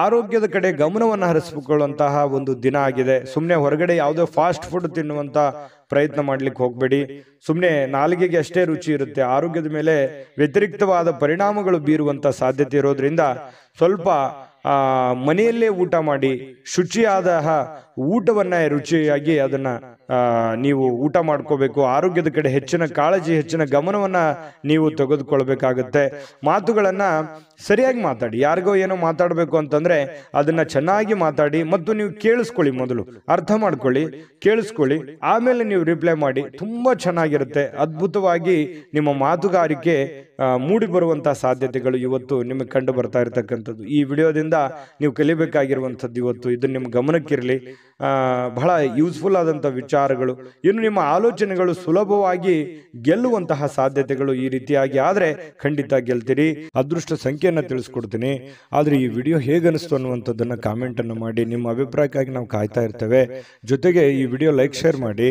ಆರೋಗ್ಯದ ಕಡೆ ಗಮನವನ್ನು ಹರಿಸಿಕೊಳ್ಳುವಂತಹ ಒಂದು ದಿನ ಆಗಿದೆ ಸುಮ್ಮನೆ ಹೊರಗಡೆ ಯಾವುದೋ ಫಾಸ್ಟ್ ಫುಡ್ ತಿನ್ನುವಂಥ ಪ್ರಯತ್ನ ಮಾಡ್ಲಿಕ್ಕೆ ಹೋಗಬೇಡಿ ಸುಮ್ಮನೆ ನಾಲಿಗೆಗೆ ಅಷ್ಟೇ ರುಚಿ ಇರುತ್ತೆ ಆರೋಗ್ಯದ ಮೇಲೆ ವ್ಯತಿರಿಕ್ತವಾದ ಪರಿಣಾಮಗಳು ಬೀರುವಂಥ ಸಾಧ್ಯತೆ ಇರೋದ್ರಿಂದ ಸ್ವಲ್ಪ ಮನೆಯಲ್ಲೇ ಊಟ ಮಾಡಿ ಶುಚಿಯಾದ ಊಟವನ್ನ ರುಚಿಯಾಗಿ ಅದನ್ನ ನೀವು ಊಟ ಮಾಡ್ಕೋಬೇಕು ಆರೋಗ್ಯದ ಕಡೆ ಹೆಚ್ಚಿನ ಕಾಳಜಿ ಹೆಚ್ಚಿನ ಗಮನವನ್ನ ನೀವು ತೆಗೆದುಕೊಳ್ಬೇಕಾಗತ್ತೆ ಮಾತುಗಳನ್ನ ಸರಿಯಾಗಿ ಮಾತಾಡಿ ಯಾರಿಗೋ ಏನೋ ಮಾತಾಡಬೇಕು ಅಂತಂದ್ರೆ ಅದನ್ನ ಚೆನ್ನಾಗಿ ಮಾತಾಡಿ ಮತ್ತು ನೀವು ಕೇಳಿಸ್ಕೊಳ್ಳಿ ಮೊದಲು ಅರ್ಥ ಮಾಡ್ಕೊಳ್ಳಿ ಕೇಳಿಸ್ಕೊಳ್ಳಿ ಆಮೇಲೆ ನೀವು ರಿಪ್ಲೈ ಮಾಡಿ ತುಂಬಾ ಚೆನ್ನಾಗಿರುತ್ತೆ ಅದ್ಭುತವಾಗಿ ನಿಮ್ಮ ಮಾತುಗಾರಿಕೆ ಮೂಡಿ ಬರುವಂತಹ ಸಾಧ್ಯತೆಗಳು ಇವತ್ತು ನಿಮಗೆ ಕಂಡು ಬರ್ತಾ ಇರತಕ್ಕಂಥದ್ದು ಈ ವಿಡಿಯೋದಿಂದ ನೀವು ಕಲಿಬೇಕಾಗಿರುವಂಥದ್ದು ಇವತ್ತು ಇದನ್ನ ನಿಮ್ಮ ಗಮನಕ್ಕಿರಲಿ ಬಹಳ ಯೂಸ್ಫುಲ್ ಆದಂಥ ವಿಚಾರಗಳು ಇನ್ನು ನಿಮ್ಮ ಆಲೋಚನೆಗಳು ಸುಲಭವಾಗಿ ಗೆಲ್ಲುವಂತಹ ಸಾಧ್ಯತೆಗಳು ಈ ರೀತಿಯಾಗಿ ಆದರೆ ಖಂಡಿತ ಗೆಲ್ತೀರಿ ಅದೃಷ್ಟ ಸಂಖ್ಯೆಯನ್ನು ತಿಳಿಸ್ಕೊಡ್ತೀನಿ ಆದರೆ ಈ ವಿಡಿಯೋ ಹೇಗೆ ಅನ್ನುವಂಥದ್ದನ್ನು ಕಾಮೆಂಟನ್ನು ಮಾಡಿ ನಿಮ್ಮ ಅಭಿಪ್ರಾಯಕ್ಕಾಗಿ ನಾವು ಕಾಯ್ತಾ ಇರ್ತೇವೆ ಜೊತೆಗೆ ಈ ವಿಡಿಯೋ ಲೈಕ್ ಶೇರ್ ಮಾಡಿ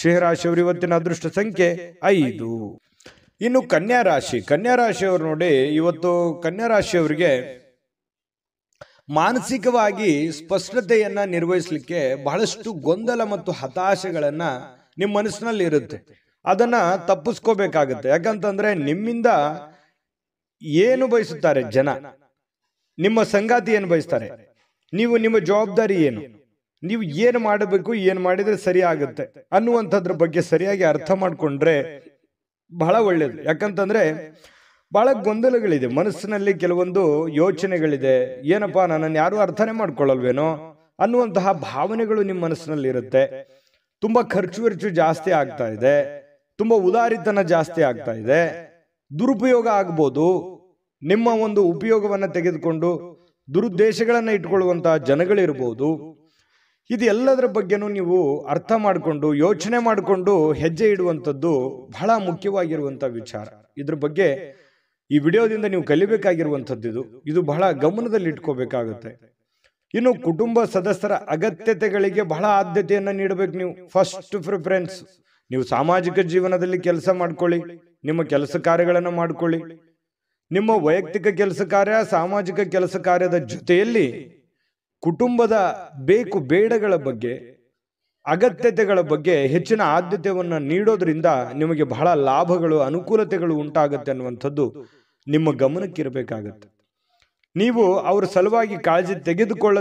ಸಿಂಹರಾಶಿಯವರು ಇವತ್ತಿನ ಅದೃಷ್ಟ ಸಂಖ್ಯೆ ಐದು ಇನ್ನು ಕನ್ಯಾ ರಾಶಿ ಕನ್ಯಾ ರಾಶಿಯವರು ನೋಡಿ ಇವತ್ತು ಕನ್ಯಾ ರಾಶಿಯವರಿಗೆ ಮಾನಸಿಕವಾಗಿ ಸ್ಪಷ್ಟತೆಯನ್ನ ನಿರ್ವಹಿಸಲಿಕ್ಕೆ ಬಹಳಷ್ಟು ಗೊಂದಲ ಮತ್ತು ಹತಾಶೆಗಳನ್ನ ನಿಮ್ಮ ಮನಸ್ಸಿನಲ್ಲಿ ಇರುತ್ತೆ ಅದನ್ನ ತಪ್ಪಿಸ್ಕೋಬೇಕಾಗುತ್ತೆ ಯಾಕಂತಂದ್ರೆ ನಿಮ್ಮಿಂದ ಏನು ಬಯಸುತ್ತಾರೆ ಜನ ನಿಮ್ಮ ಸಂಗಾತಿ ಏನು ಬಯಸ್ತಾರೆ ನೀವು ನಿಮ್ಮ ಜವಾಬ್ದಾರಿ ಏನು ನೀವು ಏನು ಮಾಡಬೇಕು ಏನು ಮಾಡಿದ್ರೆ ಸರಿ ಆಗುತ್ತೆ ಅನ್ನುವಂಥದ್ರ ಬಗ್ಗೆ ಸರಿಯಾಗಿ ಅರ್ಥ ಮಾಡಿಕೊಂಡ್ರೆ ಬಹಳ ಒಳ್ಳೇದು ಯಾಕಂತಂದ್ರೆ ಬಹಳ ಗೊಂದಲಗಳಿದೆ ಮನಸ್ಸಿನಲ್ಲಿ ಕೆಲವೊಂದು ಯೋಚನೆಗಳಿದೆ ಏನಪ್ಪಾ ನನ್ನನ್ನು ಯಾರೂ ಅರ್ಥನೇ ಮಾಡ್ಕೊಳ್ಳಲ್ವೇನೋ ಅನ್ನುವಂತಹ ಭಾವನೆಗಳು ನಿಮ್ಮ ಮನಸ್ಸಿನಲ್ಲಿ ಇರುತ್ತೆ ತುಂಬಾ ಖರ್ಚು ವೆರ್ಚು ಜಾಸ್ತಿ ಆಗ್ತಾ ಇದೆ ತುಂಬಾ ಉದಾರಿತನ ಜಾಸ್ತಿ ಆಗ್ತಾ ಇದೆ ದುರುಪಯೋಗ ಆಗ್ಬೋದು ನಿಮ್ಮ ಒಂದು ಉಪಯೋಗವನ್ನು ತೆಗೆದುಕೊಂಡು ದುರುದ್ದೇಶಗಳನ್ನು ಇಟ್ಕೊಳ್ಳುವಂತಹ ಜನಗಳಿರ್ಬೋದು ಇದೆಲ್ಲದರ ಎಲ್ಲದರ ಬಗ್ಗೆನೂ ನೀವು ಅರ್ಥ ಮಾಡಿಕೊಂಡು ಯೋಚನೆ ಮಾಡಿಕೊಂಡು ಹೆಜ್ಜೆ ಇಡುವಂಥದ್ದು ಬಹಳ ಮುಖ್ಯವಾಗಿರುವಂಥ ವಿಚಾರ ಇದ್ರ ಬಗ್ಗೆ ಈ ವಿಡಿಯೋದಿಂದ ನೀವು ಕಲಿಬೇಕಾಗಿರುವಂಥದ್ದು ಇದು ಇದು ಬಹಳ ಗಮನದಲ್ಲಿ ಇಟ್ಕೋಬೇಕಾಗುತ್ತೆ ಇನ್ನು ಕುಟುಂಬ ಸದಸ್ಯರ ಅಗತ್ಯತೆಗಳಿಗೆ ಬಹಳ ಆದ್ಯತೆಯನ್ನು ನೀಡಬೇಕು ನೀವು ಫಸ್ಟ್ ಪ್ರಿಫರೆನ್ಸ್ ನೀವು ಸಾಮಾಜಿಕ ಜೀವನದಲ್ಲಿ ಕೆಲಸ ಮಾಡ್ಕೊಳ್ಳಿ ನಿಮ್ಮ ಕೆಲಸ ಕಾರ್ಯಗಳನ್ನು ಮಾಡ್ಕೊಳ್ಳಿ ನಿಮ್ಮ ವೈಯಕ್ತಿಕ ಕೆಲಸ ಕಾರ್ಯ ಸಾಮಾಜಿಕ ಕೆಲಸ ಕಾರ್ಯದ ಜೊತೆಯಲ್ಲಿ ಕುಟುಂಬದ ಬೇಕು ಬೇಡಗಳ ಬಗ್ಗೆ ಅಗತ್ಯತೆಗಳ ಬಗ್ಗೆ ಹೆಚ್ಚಿನ ಆದ್ಯತೆಯನ್ನು ನೀಡೋದ್ರಿಂದ ನಿಮಗೆ ಬಹಳ ಲಾಭಗಳು ಅನುಕೂಲತೆಗಳು ಉಂಟಾಗುತ್ತೆ ಅನ್ನುವಂಥದ್ದು ನಿಮ್ಮ ಗಮನಕ್ಕಿರಬೇಕಾಗತ್ತೆ ನೀವು ಅವರ ಸಲುವಾಗಿ ಕಾಳಜಿ ತೆಗೆದುಕೊಳ್ಳ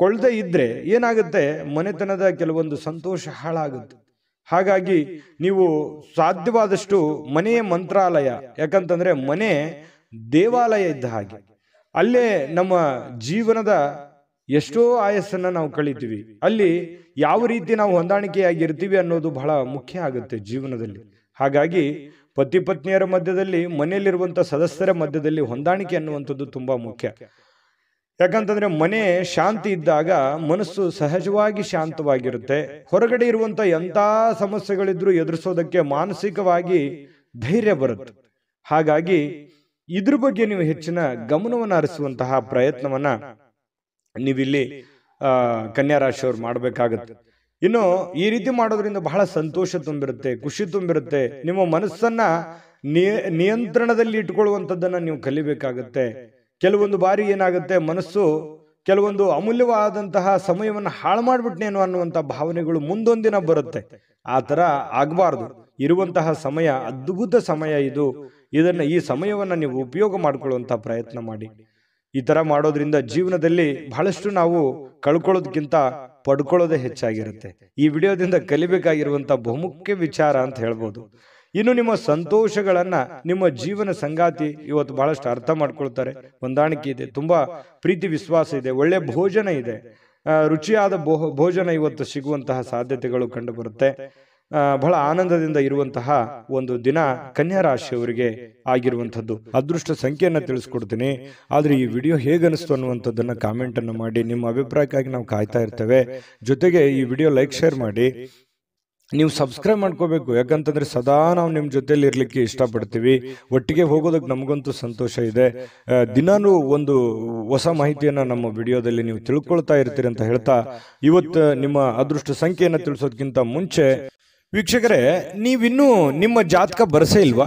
ಕೊಳ್ಳದೆ ಇದ್ದರೆ ಏನಾಗುತ್ತೆ ಮನೆತನದ ಕೆಲವೊಂದು ಸಂತೋಷ ಹಾಳಾಗುತ್ತೆ ಹಾಗಾಗಿ ನೀವು ಸಾಧ್ಯವಾದಷ್ಟು ಮನೆಯ ಮಂತ್ರಾಲಯ ಯಾಕಂತಂದರೆ ಮನೆ ದೇವಾಲಯ ಇದ್ದ ಹಾಗೆ ಅಲ್ಲೇ ನಮ್ಮ ಜೀವನದ ಎಷ್ಟೋ ಆಯಸ್ಸನ್ನು ನಾವು ಕಳಿತೀವಿ ಅಲ್ಲಿ ಯಾವ ರೀತಿ ನಾವು ಹೊಂದಾಣಿಕೆಯಾಗಿರ್ತೀವಿ ಅನ್ನೋದು ಬಹಳ ಮುಖ್ಯ ಆಗುತ್ತೆ ಜೀವನದಲ್ಲಿ ಹಾಗಾಗಿ ಪತಿ ಪತ್ನಿಯರ ಮಧ್ಯದಲ್ಲಿ ಮನೆಯಲ್ಲಿರುವಂಥ ಸದಸ್ಯರ ಮಧ್ಯದಲ್ಲಿ ಹೊಂದಾಣಿಕೆ ಅನ್ನುವಂಥದ್ದು ತುಂಬ ಮುಖ್ಯ ಯಾಕಂತಂದ್ರೆ ಮನೆ ಶಾಂತಿ ಇದ್ದಾಗ ಮನಸ್ಸು ಸಹಜವಾಗಿ ಶಾಂತವಾಗಿರುತ್ತೆ ಹೊರಗಡೆ ಇರುವಂಥ ಎಂಥ ಸಮಸ್ಯೆಗಳಿದ್ರೂ ಎದುರಿಸೋದಕ್ಕೆ ಮಾನಸಿಕವಾಗಿ ಧೈರ್ಯ ಬರುತ್ತೆ ಹಾಗಾಗಿ ಇದ್ರ ಬಗ್ಗೆ ನೀವು ಹೆಚ್ಚಿನ ಗಮನವನ್ನು ಹರಿಸುವಂತಹ ಪ್ರಯತ್ನವನ್ನ ನೀವಿಲ್ಲಿ ಕನ್ಯಾ ರಾಶಿಯವ್ರು ಮಾಡಬೇಕಾಗತ್ತೆ ಇನ್ನು ಈ ರೀತಿ ಮಾಡೋದ್ರಿಂದ ಬಹಳ ಸಂತೋಷ ತುಂಬಿರುತ್ತೆ ಖುಷಿ ತುಂಬಿರುತ್ತೆ ನಿಮ್ಮ ಮನಸ್ಸನ್ನ ನಿಯಂತ್ರಣದಲ್ಲಿ ಇಟ್ಕೊಳ್ಳುವಂಥದ್ದನ್ನು ನೀವು ಕಲಿಬೇಕಾಗತ್ತೆ ಕೆಲವೊಂದು ಬಾರಿ ಏನಾಗುತ್ತೆ ಮನಸ್ಸು ಕೆಲವೊಂದು ಅಮೂಲ್ಯವಾದಂತಹ ಸಮಯವನ್ನು ಹಾಳು ಮಾಡಿಬಿಟ್ನೇನು ಅನ್ನುವಂಥ ಭಾವನೆಗಳು ಮುಂದೊಂದಿನ ಬರುತ್ತೆ ಆ ಥರ ಆಗಬಾರ್ದು ಇರುವಂತಹ ಸಮಯ ಅದ್ಭುತ ಸಮಯ ಇದು ಇದನ್ನು ಈ ಸಮಯವನ್ನು ನೀವು ಉಪಯೋಗ ಮಾಡಿಕೊಳ್ಳುವಂಥ ಪ್ರಯತ್ನ ಮಾಡಿ ಈ ಥರ ಮಾಡೋದ್ರಿಂದ ಜೀವನದಲ್ಲಿ ಬಹಳಷ್ಟು ನಾವು ಕಳ್ಕೊಳ್ಳೋದಕ್ಕಿಂತ ಪಡ್ಕೊಳ್ಳೋದೇ ಹೆಚ್ಚಾಗಿರುತ್ತೆ ಈ ವಿಡಿಯೋದಿಂದ ಕಲಿಬೇಕಾಗಿರುವಂಥ ಬಹುಮುಖ್ಯ ವಿಚಾರ ಅಂತ ಹೇಳ್ಬೋದು ಇನ್ನು ನಿಮ್ಮ ಸಂತೋಷಗಳನ್ನು ನಿಮ್ಮ ಜೀವನ ಸಂಗಾತಿ ಇವತ್ತು ಬಹಳಷ್ಟು ಅರ್ಥ ಮಾಡ್ಕೊಳ್ತಾರೆ ಹೊಂದಾಣಿಕೆ ಇದೆ ತುಂಬ ಪ್ರೀತಿ ವಿಶ್ವಾಸ ಇದೆ ಒಳ್ಳೆ ಭೋಜನ ಇದೆ ರುಚಿಯಾದ ಭೋಜನ ಇವತ್ತು ಸಿಗುವಂತಹ ಸಾಧ್ಯತೆಗಳು ಕಂಡುಬರುತ್ತೆ ಬಹಳ ಆನಂದದಿಂದ ಇರುವಂತಹ ಒಂದು ದಿನ ಕನ್ಯಾ ರಾಶಿಯವರಿಗೆ ಆಗಿರುವಂಥದ್ದು ಅದೃಷ್ಟ ಸಂಖ್ಯೆಯನ್ನು ತಿಳಿಸ್ಕೊಡ್ತೀನಿ ಆದರೆ ಈ ವಿಡಿಯೋ ಅನಿಸ್ತು ಅನ್ನುವಂಥದ್ದನ್ನು ಕಾಮೆಂಟನ್ನು ಮಾಡಿ ನಿಮ್ಮ ಅಭಿಪ್ರಾಯಕ್ಕಾಗಿ ನಾವು ಕಾಯ್ತಾ ಇರ್ತೇವೆ ಜೊತೆಗೆ ಈ ವಿಡಿಯೋ ಲೈಕ್ ಶೇರ್ ಮಾಡಿ ನೀವು ಸಬ್ಸ್ಕ್ರೈಬ್ ಮಾಡ್ಕೋಬೇಕು ಯಾಕಂತಂದರೆ ಸದಾ ನಾವು ನಿಮ್ಮ ಜೊತೆಯಲ್ಲಿ ಇರಲಿಕ್ಕೆ ಇಷ್ಟಪಡ್ತೀವಿ ಒಟ್ಟಿಗೆ ಹೋಗೋದಕ್ಕೆ ನಮಗಂತೂ ಸಂತೋಷ ಇದೆ ದಿನಾನೂ ಒಂದು ಹೊಸ ಮಾಹಿತಿಯನ್ನು ನಮ್ಮ ವಿಡಿಯೋದಲ್ಲಿ ನೀವು ತಿಳ್ಕೊಳ್ತಾ ಇರ್ತೀರಿ ಅಂತ ಹೇಳ್ತಾ ಇವತ್ತು ನಿಮ್ಮ ಅದೃಷ್ಟ ಸಂಖ್ಯೆಯನ್ನು ತಿಳಿಸೋದಕ್ಕಿಂತ ಮುಂಚೆ ವೀಕ್ಷಕರೇ ನೀವಿನ್ನೂ ನಿಮ್ಮ ಜಾತಕ ಬರಸೇ ಇಲ್ವಾ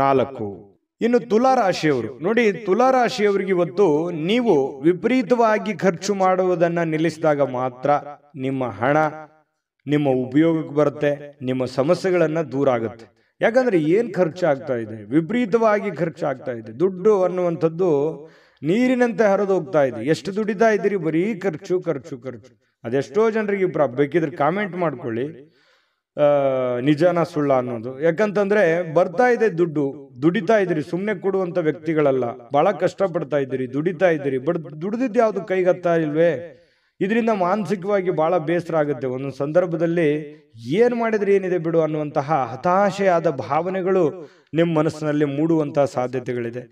ನಾಲ್ಕು ಇನ್ನು ತುಲಾರಾಶಿಯವರು ನೋಡಿ ತುಲಾರಾಶಿಯವರಿಗೆ ಇವತ್ತು ನೀವು ವಿಪರೀತವಾಗಿ ಖರ್ಚು ಮಾಡುವುದನ್ನ ನಿಲ್ಲಿಸಿದಾಗ ಮಾತ್ರ ನಿಮ್ಮ ಹಣ ನಿಮ್ಮ ಉಪಯೋಗಕ್ಕೆ ಬರುತ್ತೆ ನಿಮ್ಮ ಸಮಸ್ಯೆಗಳನ್ನು ದೂರ ಆಗುತ್ತೆ ಯಾಕಂದ್ರೆ ಏನು ಆಗ್ತಾ ಇದೆ ವಿಪರೀತವಾಗಿ ಖರ್ಚು ಆಗ್ತಾ ಇದೆ ದುಡ್ಡು ಅನ್ನುವಂಥದ್ದು ನೀರಿನಂತೆ ಹರಿದು ಹೋಗ್ತಾ ಇದೆ ಎಷ್ಟು ದುಡಿತಾ ಇದ್ದೀರಿ ಬರೀ ಖರ್ಚು ಖರ್ಚು ಖರ್ಚು ಅದೆಷ್ಟೋ ಜನರಿಗೆ ಬೇಕಿದ್ರೆ ಕಾಮೆಂಟ್ ಮಾಡ್ಕೊಳ್ಳಿ ನಿಜಾನ ಸುಳ್ಳ ಅನ್ನೋದು ಯಾಕಂತಂದ್ರೆ ಬರ್ತಾ ಇದೆ ದುಡ್ಡು ದುಡಿತಾ ಇದ್ರಿ ಸುಮ್ಮನೆ ಕೊಡುವಂತ ವ್ಯಕ್ತಿಗಳಲ್ಲ ಬಹಳ ಕಷ್ಟ ಪಡ್ತಾ ಇದ್ದೀರಿ ದುಡಿತಾ ಇದ್ರಿ ಬಟ್ ದುಡಿದಿದ್ದು ಯಾವ್ದು ಕೈಗತ್ತಾ ಇಲ್ವೇ ಇದರಿಂದ ಮಾನಸಿಕವಾಗಿ ಬಹಳ ಬೇಸರ ಆಗುತ್ತೆ ಒಂದು ಸಂದರ್ಭದಲ್ಲಿ ಏನು ಮಾಡಿದ್ರೆ ಏನಿದೆ ಬಿಡು ಅನ್ನುವಂತಹ ಹತಾಶೆಯಾದ ಭಾವನೆಗಳು ನಿಮ್ಮ ಮನಸ್ಸಿನಲ್ಲಿ ಮೂಡುವಂತಹ ಸಾಧ್ಯತೆಗಳಿದೆ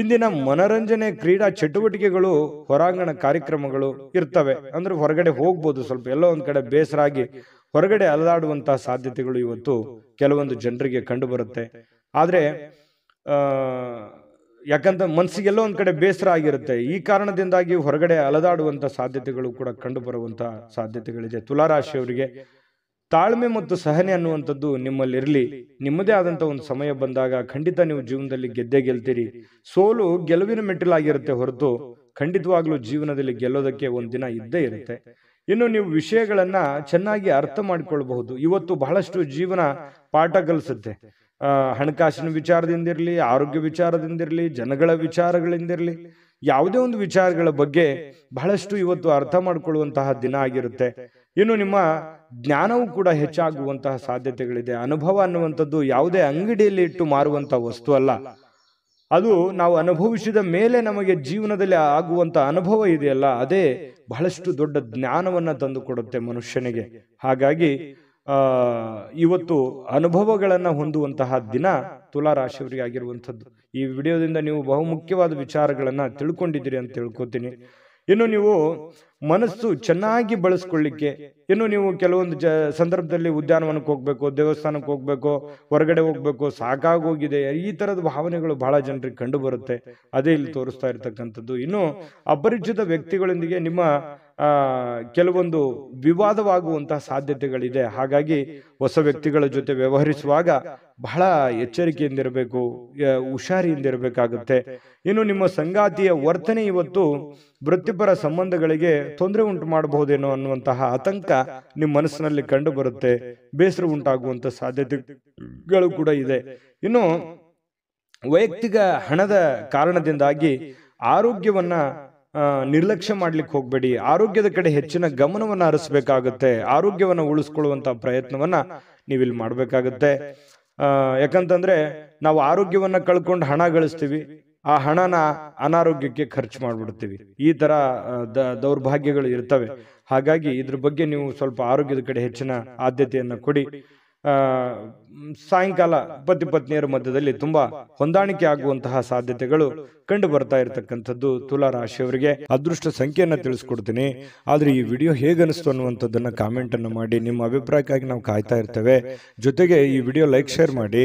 ಇಂದಿನ ಮನರಂಜನೆ ಕ್ರೀಡಾ ಚಟುವಟಿಕೆಗಳು ಹೊರಾಂಗಣ ಕಾರ್ಯಕ್ರಮಗಳು ಇರ್ತವೆ ಅಂದ್ರೆ ಹೊರಗಡೆ ಹೋಗ್ಬೋದು ಸ್ವಲ್ಪ ಎಲ್ಲೋ ಒಂದ್ ಕಡೆ ಬೇಸರಾಗಿ ಹೊರಗಡೆ ಅಲದಾಡುವಂತಹ ಸಾಧ್ಯತೆಗಳು ಇವತ್ತು ಕೆಲವೊಂದು ಜನರಿಗೆ ಕಂಡು ಬರುತ್ತೆ ಆದರೆ ಯಾಕಂತ ಮನಸ್ಸಿಗೆಲ್ಲೋ ಒಂದು ಕಡೆ ಬೇಸರ ಆಗಿರುತ್ತೆ ಈ ಕಾರಣದಿಂದಾಗಿ ಹೊರಗಡೆ ಅಲದಾಡುವಂಥ ಸಾಧ್ಯತೆಗಳು ಕೂಡ ಕಂಡು ಬರುವಂಥ ಸಾಧ್ಯತೆಗಳಿದೆ ತುಲಾರಾಶಿಯವರಿಗೆ ತಾಳ್ಮೆ ಮತ್ತು ಸಹನೆ ಅನ್ನುವಂಥದ್ದು ನಿಮ್ಮಲ್ಲಿರಲಿ ನಿಮ್ಮದೇ ಆದಂಥ ಒಂದು ಸಮಯ ಬಂದಾಗ ಖಂಡಿತ ನೀವು ಜೀವನದಲ್ಲಿ ಗೆದ್ದೇ ಗೆಲ್ತೀರಿ ಸೋಲು ಗೆಲುವಿನ ಮೆಟ್ಟಿಲಾಗಿರುತ್ತೆ ಹೊರತು ಖಂಡಿತವಾಗ್ಲೂ ಜೀವನದಲ್ಲಿ ಗೆಲ್ಲೋದಕ್ಕೆ ಒಂದು ದಿನ ಇದ್ದೇ ಇರುತ್ತೆ ಇನ್ನು ನೀವು ವಿಷಯಗಳನ್ನು ಚೆನ್ನಾಗಿ ಅರ್ಥ ಮಾಡಿಕೊಳ್ಬಹುದು ಇವತ್ತು ಬಹಳಷ್ಟು ಜೀವನ ಪಾಠ ಕಲಿಸುತ್ತೆ ಹಣಕಾಸಿನ ವಿಚಾರದಿಂದಿರಲಿ ಆರೋಗ್ಯ ವಿಚಾರದಿಂದಿರಲಿ ಜನಗಳ ವಿಚಾರಗಳಿಂದಿರಲಿ ಯಾವುದೇ ಒಂದು ವಿಚಾರಗಳ ಬಗ್ಗೆ ಬಹಳಷ್ಟು ಇವತ್ತು ಅರ್ಥ ಮಾಡಿಕೊಳ್ಳುವಂತಹ ದಿನ ಆಗಿರುತ್ತೆ ಇನ್ನು ನಿಮ್ಮ ಜ್ಞಾನವೂ ಕೂಡ ಹೆಚ್ಚಾಗುವಂತಹ ಸಾಧ್ಯತೆಗಳಿದೆ ಅನುಭವ ಅನ್ನುವಂಥದ್ದು ಯಾವುದೇ ಅಂಗಡಿಯಲ್ಲಿ ಇಟ್ಟು ಮಾರುವಂತಹ ವಸ್ತು ಅಲ್ಲ ಅದು ನಾವು ಅನುಭವಿಸಿದ ಮೇಲೆ ನಮಗೆ ಜೀವನದಲ್ಲಿ ಆಗುವಂಥ ಅನುಭವ ಇದೆಯಲ್ಲ ಅದೇ ಬಹಳಷ್ಟು ದೊಡ್ಡ ಜ್ಞಾನವನ್ನು ತಂದುಕೊಡುತ್ತೆ ಮನುಷ್ಯನಿಗೆ ಹಾಗಾಗಿ ಆ ಇವತ್ತು ಅನುಭವಗಳನ್ನು ಹೊಂದುವಂತಹ ದಿನ ತುಲಾರಾಶಿಯವರಿಗೆ ಆಗಿರುವಂಥದ್ದು ಈ ವಿಡಿಯೋದಿಂದ ನೀವು ಬಹುಮುಖ್ಯವಾದ ವಿಚಾರಗಳನ್ನು ತಿಳ್ಕೊಂಡಿದ್ದೀರಿ ಅಂತ ತಿಳ್ಕೊತೀನಿ ಇನ್ನು ನೀವು ಮನಸ್ಸು ಚೆನ್ನಾಗಿ ಬಳಸ್ಕೊಳ್ಳಿಕ್ಕೆ ಇನ್ನು ನೀವು ಕೆಲವೊಂದು ಜ ಸಂದರ್ಭದಲ್ಲಿ ಉದ್ಯಾನವನಕ್ಕೆ ಹೋಗ್ಬೇಕು ದೇವಸ್ಥಾನಕ್ಕೆ ಹೋಗ್ಬೇಕು ಹೊರಗಡೆ ಹೋಗ್ಬೇಕು ಸಾಕಾಗೋಗಿದೆ ಈ ತರದ ಭಾವನೆಗಳು ಬಹಳ ಜನರಿಗೆ ಬರುತ್ತೆ ಅದೇ ಇಲ್ಲಿ ತೋರಿಸ್ತಾ ಇರ್ತಕ್ಕಂಥದ್ದು ಇನ್ನು ಅಪರಿಚಿತ ವ್ಯಕ್ತಿಗಳೊಂದಿಗೆ ನಿಮ್ಮ ಕೆಲವೊಂದು ವಿವಾದವಾಗುವಂತಹ ಸಾಧ್ಯತೆಗಳಿದೆ ಹಾಗಾಗಿ ಹೊಸ ವ್ಯಕ್ತಿಗಳ ಜೊತೆ ವ್ಯವಹರಿಸುವಾಗ ಬಹಳ ಎಚ್ಚರಿಕೆಯಿಂದ ಇರಬೇಕು ಹುಷಾರಿಯಿಂದ ಇರಬೇಕಾಗುತ್ತೆ ಇನ್ನು ನಿಮ್ಮ ಸಂಗಾತಿಯ ವರ್ತನೆ ಇವತ್ತು ವೃತ್ತಿಪರ ಸಂಬಂಧಗಳಿಗೆ ತೊಂದರೆ ಉಂಟು ಮಾಡಬಹುದೇನೋ ಅನ್ನುವಂತಹ ಆತಂಕ ನಿಮ್ಮ ಮನಸ್ಸಿನಲ್ಲಿ ಕಂಡು ಬರುತ್ತೆ ಬೇಸರ ಉಂಟಾಗುವಂಥ ಸಾಧ್ಯತೆಗಳು ಕೂಡ ಇದೆ ಇನ್ನು ವೈಯಕ್ತಿಕ ಹಣದ ಕಾರಣದಿಂದಾಗಿ ಆರೋಗ್ಯವನ್ನ ನಿರ್ಲಕ್ಷ್ಯ ಮಾಡ್ಲಿಕ್ಕೆ ಹೋಗ್ಬೇಡಿ ಆರೋಗ್ಯದ ಕಡೆ ಹೆಚ್ಚಿನ ಗಮನವನ್ನು ಆರೋಗ್ಯವನ್ನ ಆರೋಗ್ಯವನ್ನು ಪ್ರಯತ್ನವನ್ನ ನೀವು ನೀವಿಲ್ಲಿ ಮಾಡಬೇಕಾಗುತ್ತೆ ಯಾಕಂತಂದ್ರೆ ನಾವು ಆರೋಗ್ಯವನ್ನ ಕಳ್ಕೊಂಡು ಹಣ ಗಳಿಸ್ತೀವಿ ಆ ಹಣನ ಅನಾರೋಗ್ಯಕ್ಕೆ ಖರ್ಚು ಮಾಡಿಬಿಡ್ತೀವಿ ಈ ದ ದೌರ್ಭಾಗ್ಯಗಳು ಇರ್ತವೆ ಹಾಗಾಗಿ ಇದ್ರ ಬಗ್ಗೆ ನೀವು ಸ್ವಲ್ಪ ಆರೋಗ್ಯದ ಕಡೆ ಹೆಚ್ಚಿನ ಆದ್ಯತೆಯನ್ನು ಕೊಡಿ ಸಾಯಂಕಾಲ ಪತಿ ಪತ್ನಿಯರ ಮಧ್ಯದಲ್ಲಿ ತುಂಬಾ ಹೊಂದಾಣಿಕೆ ಆಗುವಂತಹ ಸಾಧ್ಯತೆಗಳು ಕಂಡು ಬರ್ತಾ ಇರತಕ್ಕಂಥದ್ದು ತುಲಾ ರಾಶಿಯವರಿಗೆ ಅದೃಷ್ಟ ಸಂಖ್ಯೆಯನ್ನು ತಿಳಿಸ್ಕೊಡ್ತೀನಿ ಆದರೆ ಈ ವಿಡಿಯೋ ಹೇಗನಿಸ್ತು ಅನ್ನುವಂಥದ್ದನ್ನು ಕಾಮೆಂಟನ್ನು ಮಾಡಿ ನಿಮ್ಮ ಅಭಿಪ್ರಾಯಕ್ಕಾಗಿ ನಾವು ಕಾಯ್ತಾ ಇರ್ತೇವೆ ಜೊತೆಗೆ ಈ ವಿಡಿಯೋ ಲೈಕ್ ಶೇರ್ ಮಾಡಿ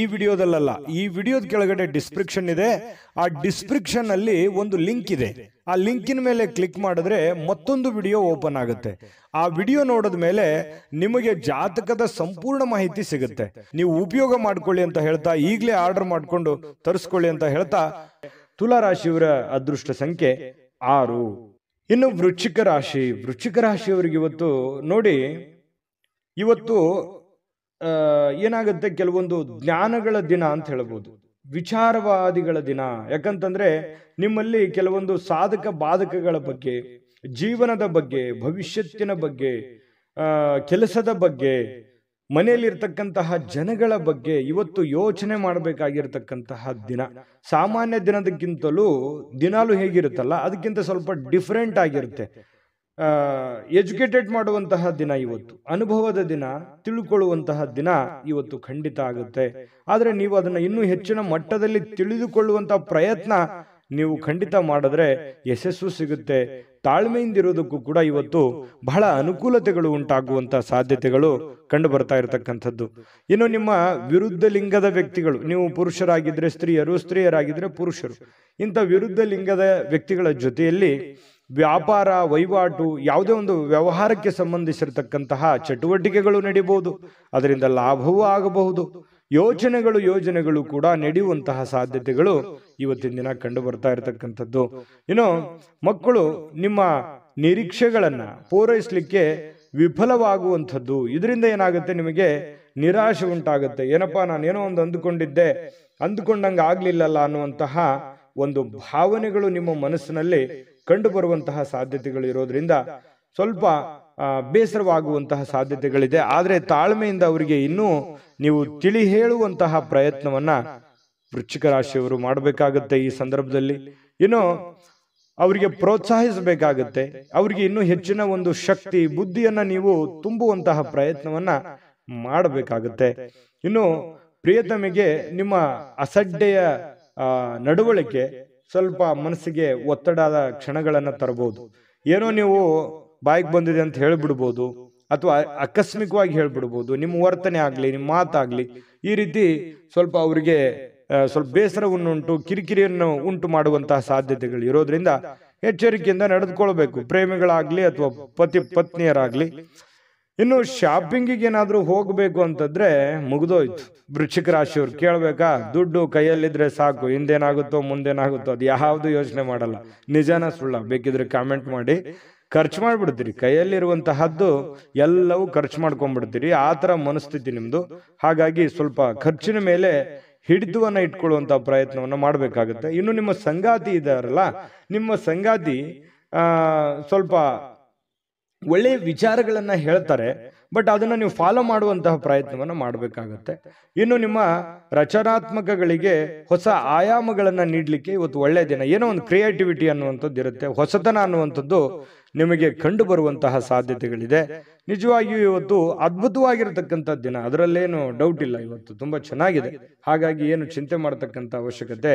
ಈ ವಿಡಿಯೋದಲ್ಲ ಈ ವಿಡಿಯೋದ ಕೆಳಗಡೆ ಡಿಸ್ಕ್ರಿಪ್ಷನ್ ಇದೆ ಆ ಡಿಸ್ಕ್ರಿಪ್ಷನ್ ಅಲ್ಲಿ ಒಂದು ಲಿಂಕ್ ಇದೆ ಆ ಲಿಂಕಿನ ಮೇಲೆ ಕ್ಲಿಕ್ ಮಾಡಿದ್ರೆ ಮತ್ತೊಂದು ವಿಡಿಯೋ ಓಪನ್ ಆಗುತ್ತೆ ಆ ವಿಡಿಯೋ ನೋಡಿದ ಮೇಲೆ ನಿಮಗೆ ಜಾತಕದ ಸಂಪೂರ್ಣ ಮಾಹಿತಿ ಸಿಗುತ್ತೆ ನೀವು ಉಪಯೋಗ ಮಾಡ್ಕೊಳ್ಳಿ ಅಂತ ಹೇಳ್ತಾ ಈಗಲೇ ಆರ್ಡರ್ ಮಾಡಿಕೊಂಡು ತರಿಸ್ಕೊಳ್ಳಿ ಅಂತ ಹೇಳ್ತಾ ತುಲಾರಾಶಿಯವರ ಅದೃಷ್ಟ ಸಂಖ್ಯೆ ಆರು ಇನ್ನು ವೃಶ್ಚಿಕ ರಾಶಿ ವೃಶ್ಚಿಕ ರಾಶಿಯವರಿಗೆ ಇವತ್ತು ನೋಡಿ ಇವತ್ತು ಏನಾಗುತ್ತೆ ಕೆಲವೊಂದು ಜ್ಞಾನಗಳ ದಿನ ಅಂತ ಹೇಳ್ಬೋದು ವಿಚಾರವಾದಿಗಳ ದಿನ ಯಾಕಂತಂದ್ರೆ ನಿಮ್ಮಲ್ಲಿ ಕೆಲವೊಂದು ಸಾಧಕ ಬಾಧಕಗಳ ಬಗ್ಗೆ ಜೀವನದ ಬಗ್ಗೆ ಭವಿಷ್ಯತ್ತಿನ ಬಗ್ಗೆ ಕೆಲಸದ ಬಗ್ಗೆ ಮನೆಯಲ್ಲಿರ್ತಕ್ಕಂತಹ ಜನಗಳ ಬಗ್ಗೆ ಇವತ್ತು ಯೋಚನೆ ಮಾಡಬೇಕಾಗಿರ್ತಕ್ಕಂತಹ ದಿನ ಸಾಮಾನ್ಯ ದಿನದಕ್ಕಿಂತಲೂ ದಿನಾಲು ಹೇಗಿರುತ್ತಲ್ಲ ಅದಕ್ಕಿಂತ ಸ್ವಲ್ಪ ಡಿಫ್ರೆಂಟ್ ಆಗಿರುತ್ತೆ ಎಜುಕೇಟೆಡ್ ಮಾಡುವಂತಹ ದಿನ ಇವತ್ತು ಅನುಭವದ ದಿನ ತಿಳ್ಕೊಳ್ಳುವಂತಹ ದಿನ ಇವತ್ತು ಖಂಡಿತ ಆಗುತ್ತೆ ಆದರೆ ನೀವು ಅದನ್ನು ಇನ್ನೂ ಹೆಚ್ಚಿನ ಮಟ್ಟದಲ್ಲಿ ತಿಳಿದುಕೊಳ್ಳುವಂತಹ ಪ್ರಯತ್ನ ನೀವು ಖಂಡಿತ ಮಾಡಿದ್ರೆ ಯಶಸ್ಸು ಸಿಗುತ್ತೆ ತಾಳ್ಮೆಯಿಂದ ಇರೋದಕ್ಕೂ ಕೂಡ ಇವತ್ತು ಬಹಳ ಅನುಕೂಲತೆಗಳು ಉಂಟಾಗುವಂಥ ಸಾಧ್ಯತೆಗಳು ಕಂಡು ಬರ್ತಾ ಇರತಕ್ಕಂಥದ್ದು ಇನ್ನು ನಿಮ್ಮ ವಿರುದ್ಧ ಲಿಂಗದ ವ್ಯಕ್ತಿಗಳು ನೀವು ಪುರುಷರಾಗಿದ್ದರೆ ಸ್ತ್ರೀಯರು ಸ್ತ್ರೀಯರಾಗಿದ್ದರೆ ಪುರುಷರು ಇಂಥ ವಿರುದ್ಧ ಲಿಂಗದ ವ್ಯಕ್ತಿಗಳ ಜೊತೆಯಲ್ಲಿ ವ್ಯಾಪಾರ ವಹಿವಾಟು ಯಾವುದೇ ಒಂದು ವ್ಯವಹಾರಕ್ಕೆ ಸಂಬಂಧಿಸಿರತಕ್ಕಂತಹ ಚಟುವಟಿಕೆಗಳು ನಡೀಬಹುದು ಅದರಿಂದ ಲಾಭವೂ ಆಗಬಹುದು ಯೋಜನೆಗಳು ಯೋಜನೆಗಳು ಕೂಡ ನಡೆಯುವಂತಹ ಸಾಧ್ಯತೆಗಳು ಇವತ್ತಿನ ದಿನ ಕಂಡು ಬರ್ತಾ ಇರತಕ್ಕಂಥದ್ದು ಇನ್ನು ಮಕ್ಕಳು ನಿಮ್ಮ ನಿರೀಕ್ಷೆಗಳನ್ನು ಪೂರೈಸಲಿಕ್ಕೆ ವಿಫಲವಾಗುವಂಥದ್ದು ಇದರಿಂದ ಏನಾಗುತ್ತೆ ನಿಮಗೆ ನಿರಾಶೆ ಉಂಟಾಗುತ್ತೆ ಏನಪ್ಪ ನಾನೇನೋ ಒಂದು ಅಂದುಕೊಂಡಿದ್ದೆ ಅಂದುಕೊಂಡಂಗೆ ಆಗಲಿಲ್ಲಲ್ಲ ಅನ್ನುವಂತಹ ಒಂದು ಭಾವನೆಗಳು ನಿಮ್ಮ ಮನಸ್ಸಿನಲ್ಲಿ ಕಂಡುಬರುವಂತಹ ಸಾಧ್ಯತೆಗಳು ಇರೋದ್ರಿಂದ ಸ್ವಲ್ಪ ಬೇಸರವಾಗುವಂತಹ ಸಾಧ್ಯತೆಗಳಿದೆ ಆದರೆ ತಾಳ್ಮೆಯಿಂದ ಅವರಿಗೆ ಇನ್ನೂ ನೀವು ತಿಳಿ ಹೇಳುವಂತಹ ಪ್ರಯತ್ನವನ್ನ ವೃಶ್ಚಿಕ ರಾಶಿಯವರು ಮಾಡಬೇಕಾಗತ್ತೆ ಈ ಸಂದರ್ಭದಲ್ಲಿ ಇನ್ನು ಅವರಿಗೆ ಪ್ರೋತ್ಸಾಹಿಸಬೇಕಾಗತ್ತೆ ಅವರಿಗೆ ಇನ್ನೂ ಹೆಚ್ಚಿನ ಒಂದು ಶಕ್ತಿ ಬುದ್ಧಿಯನ್ನ ನೀವು ತುಂಬುವಂತಹ ಪ್ರಯತ್ನವನ್ನ ಮಾಡಬೇಕಾಗತ್ತೆ ಇನ್ನು ಪ್ರಿಯತಮಿಗೆ ನಿಮ್ಮ ಅಸಡ್ಡೆಯ ನಡವಳಿಕೆ ಸ್ವಲ್ಪ ಮನಸ್ಸಿಗೆ ಒತ್ತಡದ ಕ್ಷಣಗಳನ್ನು ತರಬಹುದು ಏನೋ ನೀವು ಬಾಯಿಗೆ ಬಂದಿದೆ ಅಂತ ಹೇಳಿಬಿಡ್ಬೋದು ಅಥವಾ ಆಕಸ್ಮಿಕವಾಗಿ ಹೇಳ್ಬಿಡ್ಬೋದು ನಿಮ್ಮ ವರ್ತನೆ ಆಗಲಿ ನಿಮ್ಮ ಮಾತಾಗಲಿ ಈ ರೀತಿ ಸ್ವಲ್ಪ ಅವರಿಗೆ ಸ್ವಲ್ಪ ಬೇಸರವನ್ನುಂಟು ಕಿರಿಕಿರಿಯನ್ನು ಉಂಟು ಮಾಡುವಂತಹ ಸಾಧ್ಯತೆಗಳು ಇರೋದ್ರಿಂದ ಎಚ್ಚರಿಕೆಯಿಂದ ನಡೆದುಕೊಳ್ಬೇಕು ಪ್ರೇಮಿಗಳಾಗಲಿ ಅಥವಾ ಪತಿ ಪತ್ನಿಯರಾಗಲಿ ಇನ್ನು ಶಾಪಿಂಗಿಗೆ ಏನಾದರೂ ಹೋಗಬೇಕು ಅಂತಂದ್ರೆ ಮುಗಿದೋಯ್ತು ವೃಶ್ಚಿಕ ರಾಶಿಯವ್ರು ಕೇಳಬೇಕಾ ದುಡ್ಡು ಕೈಯಲ್ಲಿದ್ರೆ ಸಾಕು ಹಿಂದೇನಾಗುತ್ತೋ ಮುಂದೇನಾಗುತ್ತೋ ಅದು ಯಾವ್ದು ಯೋಚನೆ ಮಾಡಲ್ಲ ನಿಜಾನ ಸುಳ್ಳ ಬೇಕಿದ್ರೆ ಕಾಮೆಂಟ್ ಮಾಡಿ ಖರ್ಚು ಮಾಡಿಬಿಡ್ತೀರಿ ಕೈಯಲ್ಲಿರುವಂತಹದ್ದು ಎಲ್ಲವೂ ಖರ್ಚು ಮಾಡ್ಕೊಂಡ್ಬಿಡ್ತೀರಿ ಆ ಥರ ಮನಸ್ಥಿತಿ ನಿಮ್ಮದು ಹಾಗಾಗಿ ಸ್ವಲ್ಪ ಖರ್ಚಿನ ಮೇಲೆ ಹಿಡಿತವನ್ನು ಇಟ್ಕೊಳ್ಳುವಂಥ ಪ್ರಯತ್ನವನ್ನು ಮಾಡಬೇಕಾಗುತ್ತೆ ಇನ್ನು ನಿಮ್ಮ ಸಂಗಾತಿ ಇದಾರಲ್ಲ ನಿಮ್ಮ ಸಂಗಾತಿ ಸ್ವಲ್ಪ ಒಳ್ಳೆಯ ವಿಚಾರಗಳನ್ನು ಹೇಳ್ತಾರೆ ಬಟ್ ಅದನ್ನು ನೀವು ಫಾಲೋ ಮಾಡುವಂತಹ ಪ್ರಯತ್ನವನ್ನು ಮಾಡಬೇಕಾಗತ್ತೆ ಇನ್ನು ನಿಮ್ಮ ರಚನಾತ್ಮಕಗಳಿಗೆ ಹೊಸ ಆಯಾಮಗಳನ್ನು ನೀಡಲಿಕ್ಕೆ ಇವತ್ತು ಒಳ್ಳೆಯ ದಿನ ಏನೋ ಒಂದು ಕ್ರಿಯೇಟಿವಿಟಿ ಅನ್ನುವಂಥದ್ದು ಇರುತ್ತೆ ಹೊಸತನ ಅನ್ನುವಂಥದ್ದು ನಿಮಗೆ ಕಂಡು ಬರುವಂತಹ ಸಾಧ್ಯತೆಗಳಿದೆ ನಿಜವಾಗಿಯೂ ಇವತ್ತು ಅದ್ಭುತವಾಗಿರತಕ್ಕಂಥ ದಿನ ಅದರಲ್ಲೇನು ಡೌಟ್ ಇಲ್ಲ ಇವತ್ತು ತುಂಬ ಚೆನ್ನಾಗಿದೆ ಹಾಗಾಗಿ ಏನು ಚಿಂತೆ ಮಾಡತಕ್ಕಂಥ ಅವಶ್ಯಕತೆ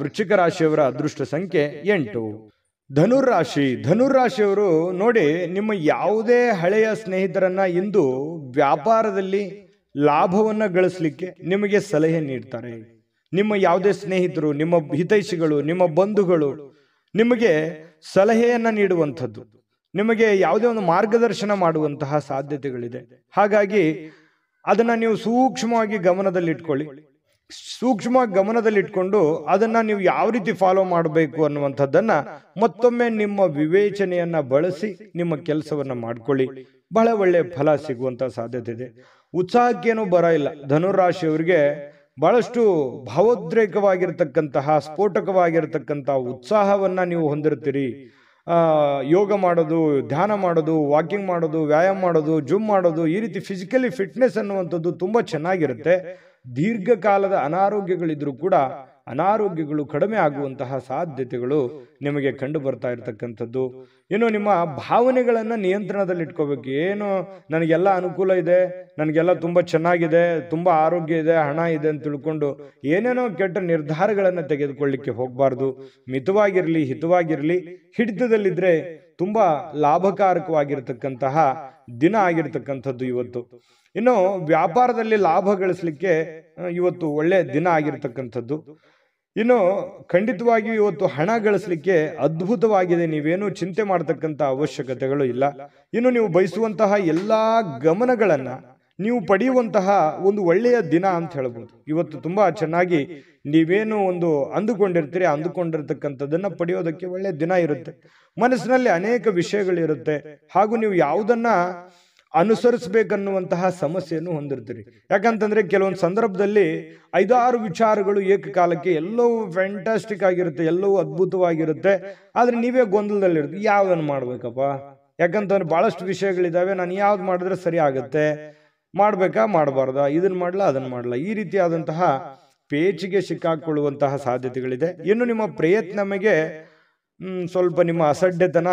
ವೃಶ್ಚಿಕ ರಾಶಿಯವರ ಅದೃಷ್ಟ ಸಂಖ್ಯೆ ಎಂಟು ಧನುರಾಶಿ ಧನುರಾಶಿಯವರು ನೋಡಿ ನಿಮ್ಮ ಯಾವುದೇ ಹಳೆಯ ಸ್ನೇಹಿತರನ್ನ ಇಂದು ವ್ಯಾಪಾರದಲ್ಲಿ ಲಾಭವನ್ನು ಗಳಿಸಲಿಕ್ಕೆ ನಿಮಗೆ ಸಲಹೆ ನೀಡ್ತಾರೆ ನಿಮ್ಮ ಯಾವುದೇ ಸ್ನೇಹಿತರು ನಿಮ್ಮ ಹಿತೈಷಿಗಳು ನಿಮ್ಮ ಬಂಧುಗಳು ನಿಮಗೆ ಸಲಹೆಯನ್ನು ನೀಡುವಂಥದ್ದು ನಿಮಗೆ ಯಾವುದೇ ಒಂದು ಮಾರ್ಗದರ್ಶನ ಮಾಡುವಂತಹ ಸಾಧ್ಯತೆಗಳಿದೆ ಹಾಗಾಗಿ ಅದನ್ನು ನೀವು ಸೂಕ್ಷ್ಮವಾಗಿ ಗಮನದಲ್ಲಿಟ್ಕೊಳ್ಳಿ ಸೂಕ್ಷ್ಮ ಗಮನದಲ್ಲಿಟ್ಕೊಂಡು ಅದನ್ನು ನೀವು ಯಾವ ರೀತಿ ಫಾಲೋ ಮಾಡಬೇಕು ಅನ್ನುವಂಥದ್ದನ್ನು ಮತ್ತೊಮ್ಮೆ ನಿಮ್ಮ ವಿವೇಚನೆಯನ್ನು ಬಳಸಿ ನಿಮ್ಮ ಕೆಲಸವನ್ನು ಮಾಡ್ಕೊಳ್ಳಿ ಬಹಳ ಒಳ್ಳೆಯ ಫಲ ಸಿಗುವಂಥ ಸಾಧ್ಯತೆ ಇದೆ ಉತ್ಸಾಹಕ್ಕೇನೂ ಬರ ಇಲ್ಲ ಧನುರಾಶಿಯವರಿಗೆ ಬಹಳಷ್ಟು ಭಾವೋದ್ರೇಕವಾಗಿರ್ತಕ್ಕಂತಹ ಸ್ಫೋಟಕವಾಗಿರ್ತಕ್ಕಂತಹ ಉತ್ಸಾಹವನ್ನು ನೀವು ಹೊಂದಿರ್ತೀರಿ ಯೋಗ ಮಾಡೋದು ಧ್ಯಾನ ಮಾಡೋದು ವಾಕಿಂಗ್ ಮಾಡೋದು ವ್ಯಾಯಾಮ ಮಾಡೋದು ಜುಮ್ ಮಾಡೋದು ಈ ರೀತಿ ಫಿಸಿಕಲಿ ಫಿಟ್ನೆಸ್ ಅನ್ನುವಂಥದ್ದು ತುಂಬ ಚೆನ್ನಾಗಿರುತ್ತೆ ದೀರ್ಘಕಾಲದ ಅನಾರೋಗ್ಯಗಳಿದ್ರೂ ಕೂಡ ಅನಾರೋಗ್ಯಗಳು ಕಡಿಮೆ ಆಗುವಂತಹ ಸಾಧ್ಯತೆಗಳು ನಿಮಗೆ ಕಂಡು ಬರ್ತಾ ಇರತಕ್ಕಂಥದ್ದು ಇನ್ನು ನಿಮ್ಮ ಭಾವನೆಗಳನ್ನು ನಿಯಂತ್ರಣದಲ್ಲಿಟ್ಕೋಬೇಕು ಏನು ನನಗೆಲ್ಲ ಅನುಕೂಲ ಇದೆ ನನಗೆಲ್ಲ ತುಂಬ ಚೆನ್ನಾಗಿದೆ ತುಂಬ ಆರೋಗ್ಯ ಇದೆ ಹಣ ಇದೆ ಅಂತ ತಿಳ್ಕೊಂಡು ಏನೇನೋ ಕೆಟ್ಟ ನಿರ್ಧಾರಗಳನ್ನು ತೆಗೆದುಕೊಳ್ಳಿಕ್ಕೆ ಹೋಗಬಾರ್ದು ಮಿತವಾಗಿರಲಿ ಹಿತವಾಗಿರಲಿ ಹಿಡಿತದಲ್ಲಿದ್ದರೆ ತುಂಬ ಲಾಭಕಾರಕವಾಗಿರ್ತಕ್ಕಂತಹ ದಿನ ಆಗಿರ್ತಕ್ಕಂಥದ್ದು ಇವತ್ತು ಇನ್ನು ವ್ಯಾಪಾರದಲ್ಲಿ ಲಾಭ ಗಳಿಸಲಿಕ್ಕೆ ಇವತ್ತು ಒಳ್ಳೆ ದಿನ ಆಗಿರ್ತಕ್ಕಂಥದ್ದು ಇನ್ನು ಖಂಡಿತವಾಗಿಯೂ ಇವತ್ತು ಹಣ ಗಳಿಸಲಿಕ್ಕೆ ಅದ್ಭುತವಾಗಿದೆ ನೀವೇನು ಚಿಂತೆ ಮಾಡತಕ್ಕಂಥ ಅವಶ್ಯಕತೆಗಳು ಇಲ್ಲ ಇನ್ನು ನೀವು ಬಯಸುವಂತಹ ಎಲ್ಲ ಗಮನಗಳನ್ನ ನೀವು ಪಡೆಯುವಂತಹ ಒಂದು ಒಳ್ಳೆಯ ದಿನ ಅಂತ ಹೇಳ್ಬೋದು ಇವತ್ತು ತುಂಬ ಚೆನ್ನಾಗಿ ನೀವೇನು ಒಂದು ಅಂದುಕೊಂಡಿರ್ತೀರಿ ಅಂದುಕೊಂಡಿರ್ತಕ್ಕಂಥದ್ದನ್ನು ಪಡೆಯೋದಕ್ಕೆ ಒಳ್ಳೆಯ ದಿನ ಇರುತ್ತೆ ಮನಸ್ಸಿನಲ್ಲಿ ಅನೇಕ ವಿಷಯಗಳಿರುತ್ತೆ ಹಾಗೂ ನೀವು ಯಾವುದನ್ನು ಅನುಸರಿಸಬೇಕನ್ನುವಂತಹ ಸಮಸ್ಯೆಯನ್ನು ಹೊಂದಿರ್ತೀರಿ ಯಾಕಂತಂದ್ರೆ ಕೆಲವೊಂದು ಸಂದರ್ಭದಲ್ಲಿ ಐದಾರು ವಿಚಾರಗಳು ಏಕಕಾಲಕ್ಕೆ ಎಲ್ಲವೂ ಫ್ಯಾಂಟಾಸ್ಟಿಕ್ ಆಗಿರುತ್ತೆ ಎಲ್ಲವೂ ಅದ್ಭುತವಾಗಿರುತ್ತೆ ಆದರೆ ನೀವೇ ಗೊಂದಲದಲ್ಲಿರುತ್ತೆ ಯಾವುದನ್ನು ಮಾಡಬೇಕಪ್ಪ ಯಾಕಂತಂದ್ರೆ ಭಾಳಷ್ಟು ವಿಷಯಗಳಿದ್ದಾವೆ ನಾನು ಯಾವ್ದು ಮಾಡಿದ್ರೆ ಸರಿ ಆಗುತ್ತೆ ಮಾಡಬೇಕಾ ಮಾಡಬಾರ್ದಾ ಇದನ್ನ ಮಾಡ್ಲಾ ಅದನ್ನ ಮಾಡ್ಲಾ ಈ ರೀತಿಯಾದಂತಹ ಪೇಚಿಗೆ ಸಿಕ್ಕಾಕೊಳ್ಳುವಂತಹ ಸಾಧ್ಯತೆಗಳಿದೆ ಇನ್ನು ನಿಮ್ಮ ಪ್ರಯತ್ನಮಗೆ ಸ್ವಲ್ಪ ನಿಮ್ಮ ಅಸಡ್ಡೆತನ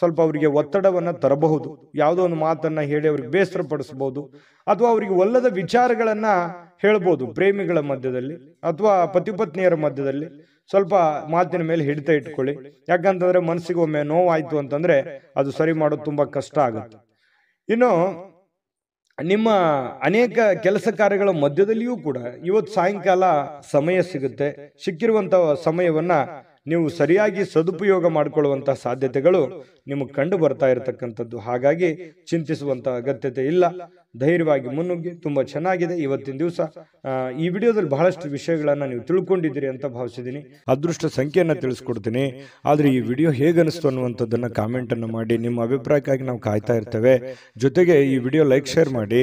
ಸ್ವಲ್ಪ ಅವರಿಗೆ ಒತ್ತಡವನ್ನು ತರಬಹುದು ಯಾವುದೋ ಒಂದು ಮಾತನ್ನು ಹೇಳಿ ಅವ್ರಿಗೆ ಬೇಸರ ಪಡಿಸ್ಬೋದು ಅಥವಾ ಅವರಿಗೆ ಒಲ್ಲದ ವಿಚಾರಗಳನ್ನು ಹೇಳ್ಬೋದು ಪ್ರೇಮಿಗಳ ಮಧ್ಯದಲ್ಲಿ ಅಥವಾ ಪತಿಪತ್ನಿಯರ ಮಧ್ಯದಲ್ಲಿ ಸ್ವಲ್ಪ ಮಾತಿನ ಮೇಲೆ ಹಿಡಿತ ಇಟ್ಕೊಳ್ಳಿ ಯಾಕಂತಂದ್ರೆ ಮನಸ್ಸಿಗೆ ಒಮ್ಮೆ ನೋವಾಯಿತು ಅಂತಂದರೆ ಅದು ಸರಿ ಮಾಡೋದು ತುಂಬ ಕಷ್ಟ ಆಗುತ್ತೆ ಇನ್ನು ನಿಮ್ಮ ಅನೇಕ ಕೆಲಸ ಕಾರ್ಯಗಳ ಮಧ್ಯದಲ್ಲಿಯೂ ಕೂಡ ಇವತ್ತು ಸಾಯಂಕಾಲ ಸಮಯ ಸಿಗುತ್ತೆ ಸಿಕ್ಕಿರುವಂಥ ಸಮಯವನ್ನು ನೀವು ಸರಿಯಾಗಿ ಸದುಪಯೋಗ ಮಾಡಿಕೊಳ್ಳುವಂತಹ ಸಾಧ್ಯತೆಗಳು ನಿಮಗೆ ಕಂಡು ಬರ್ತಾ ಇರತಕ್ಕಂಥದ್ದು ಹಾಗಾಗಿ ಚಿಂತಿಸುವಂತಹ ಅಗತ್ಯತೆ ಇಲ್ಲ ಧೈರ್ಯವಾಗಿ ಮುನ್ನುಗ್ಗಿ ತುಂಬ ಚೆನ್ನಾಗಿದೆ ಇವತ್ತಿನ ದಿವಸ ಈ ವಿಡಿಯೋದಲ್ಲಿ ಬಹಳಷ್ಟು ವಿಷಯಗಳನ್ನು ನೀವು ತಿಳ್ಕೊಂಡಿದ್ದೀರಿ ಅಂತ ಭಾವಿಸಿದ್ದೀನಿ ಅದೃಷ್ಟ ಸಂಖ್ಯೆಯನ್ನು ತಿಳಿಸ್ಕೊಡ್ತೀನಿ ಆದರೆ ಈ ವಿಡಿಯೋ ಹೇಗೆ ಅನಿಸ್ತು ಅನ್ನುವಂಥದ್ದನ್ನು ಕಾಮೆಂಟನ್ನು ಮಾಡಿ ನಿಮ್ಮ ಅಭಿಪ್ರಾಯಕ್ಕಾಗಿ ನಾವು ಕಾಯ್ತಾ ಇರ್ತೇವೆ ಜೊತೆಗೆ ಈ ವಿಡಿಯೋ ಲೈಕ್ ಶೇರ್ ಮಾಡಿ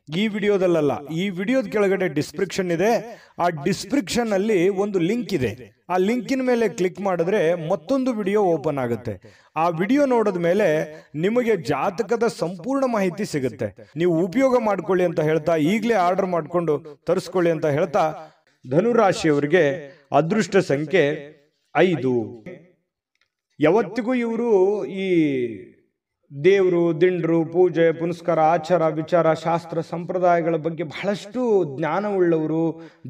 ಈ ವಿಡಿಯೋದಲ್ಲ ಈ ವಿಡಿಯೋದ ಕೆಳಗಡೆ ಡಿಸ್ಕ್ರಿಪ್ಷನ್ ಇದೆ ಆ ಡಿಸ್ಕ್ರಿಪ್ಷನ್ ಅಲ್ಲಿ ಒಂದು ಲಿಂಕ್ ಇದೆ ಆ ಲಿಂಕಿನ ಮೇಲೆ ಕ್ಲಿಕ್ ಮಾಡಿದ್ರೆ ಮತ್ತೊಂದು ವಿಡಿಯೋ ಓಪನ್ ಆಗುತ್ತೆ ಆ ವಿಡಿಯೋ ನೋಡಿದ ಮೇಲೆ ನಿಮಗೆ ಜಾತಕದ ಸಂಪೂರ್ಣ ಮಾಹಿತಿ ಸಿಗುತ್ತೆ ನೀವು ಉಪಯೋಗ ಮಾಡ್ಕೊಳ್ಳಿ ಅಂತ ಹೇಳ್ತಾ ಈಗಲೇ ಆರ್ಡರ್ ಮಾಡಿಕೊಂಡು ತರಿಸ್ಕೊಳ್ಳಿ ಅಂತ ಹೇಳ್ತಾ ಧನುರಾಶಿಯವರಿಗೆ ಅದೃಷ್ಟ ಸಂಖ್ಯೆ ಐದು ಯಾವತ್ತಿಗೂ ಇವರು ಈ ದೇವರು ದಿಂಡ್ರು ಪೂಜೆ ಪುನಸ್ಕಾರ ಆಚಾರ ವಿಚಾರ ಶಾಸ್ತ್ರ ಸಂಪ್ರದಾಯಗಳ ಬಗ್ಗೆ ಬಹಳಷ್ಟು ಜ್ಞಾನವುಳ್ಳವರು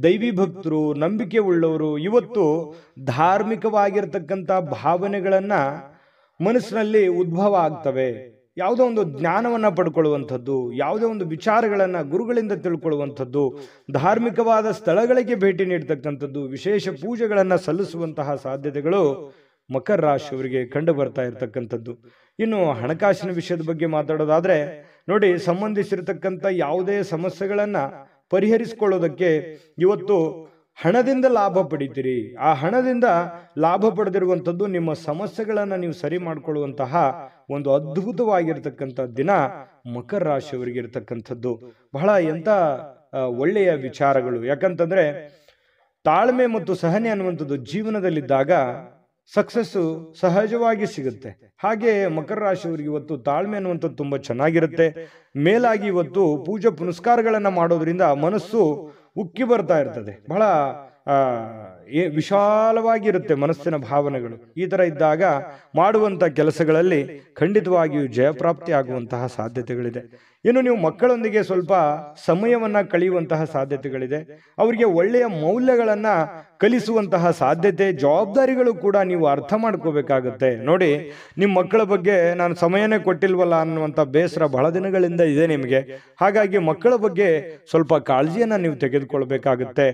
ದೈವಿ ಭಕ್ತರು ನಂಬಿಕೆ ಉಳ್ಳವರು ಇವತ್ತು ಧಾರ್ಮಿಕವಾಗಿರ್ತಕ್ಕಂಥ ಭಾವನೆಗಳನ್ನು ಮನಸ್ಸಿನಲ್ಲಿ ಉದ್ಭವ ಆಗ್ತವೆ ಯಾವುದೋ ಒಂದು ಜ್ಞಾನವನ್ನು ಪಡ್ಕೊಳ್ಳುವಂಥದ್ದು ಯಾವುದೇ ಒಂದು ವಿಚಾರಗಳನ್ನು ಗುರುಗಳಿಂದ ತಿಳ್ಕೊಳ್ಳುವಂಥದ್ದು ಧಾರ್ಮಿಕವಾದ ಸ್ಥಳಗಳಿಗೆ ಭೇಟಿ ನೀಡ್ತಕ್ಕಂಥದ್ದು ವಿಶೇಷ ಪೂಜೆಗಳನ್ನು ಸಲ್ಲಿಸುವಂತಹ ಸಾಧ್ಯತೆಗಳು ಮಕರ ರಾಶಿಯವರಿಗೆ ಕಂಡು ಬರ್ತಾ ಇರತಕ್ಕಂಥದ್ದು ಇನ್ನು ಹಣಕಾಸಿನ ವಿಷಯದ ಬಗ್ಗೆ ಮಾತಾಡೋದಾದರೆ ನೋಡಿ ಸಂಬಂಧಿಸಿರತಕ್ಕಂಥ ಯಾವುದೇ ಸಮಸ್ಯೆಗಳನ್ನು ಪರಿಹರಿಸಿಕೊಳ್ಳೋದಕ್ಕೆ ಇವತ್ತು ಹಣದಿಂದ ಲಾಭ ಪಡಿತೀರಿ ಆ ಹಣದಿಂದ ಲಾಭ ಪಡೆದಿರುವಂಥದ್ದು ನಿಮ್ಮ ಸಮಸ್ಯೆಗಳನ್ನು ನೀವು ಸರಿ ಮಾಡಿಕೊಳ್ಳುವಂತಹ ಒಂದು ಅದ್ಭುತವಾಗಿರ್ತಕ್ಕಂಥ ದಿನ ಮಕರ ರಾಶಿಯವರಿಗೆ ಇರತಕ್ಕಂಥದ್ದು ಬಹಳ ಎಂಥ ಒಳ್ಳೆಯ ವಿಚಾರಗಳು ಯಾಕಂತಂದರೆ ತಾಳ್ಮೆ ಮತ್ತು ಸಹನೆ ಅನ್ನುವಂಥದ್ದು ಜೀವನದಲ್ಲಿದ್ದಾಗ ಸಕ್ಸಸ್ಸು ಸಹಜವಾಗಿ ಸಿಗುತ್ತೆ ಹಾಗೆ ಮಕರ ರಾಶಿಯವರಿಗೆ ಇವತ್ತು ತಾಳ್ಮೆ ಅನ್ನುವಂಥದ್ದು ತುಂಬ ಚೆನ್ನಾಗಿರುತ್ತೆ ಮೇಲಾಗಿ ಇವತ್ತು ಪೂಜೆ ಪುನಸ್ಕಾರಗಳನ್ನು ಮಾಡೋದ್ರಿಂದ ಮನಸ್ಸು ಉಕ್ಕಿ ಬರ್ತಾ ಇರ್ತದೆ ಬಹಳ ಏ ವಿಶಾಲವಾಗಿರುತ್ತೆ ಮನಸ್ಸಿನ ಭಾವನೆಗಳು ಈ ಥರ ಇದ್ದಾಗ ಮಾಡುವಂಥ ಕೆಲಸಗಳಲ್ಲಿ ಖಂಡಿತವಾಗಿಯೂ ಜಯಪ್ರಾಪ್ತಿ ಆಗುವಂತಹ ಸಾಧ್ಯತೆಗಳಿದೆ ಇನ್ನು ನೀವು ಮಕ್ಕಳೊಂದಿಗೆ ಸ್ವಲ್ಪ ಸಮಯವನ್ನು ಕಳೆಯುವಂತಹ ಸಾಧ್ಯತೆಗಳಿದೆ ಅವರಿಗೆ ಒಳ್ಳೆಯ ಮೌಲ್ಯಗಳನ್ನು ಕಲಿಸುವಂತಹ ಸಾಧ್ಯತೆ ಜವಾಬ್ದಾರಿಗಳು ಕೂಡ ನೀವು ಅರ್ಥ ಮಾಡ್ಕೋಬೇಕಾಗುತ್ತೆ ನೋಡಿ ನಿಮ್ಮ ಮಕ್ಕಳ ಬಗ್ಗೆ ನಾನು ಸಮಯನೇ ಕೊಟ್ಟಿಲ್ವಲ್ಲ ಅನ್ನುವಂಥ ಬೇಸರ ಬಹಳ ದಿನಗಳಿಂದ ಇದೆ ನಿಮಗೆ ಹಾಗಾಗಿ ಮಕ್ಕಳ ಬಗ್ಗೆ ಸ್ವಲ್ಪ ಕಾಳಜಿಯನ್ನು ನೀವು ತೆಗೆದುಕೊಳ್ಬೇಕಾಗುತ್ತೆ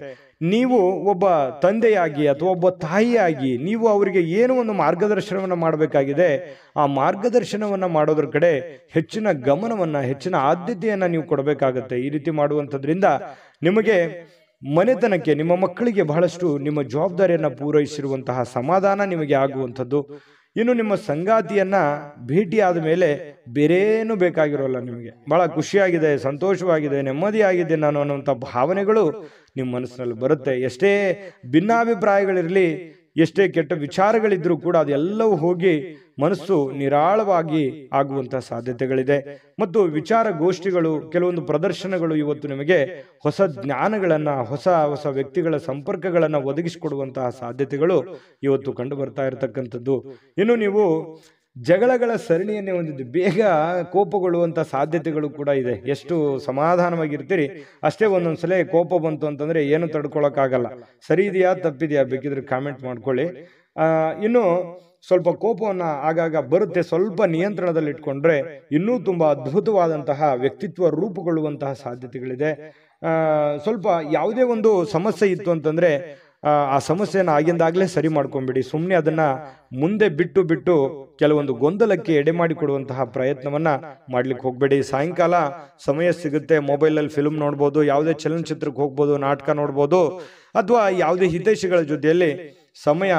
ನೀವು ಒಬ್ಬ ತಂದೆಯಾಗಿ ಅಥವಾ ಒಬ್ಬ ತಾಯಿಯಾಗಿ ನೀವು ಅವರಿಗೆ ಏನು ಒಂದು ಮಾರ್ಗದರ್ಶನವನ್ನು ಮಾಡಬೇಕಾಗಿದೆ ಆ ಮಾರ್ಗದರ್ಶನವನ್ನು ಮಾಡೋದ್ರ ಕಡೆ ಹೆಚ್ಚಿನ ಗಮನವನ್ನು ಹೆಚ್ಚಿನ ಆದ್ಯತೆಯನ್ನು ನೀವು ಕೊಡಬೇಕಾಗತ್ತೆ ಈ ರೀತಿ ಮಾಡುವಂಥದ್ರಿಂದ ನಿಮಗೆ ಮನೆತನಕ್ಕೆ ನಿಮ್ಮ ಮಕ್ಕಳಿಗೆ ಬಹಳಷ್ಟು ನಿಮ್ಮ ಜವಾಬ್ದಾರಿಯನ್ನು ಪೂರೈಸಿರುವಂತಹ ಸಮಾಧಾನ ನಿಮಗೆ ಆಗುವಂಥದ್ದು ಇನ್ನು ನಿಮ್ಮ ಸಂಗಾತಿಯನ್ನು ಭೇಟಿಯಾದ ಮೇಲೆ ಬೇರೇನು ಬೇಕಾಗಿರೋಲ್ಲ ನಿಮಗೆ ಭಾಳ ಖುಷಿಯಾಗಿದೆ ಸಂತೋಷವಾಗಿದೆ ನೆಮ್ಮದಿಯಾಗಿದೆ ನಾನು ಅನ್ನುವಂಥ ಭಾವನೆಗಳು ನಿಮ್ಮ ಮನಸ್ಸಿನಲ್ಲಿ ಬರುತ್ತೆ ಎಷ್ಟೇ ಭಿನ್ನಾಭಿಪ್ರಾಯಗಳಿರಲಿ ಎಷ್ಟೇ ಕೆಟ್ಟ ವಿಚಾರಗಳಿದ್ರೂ ಕೂಡ ಅದೆಲ್ಲವೂ ಹೋಗಿ ಮನಸ್ಸು ನಿರಾಳವಾಗಿ ಆಗುವಂತಹ ಸಾಧ್ಯತೆಗಳಿದೆ ಮತ್ತು ವಿಚಾರ ಗೋಷ್ಠಿಗಳು ಕೆಲವೊಂದು ಪ್ರದರ್ಶನಗಳು ಇವತ್ತು ನಿಮಗೆ ಹೊಸ ಜ್ಞಾನಗಳನ್ನು ಹೊಸ ಹೊಸ ವ್ಯಕ್ತಿಗಳ ಸಂಪರ್ಕಗಳನ್ನು ಒದಗಿಸಿಕೊಡುವಂತಹ ಸಾಧ್ಯತೆಗಳು ಇವತ್ತು ಕಂಡು ಬರ್ತಾ ಇರತಕ್ಕಂಥದ್ದು ಇನ್ನು ನೀವು ಜಗಳಗಳ ಸರಣಿಯನ್ನೇ ಹೊಂದಿದ್ದು ಬೇಗ ಕೋಪಗೊಳ್ಳುವಂಥ ಸಾಧ್ಯತೆಗಳು ಕೂಡ ಇದೆ ಎಷ್ಟು ಸಮಾಧಾನವಾಗಿರ್ತೀರಿ ಅಷ್ಟೇ ಒಂದೊಂದು ಸಲ ಕೋಪ ಬಂತು ಅಂತಂದರೆ ಏನು ತಡ್ಕೊಳಕ್ಕಾಗಲ್ಲ ಸರಿ ಇದೆಯಾ ತಪ್ಪಿದೆಯಾ ಬೇಕಿದ್ರೆ ಕಾಮೆಂಟ್ ಮಾಡ್ಕೊಳ್ಳಿ ಇನ್ನು ಸ್ವಲ್ಪ ಕೋಪವನ್ನು ಆಗಾಗ ಬರುತ್ತೆ ಸ್ವಲ್ಪ ನಿಯಂತ್ರಣದಲ್ಲಿಟ್ಕೊಂಡ್ರೆ ಇನ್ನೂ ತುಂಬ ಅದ್ಭುತವಾದಂತಹ ವ್ಯಕ್ತಿತ್ವ ರೂಪುಗೊಳ್ಳುವಂತಹ ಸಾಧ್ಯತೆಗಳಿದೆ ಸ್ವಲ್ಪ ಯಾವುದೇ ಒಂದು ಸಮಸ್ಯೆ ಇತ್ತು ಅಂತಂದರೆ ಆ ಸಮಸ್ಯೆಯನ್ನು ಆಗಿಂದಾಗಲೇ ಸರಿ ಮಾಡ್ಕೊಂಬಿಡಿ ಸುಮ್ಮನೆ ಅದನ್ನ ಮುಂದೆ ಬಿಟ್ಟು ಬಿಟ್ಟು ಕೆಲವೊಂದು ಗೊಂದಲಕ್ಕೆ ಎಡೆ ಮಾಡಿಕೊಡುವಂತಹ ಪ್ರಯತ್ನವನ್ನ ಮಾಡ್ಲಿಕ್ಕೆ ಹೋಗಬೇಡಿ ಸಾಯಂಕಾಲ ಸಮಯ ಸಿಗುತ್ತೆ ಮೊಬೈಲಲ್ಲಿ ಫಿಲ್ಮ್ ನೋಡ್ಬೋದು ಯಾವುದೇ ಚಲನಚಿತ್ರಕ್ಕೆ ಹೋಗ್ಬೋದು ನಾಟಕ ನೋಡ್ಬೋದು ಅಥವಾ ಯಾವುದೇ ಹಿತೈಷಿಗಳ ಜೊತೆಯಲ್ಲಿ ಸಮಯ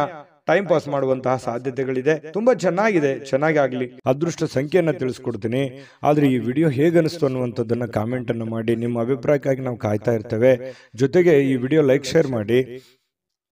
ಟೈಮ್ ಪಾಸ್ ಮಾಡುವಂತಹ ಸಾಧ್ಯತೆಗಳಿದೆ ತುಂಬಾ ಚೆನ್ನಾಗಿದೆ ಚೆನ್ನಾಗಿ ಆಗಲಿ ಅದೃಷ್ಟ ಸಂಖ್ಯೆಯನ್ನು ತಿಳಿಸ್ಕೊಡ್ತೀನಿ ಆದರೆ ಈ ವಿಡಿಯೋ ಹೇಗನಿಸ್ತು ಅನ್ನುವಂಥದ್ದನ್ನ ಅನ್ನುವಂಥದ್ದನ್ನು ಕಾಮೆಂಟನ್ನು ಮಾಡಿ ನಿಮ್ಮ ಅಭಿಪ್ರಾಯಕ್ಕಾಗಿ ನಾವು ಕಾಯ್ತಾ ಇರ್ತೇವೆ ಜೊತೆಗೆ ಈ ವಿಡಿಯೋ ಲೈಕ್ ಶೇರ್ ಮಾಡಿ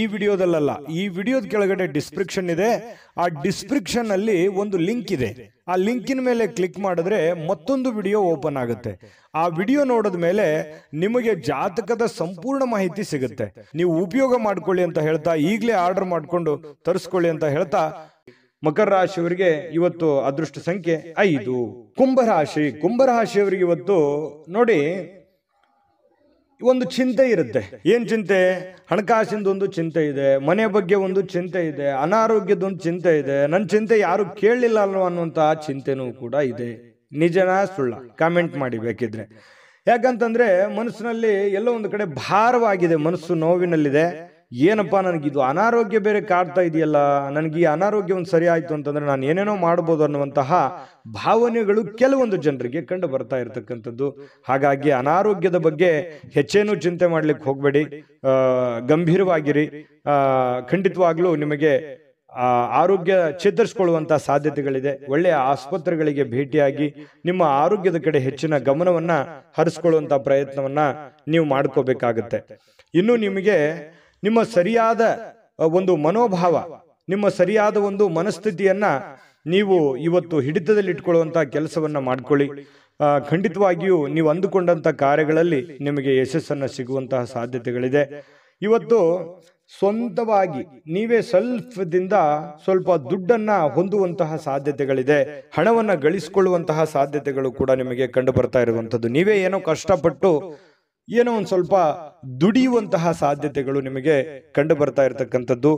ಈ ವಿಡಿಯೋದಲ್ಲ ಈ ವಿಡಿಯೋದ ಕೆಳಗಡೆ ಡಿಸ್ಕ್ರಿಪ್ಷನ್ ಇದೆ ಆ ಡಿಸ್ಕ್ರಿಪ್ಷನ್ ಅಲ್ಲಿ ಒಂದು ಲಿಂಕ್ ಇದೆ ಆ ಲಿಂಕಿನ ಮೇಲೆ ಕ್ಲಿಕ್ ಮಾಡಿದ್ರೆ ಮತ್ತೊಂದು ವಿಡಿಯೋ ಓಪನ್ ಆಗುತ್ತೆ ಆ ವಿಡಿಯೋ ನೋಡಿದ ಮೇಲೆ ನಿಮಗೆ ಜಾತಕದ ಸಂಪೂರ್ಣ ಮಾಹಿತಿ ಸಿಗುತ್ತೆ ನೀವು ಉಪಯೋಗ ಮಾಡ್ಕೊಳ್ಳಿ ಅಂತ ಹೇಳ್ತಾ ಈಗಲೇ ಆರ್ಡರ್ ಮಾಡಿಕೊಂಡು ತರಿಸ್ಕೊಳ್ಳಿ ಅಂತ ಹೇಳ್ತಾ ಮಕರ ರಾಶಿಯವರಿಗೆ ಇವತ್ತು ಅದೃಷ್ಟ ಸಂಖ್ಯೆ ಐದು ಕುಂಭರಾಶಿ ಕುಂಭರಾಶಿಯವರಿಗೆ ಇವತ್ತು ನೋಡಿ ಒಂದು ಚಿಂತೆ ಇರುತ್ತೆ ಏನು ಚಿಂತೆ ಹಣಕಾಸಿಂದ ಒಂದು ಚಿಂತೆ ಇದೆ ಮನೆ ಬಗ್ಗೆ ಒಂದು ಚಿಂತೆ ಇದೆ ಅನಾರೋಗ್ಯದ ಒಂದು ಚಿಂತೆ ಇದೆ ನನ್ನ ಚಿಂತೆ ಯಾರು ಕೇಳಲಿಲ್ಲ ಅಲ್ವ ಅನ್ನುವಂತಹ ಚಿಂತೆನೂ ಕೂಡ ಇದೆ ನಿಜನ ಸುಳ್ಳ ಕಾಮೆಂಟ್ ಮಾಡಿ ಬೇಕಿದ್ರೆ ಯಾಕಂತಂದ್ರೆ ಮನಸ್ಸಿನಲ್ಲಿ ಎಲ್ಲೋ ಒಂದು ಕಡೆ ಭಾರವಾಗಿದೆ ಮನಸ್ಸು ನೋವಿನಲ್ಲಿದೆ ಏನಪ್ಪ ನನಗಿದು ಅನಾರೋಗ್ಯ ಬೇರೆ ಕಾಡ್ತಾ ಇದೆಯಲ್ಲ ನನಗೆ ಈ ಅನಾರೋಗ್ಯ ಒಂದು ಸರಿ ಆಯಿತು ಅಂತಂದರೆ ನಾನು ಏನೇನೋ ಮಾಡ್ಬೋದು ಅನ್ನುವಂತಹ ಭಾವನೆಗಳು ಕೆಲವೊಂದು ಜನರಿಗೆ ಕಂಡು ಬರ್ತಾ ಇರತಕ್ಕಂಥದ್ದು ಹಾಗಾಗಿ ಅನಾರೋಗ್ಯದ ಬಗ್ಗೆ ಹೆಚ್ಚೇನು ಚಿಂತೆ ಮಾಡಲಿಕ್ಕೆ ಹೋಗಬೇಡಿ ಗಂಭೀರವಾಗಿರಿ ಖಂಡಿತವಾಗಲೂ ನಿಮಗೆ ಆರೋಗ್ಯ ಚೇತರಿಸ್ಕೊಳ್ಳುವಂಥ ಸಾಧ್ಯತೆಗಳಿದೆ ಒಳ್ಳೆಯ ಆಸ್ಪತ್ರೆಗಳಿಗೆ ಭೇಟಿಯಾಗಿ ನಿಮ್ಮ ಆರೋಗ್ಯದ ಕಡೆ ಹೆಚ್ಚಿನ ಗಮನವನ್ನು ಹರಿಸ್ಕೊಳ್ಳುವಂಥ ಪ್ರಯತ್ನವನ್ನು ನೀವು ಮಾಡ್ಕೋಬೇಕಾಗತ್ತೆ ಇನ್ನು ನಿಮಗೆ ನಿಮ್ಮ ಸರಿಯಾದ ಒಂದು ಮನೋಭಾವ ನಿಮ್ಮ ಸರಿಯಾದ ಒಂದು ಮನಸ್ಥಿತಿಯನ್ನ ನೀವು ಇವತ್ತು ಹಿಡಿತದಲ್ಲಿಟ್ಕೊಳ್ಳುವಂಥ ಕೆಲಸವನ್ನ ಮಾಡ್ಕೊಳ್ಳಿ ಖಂಡಿತವಾಗಿಯೂ ನೀವು ಅಂದುಕೊಂಡಂತ ಕಾರ್ಯಗಳಲ್ಲಿ ನಿಮಗೆ ಯಶಸ್ಸನ್ನು ಸಿಗುವಂತಹ ಸಾಧ್ಯತೆಗಳಿದೆ ಇವತ್ತು ಸ್ವಂತವಾಗಿ ನೀವೇ ದಿಂದ ಸ್ವಲ್ಪ ದುಡ್ಡನ್ನ ಹೊಂದುವಂತಹ ಸಾಧ್ಯತೆಗಳಿದೆ ಹಣವನ್ನ ಗಳಿಸಿಕೊಳ್ಳುವಂತಹ ಸಾಧ್ಯತೆಗಳು ಕೂಡ ನಿಮಗೆ ಕಂಡು ಬರ್ತಾ ಇರುವಂಥದ್ದು ನೀವೇ ಏನೋ ಕಷ್ಟಪಟ್ಟು ಏನೋ ಒಂದು ಸ್ವಲ್ಪ ದುಡಿಯುವಂತಹ ಸಾಧ್ಯತೆಗಳು ನಿಮಗೆ ಕಂಡು ಬರ್ತಾ ಇರತಕ್ಕಂಥದ್ದು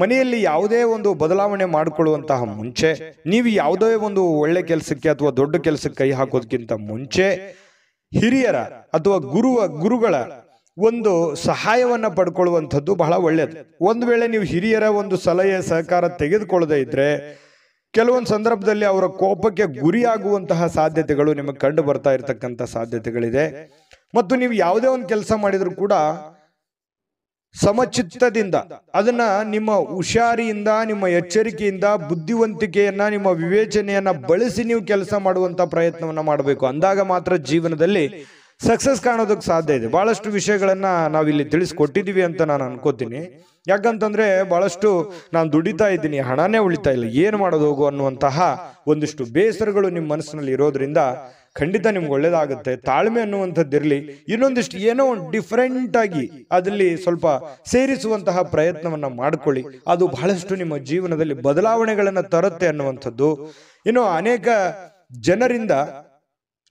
ಮನೆಯಲ್ಲಿ ಯಾವುದೇ ಒಂದು ಬದಲಾವಣೆ ಮಾಡಿಕೊಳ್ಳುವಂತಹ ಮುಂಚೆ ನೀವು ಯಾವುದೇ ಒಂದು ಒಳ್ಳೆ ಕೆಲಸಕ್ಕೆ ಅಥವಾ ದೊಡ್ಡ ಕೆಲಸಕ್ಕೆ ಕೈ ಹಾಕೋದಕ್ಕಿಂತ ಮುಂಚೆ ಹಿರಿಯರ ಅಥವಾ ಗುರುವ ಗುರುಗಳ ಒಂದು ಸಹಾಯವನ್ನು ಪಡ್ಕೊಳ್ಳುವಂಥದ್ದು ಬಹಳ ಒಳ್ಳೆಯದು ಒಂದು ವೇಳೆ ನೀವು ಹಿರಿಯರ ಒಂದು ಸಲಹೆ ಸಹಕಾರ ತೆಗೆದುಕೊಳ್ಳದೇ ಇದ್ದರೆ ಕೆಲವೊಂದು ಸಂದರ್ಭದಲ್ಲಿ ಅವರ ಕೋಪಕ್ಕೆ ಗುರಿಯಾಗುವಂತಹ ಸಾಧ್ಯತೆಗಳು ನಿಮಗೆ ಕಂಡು ಬರ್ತಾ ಇರತಕ್ಕಂಥ ಸಾಧ್ಯತೆಗಳಿದೆ ಮತ್ತು ನೀವು ಯಾವುದೇ ಒಂದು ಕೆಲಸ ಮಾಡಿದರೂ ಕೂಡ ಸಮಚಿತ್ತದಿಂದ ಅದನ್ನ ನಿಮ್ಮ ಹುಷಾರಿಯಿಂದ ನಿಮ್ಮ ಎಚ್ಚರಿಕೆಯಿಂದ ಬುದ್ಧಿವಂತಿಕೆಯನ್ನ ನಿಮ್ಮ ವಿವೇಚನೆಯನ್ನ ಬಳಸಿ ನೀವು ಕೆಲಸ ಮಾಡುವಂತ ಪ್ರಯತ್ನವನ್ನ ಮಾಡಬೇಕು ಅಂದಾಗ ಮಾತ್ರ ಜೀವನದಲ್ಲಿ ಸಕ್ಸಸ್ ಕಾಣೋದಕ್ಕೆ ಸಾಧ್ಯ ಇದೆ ಭಾಳಷ್ಟು ವಿಷಯಗಳನ್ನು ನಾವಿಲ್ಲಿ ತಿಳಿಸ್ಕೊಟ್ಟಿದ್ದೀವಿ ಅಂತ ನಾನು ಅನ್ಕೋತೀನಿ ಯಾಕಂತಂದರೆ ಭಾಳಷ್ಟು ನಾನು ದುಡಿತಾ ಇದ್ದೀನಿ ಹಣನೇ ಉಳಿತಾ ಇಲ್ಲ ಏನು ಮಾಡೋದು ಹೋಗು ಅನ್ನುವಂತಹ ಒಂದಿಷ್ಟು ಬೇಸರಗಳು ನಿಮ್ಮ ಮನಸ್ಸಿನಲ್ಲಿ ಇರೋದ್ರಿಂದ ಖಂಡಿತ ನಿಮ್ಗೆ ಒಳ್ಳೇದಾಗುತ್ತೆ ತಾಳ್ಮೆ ಅನ್ನುವಂಥದ್ದು ಇರಲಿ ಇನ್ನೊಂದಿಷ್ಟು ಏನೋ ಒಂದು ಡಿಫ್ರೆಂಟ್ ಆಗಿ ಅದರಲ್ಲಿ ಸ್ವಲ್ಪ ಸೇರಿಸುವಂತಹ ಪ್ರಯತ್ನವನ್ನು ಮಾಡಿಕೊಳ್ಳಿ ಅದು ಬಹಳಷ್ಟು ನಿಮ್ಮ ಜೀವನದಲ್ಲಿ ಬದಲಾವಣೆಗಳನ್ನು ತರುತ್ತೆ ಅನ್ನುವಂಥದ್ದು ಇನ್ನು ಅನೇಕ ಜನರಿಂದ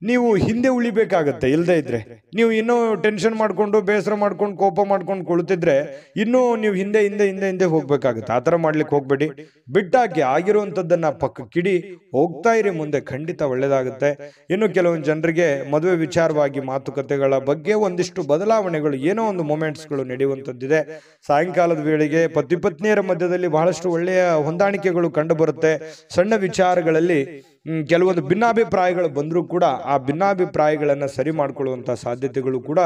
ನೀವು ಹಿಂದೆ ಉಳಿಬೇಕಾಗತ್ತೆ ಇಲ್ಲದೆ ಇದ್ರೆ ನೀವು ಇನ್ನೂ ಟೆನ್ಷನ್ ಮಾಡಿಕೊಂಡು ಬೇಸರ ಮಾಡ್ಕೊಂಡು ಕೋಪ ಮಾಡ್ಕೊಂಡು ಕೊಳ್ತಿದ್ರೆ ಇನ್ನೂ ನೀವು ಹಿಂದೆ ಹಿಂದೆ ಹಿಂದೆ ಹಿಂದೆ ಹೋಗ್ಬೇಕಾಗತ್ತೆ ಆ ಥರ ಮಾಡ್ಲಿಕ್ಕೆ ಹೋಗ್ಬೇಡಿ ಬಿಟ್ಟಾಕಿ ಆಗಿರುವಂಥದ್ದನ್ನ ಕಿಡಿ ಹೋಗ್ತಾ ಇರಿ ಮುಂದೆ ಖಂಡಿತ ಒಳ್ಳೇದಾಗುತ್ತೆ ಇನ್ನು ಕೆಲವೊಂದು ಜನರಿಗೆ ಮದುವೆ ವಿಚಾರವಾಗಿ ಮಾತುಕತೆಗಳ ಬಗ್ಗೆ ಒಂದಿಷ್ಟು ಬದಲಾವಣೆಗಳು ಏನೋ ಒಂದು ಮೂಮೆಂಟ್ಸ್ಗಳು ನಡೆಯುವಂಥದ್ದಿದೆ ಸಾಯಂಕಾಲದ ವೇಳೆಗೆ ಪತಿ ಪತ್ನಿಯರ ಮಧ್ಯದಲ್ಲಿ ಬಹಳಷ್ಟು ಒಳ್ಳೆಯ ಹೊಂದಾಣಿಕೆಗಳು ಕಂಡುಬರುತ್ತೆ ಸಣ್ಣ ವಿಚಾರಗಳಲ್ಲಿ ಕೆಲವೊಂದು ಭಿನ್ನಾಭಿಪ್ರಾಯಗಳು ಬಂದರೂ ಕೂಡ ಆ ಭಿನ್ನಾಭಿಪ್ರಾಯಗಳನ್ನು ಸರಿ ಮಾಡಿಕೊಳ್ಳುವಂಥ ಸಾಧ್ಯತೆಗಳು ಕೂಡ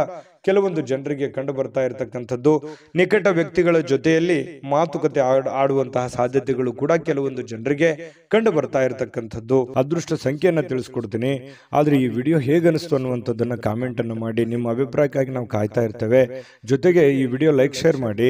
ಕೆಲವೊಂದು ಜನರಿಗೆ ಕಂಡು ಬರ್ತಾ ಇರತಕ್ಕಂಥದ್ದು ನಿಕಟ ವ್ಯಕ್ತಿಗಳ ಜೊತೆಯಲ್ಲಿ ಮಾತುಕತೆ ಆಡುವಂತಹ ಸಾಧ್ಯತೆಗಳು ಕೂಡ ಕೆಲವೊಂದು ಜನರಿಗೆ ಕಂಡು ಬರ್ತಾ ಇರತಕ್ಕಂಥದ್ದು ಅದೃಷ್ಟ ಸಂಖ್ಯೆಯನ್ನು ತಿಳಿಸ್ಕೊಡ್ತೀನಿ ಆದರೆ ಈ ವಿಡಿಯೋ ಹೇಗೆ ಅನಿಸ್ತು ಅನ್ನುವಂಥದ್ದನ್ನು ಕಾಮೆಂಟನ್ನು ಮಾಡಿ ನಿಮ್ಮ ಅಭಿಪ್ರಾಯಕ್ಕಾಗಿ ನಾವು ಕಾಯ್ತಾ ಇರ್ತೇವೆ ಜೊತೆಗೆ ಈ ವಿಡಿಯೋ ಲೈಕ್ ಶೇರ್ ಮಾಡಿ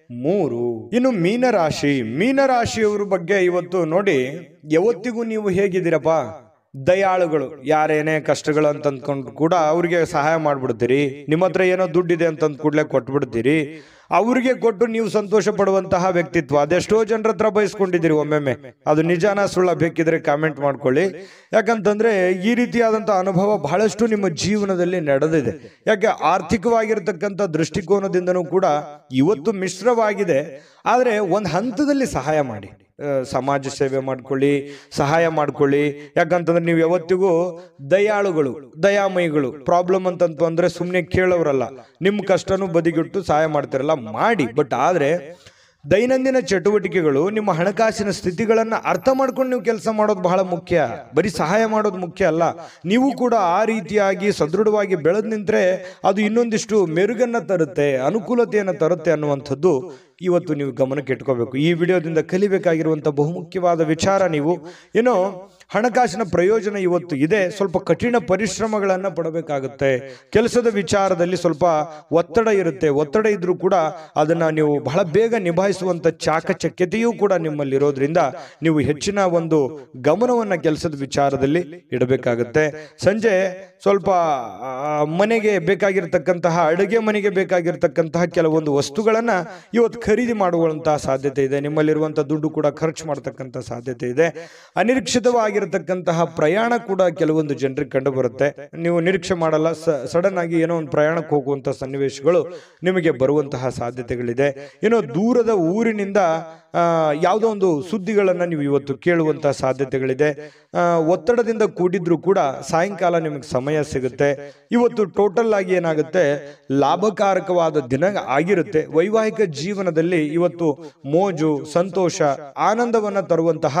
ಮೂರು ಇನ್ನು ಮೀನರಾಶಿ ಮೀನರಾಶಿಯವರ ಬಗ್ಗೆ ಇವತ್ತು ನೋಡಿ ಯಾವತ್ತಿಗೂ ನೀವು ಹೇಗಿದ್ದೀರಪ್ಪ ದಯಾಳುಗಳು ಯಾರೇನೇ ಕಷ್ಟಗಳು ಅಂತ ಅಂದ್ಕೊಂಡು ಕೂಡ ಅವ್ರಿಗೆ ಸಹಾಯ ಮಾಡ್ಬಿಡ್ತೀರಿ ನಿಮ್ಮ ಹತ್ರ ಏನೋ ದುಡ್ಡಿದೆ ಅಂತಂದ್ ಕೂಡ್ಲೆ ಕೊಟ್ಬಿಡ್ತೀರಿ ಅವರಿಗೆ ಕೊಟ್ಟು ನೀವು ಸಂತೋಷ ಪಡುವಂತಹ ವ್ಯಕ್ತಿತ್ವ ಅದೆಷ್ಟೋ ಜನರ ಹತ್ರ ಬಯಸ್ಕೊಂಡಿದ್ದೀರಿ ಒಮ್ಮೆಮ್ಮೆ ಅದು ನಿಜಾನ ಸುಳ್ಳ ಬೇಕಿದ್ರೆ ಕಾಮೆಂಟ್ ಮಾಡ್ಕೊಳ್ಳಿ ಯಾಕಂತಂದ್ರೆ ಈ ರೀತಿಯಾದಂತಹ ಅನುಭವ ಬಹಳಷ್ಟು ನಿಮ್ಮ ಜೀವನದಲ್ಲಿ ನಡೆದಿದೆ ಯಾಕೆ ಆರ್ಥಿಕವಾಗಿರತಕ್ಕಂಥ ದೃಷ್ಟಿಕೋನದಿಂದನೂ ಕೂಡ ಇವತ್ತು ಮಿಶ್ರವಾಗಿದೆ ಆದರೆ ಒಂದು ಹಂತದಲ್ಲಿ ಸಹಾಯ ಮಾಡಿ ಸಮಾಜ ಸೇವೆ ಮಾಡ್ಕೊಳ್ಳಿ ಸಹಾಯ ಮಾಡ್ಕೊಳ್ಳಿ ಯಾಕಂತಂದ್ರೆ ನೀವು ಯಾವತ್ತಿಗೂ ದಯಾಳುಗಳು ದಯಾಮಯಿಗಳು ಪ್ರಾಬ್ಲಮ್ ಅಂತಂತಂದ್ರೆ ಸುಮ್ಮನೆ ಕೇಳೋರಲ್ಲ ನಿಮ್ಮ ಕಷ್ಟನೂ ಬದಿಗಿಟ್ಟು ಸಹಾಯ ಮಾಡ್ತಿರಲ್ಲ ಮಾಡಿ ಬಟ್ ಆದರೆ ದೈನಂದಿನ ಚಟುವಟಿಕೆಗಳು ನಿಮ್ಮ ಹಣಕಾಸಿನ ಸ್ಥಿತಿಗಳನ್ನು ಅರ್ಥ ಮಾಡ್ಕೊಂಡು ನೀವು ಕೆಲಸ ಮಾಡೋದು ಬಹಳ ಮುಖ್ಯ ಬರೀ ಸಹಾಯ ಮಾಡೋದು ಮುಖ್ಯ ಅಲ್ಲ ನೀವು ಕೂಡ ಆ ರೀತಿಯಾಗಿ ಸದೃಢವಾಗಿ ಬೆಳೆದು ನಿಂತರೆ ಅದು ಇನ್ನೊಂದಿಷ್ಟು ಮೆರುಗನ್ನು ತರುತ್ತೆ ಅನುಕೂಲತೆಯನ್ನು ತರುತ್ತೆ ಅನ್ನುವಂಥದ್ದು ಇವತ್ತು ನೀವು ಗಮನಕ್ಕೆ ಇಟ್ಕೋಬೇಕು ಈ ವಿಡಿಯೋದಿಂದ ಕಲಿಬೇಕಾಗಿರುವಂಥ ಬಹುಮುಖ್ಯವಾದ ವಿಚಾರ ನೀವು ಏನೋ ಹಣಕಾಸಿನ ಪ್ರಯೋಜನ ಇವತ್ತು ಇದೆ ಸ್ವಲ್ಪ ಕಠಿಣ ಪರಿಶ್ರಮಗಳನ್ನು ಪಡಬೇಕಾಗುತ್ತೆ ಕೆಲಸದ ವಿಚಾರದಲ್ಲಿ ಸ್ವಲ್ಪ ಒತ್ತಡ ಇರುತ್ತೆ ಒತ್ತಡ ಇದ್ರೂ ಕೂಡ ಅದನ್ನು ನೀವು ಬಹಳ ಬೇಗ ನಿಭಾಯಿಸುವಂಥ ಚಾಕಚಕ್ಯತೆಯೂ ಕೂಡ ನಿಮ್ಮಲ್ಲಿರೋದ್ರಿಂದ ನೀವು ಹೆಚ್ಚಿನ ಒಂದು ಗಮನವನ್ನು ಕೆಲಸದ ವಿಚಾರದಲ್ಲಿ ಇಡಬೇಕಾಗುತ್ತೆ ಸಂಜೆ ಸ್ವಲ್ಪ ಮನೆಗೆ ಬೇಕಾಗಿರ್ತಕ್ಕಂತಹ ಅಡುಗೆ ಮನೆಗೆ ಬೇಕಾಗಿರ್ತಕ್ಕಂತಹ ಕೆಲವೊಂದು ವಸ್ತುಗಳನ್ನು ಇವತ್ತು ಖರೀದಿ ಮಾಡುವಂತಹ ಸಾಧ್ಯತೆ ಇದೆ ನಿಮ್ಮಲ್ಲಿರುವಂಥ ದುಡ್ಡು ಕೂಡ ಖರ್ಚು ಮಾಡತಕ್ಕಂಥ ಸಾಧ್ಯತೆ ಇದೆ ಅನಿರೀಕ್ಷಿತವಾಗಿರತಕ್ಕಂತಹ ಪ್ರಯಾಣ ಕೂಡ ಕೆಲವೊಂದು ಜನರಿಗೆ ಕಂಡು ಬರುತ್ತೆ ನೀವು ನಿರೀಕ್ಷೆ ಮಾಡಲ್ಲ ಸಡನ್ ಆಗಿ ಏನೋ ಒಂದು ಪ್ರಯಾಣಕ್ಕೆ ಹೋಗುವಂತಹ ಸನ್ನಿವೇಶಗಳು ನಿಮಗೆ ಬರುವಂತಹ ಸಾಧ್ಯತೆಗಳಿದೆ ಏನೋ ದೂರದ ಊರಿನಿಂದ ಯಾವುದೋ ಒಂದು ಸುದ್ದಿಗಳನ್ನು ನೀವು ಇವತ್ತು ಕೇಳುವಂತಹ ಸಾಧ್ಯತೆಗಳಿದೆ ಒತ್ತಡದಿಂದ ಕೂಡಿದ್ರೂ ಕೂಡ ಸಾಯಂಕಾಲ ನಿಮಗೆ ಸಮಯ ಸಿಗುತ್ತೆ ಇವತ್ತು ಟೋಟಲ್ ಆಗಿ ಏನಾಗುತ್ತೆ ಲಾಭಕಾರಕವಾದ ದಿನ ಆಗಿರುತ್ತೆ ವೈವಾಹಿಕ ಜೀವನದಲ್ಲಿ ಇವತ್ತು ಮೋಜು ಸಂತೋಷ ಆನಂದವನ್ನು ತರುವಂತಹ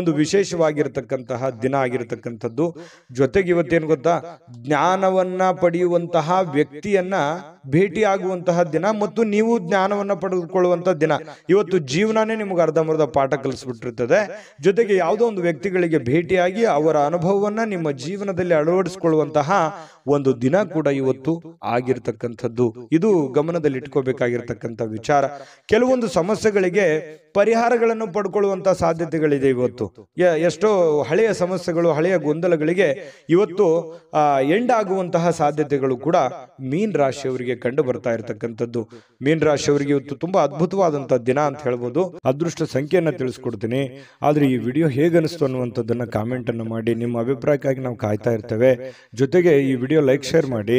ಒಂದು ವಿಶೇಷವಾಗಿರತಕ್ಕಂತಹ ದಿನ ಆಗಿರತಕ್ಕಂಥದ್ದು ಜೊತೆಗೆ ಇವತ್ತೇನು ಗೊತ್ತಾ ಜ್ಞಾನವನ್ನ ಪಡೆಯುವಂತಹ ವ್ಯಕ್ತಿಯನ್ನ ಭೇಟಿಯಾಗುವಂತಹ ದಿನ ಮತ್ತು ನೀವು ಜ್ಞಾನವನ್ನ ಪಡೆದುಕೊಳ್ಳುವಂತಹ ದಿನ ಇವತ್ತು ಜೀವನ ನಿಮಗೆ ಅರ್ಧಂಬರ್ಧ ಪಾಠ ಕಲಿಸ್ಬಿಟ್ಟಿರ್ತದೆ ಜೊತೆಗೆ ಯಾವುದೋ ಒಂದು ವ್ಯಕ್ತಿಗಳಿಗೆ ಭೇಟಿಯಾಗಿ ಅವರ ಅನುಭವವನ್ನು ನಿಮ್ಮ ಜೀವನದಲ್ಲಿ ಅಳವಡಿಸಿಕೊಳ್ಳುವಂತಹ ಒಂದು ದಿನ ಕೂಡ ಇವತ್ತು ಆಗಿರ್ತಕ್ಕಂಥದ್ದು ಇದು ಗಮನದಲ್ಲಿ ಇಟ್ಕೋಬೇಕಾಗಿರ್ತಕ್ಕಂಥ ವಿಚಾರ ಕೆಲವೊಂದು ಸಮಸ್ಯೆಗಳಿಗೆ ಪರಿಹಾರಗಳನ್ನು ಪಡ್ಕೊಳ್ಳುವಂಥ ಸಾಧ್ಯತೆಗಳಿದೆ ಇವತ್ತು ಎಷ್ಟೋ ಹಳೆಯ ಸಮಸ್ಯೆಗಳು ಹಳೆಯ ಗೊಂದಲಗಳಿಗೆ ಇವತ್ತು ಎಂಡ್ ಆಗುವಂತಹ ಸಾಧ್ಯತೆಗಳು ಕೂಡ ಮೀನ್ ರಾಶಿಯವರಿಗೆ ಕಂಡು ಬರ್ತಾ ಇರತಕ್ಕಂಥದ್ದು ಮೀನ್ ರಾಶಿಯವರಿಗೆ ಇವತ್ತು ತುಂಬಾ ಅದ್ಭುತವಾದಂತಹ ದಿನ ಅಂತ ಹೇಳ್ಬೋದು ಅದೃಷ್ಟ ಸಂಖ್ಯೆಯನ್ನು ತಿಳಿಸ್ಕೊಡ್ತೀನಿ ಆದ್ರೆ ಈ ವಿಡಿಯೋ ಹೇಗನಿಸ್ತು ಕಾಮೆಂಟ್ ಅನ್ನು ಮಾಡಿ ನಿಮ್ಮ ಅಭಿಪ್ರಾಯಕ್ಕಾಗಿ ನಾವು ಕಾಯ್ತಾ ಇರ್ತೇವೆ ಜೊತೆಗೆ ಈ ವಿಡಿಯೋ ಲೈಕ್ ಶೇರ್ ಮಾಡಿ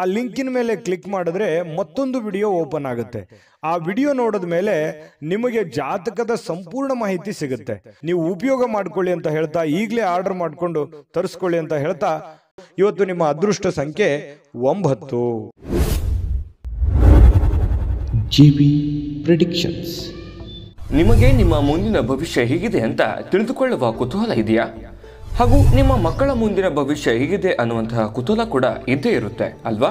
ಆ ಲಿಂಕಿನ ಮೇಲೆ ಕ್ಲಿಕ್ ಮಾಡಿದ್ರೆ ಮತ್ತೊಂದು ವಿಡಿಯೋ ಓಪನ್ ಆಗುತ್ತೆ ಆ ವಿಡಿಯೋ ನೋಡಿದ ಮೇಲೆ ನಿಮಗೆ ಜಾತಕದ ಸಂಪೂರ್ಣ ಮಾಹಿತಿ ಸಿಗುತ್ತೆ ನೀವು ಉಪಯೋಗ ಮಾಡ್ಕೊಳ್ಳಿ ಅಂತ ಹೇಳ್ತಾ ಈಗಲೇ ಆರ್ಡರ್ ಮಾಡಿಕೊಂಡು ತರಿಸ್ಕೊಳ್ಳಿ ಅಂತ ಹೇಳ್ತಾ ಇವತ್ತು ನಿಮ್ಮ ಅದೃಷ್ಟ ಸಂಖ್ಯೆ ಒಂಬತ್ತು ನಿಮಗೆ ನಿಮ್ಮ ಮುಂದಿನ ಭವಿಷ್ಯ ಹೇಗಿದೆ ಅಂತ ತಿಳಿದುಕೊಳ್ಳುವ ಕುತೂಹಲ ಇದೆಯಾ ಹಾಗೂ ನಿಮ್ಮ ಮಕ್ಕಳ ಮುಂದಿನ ಭವಿಷ್ಯ ಹೇಗಿದೆ ಅನ್ನುವಂತಹ ಕುತೂಹಲ ಕೂಡ ಇದ್ದೇ ಇರುತ್ತೆ ಅಲ್ವಾ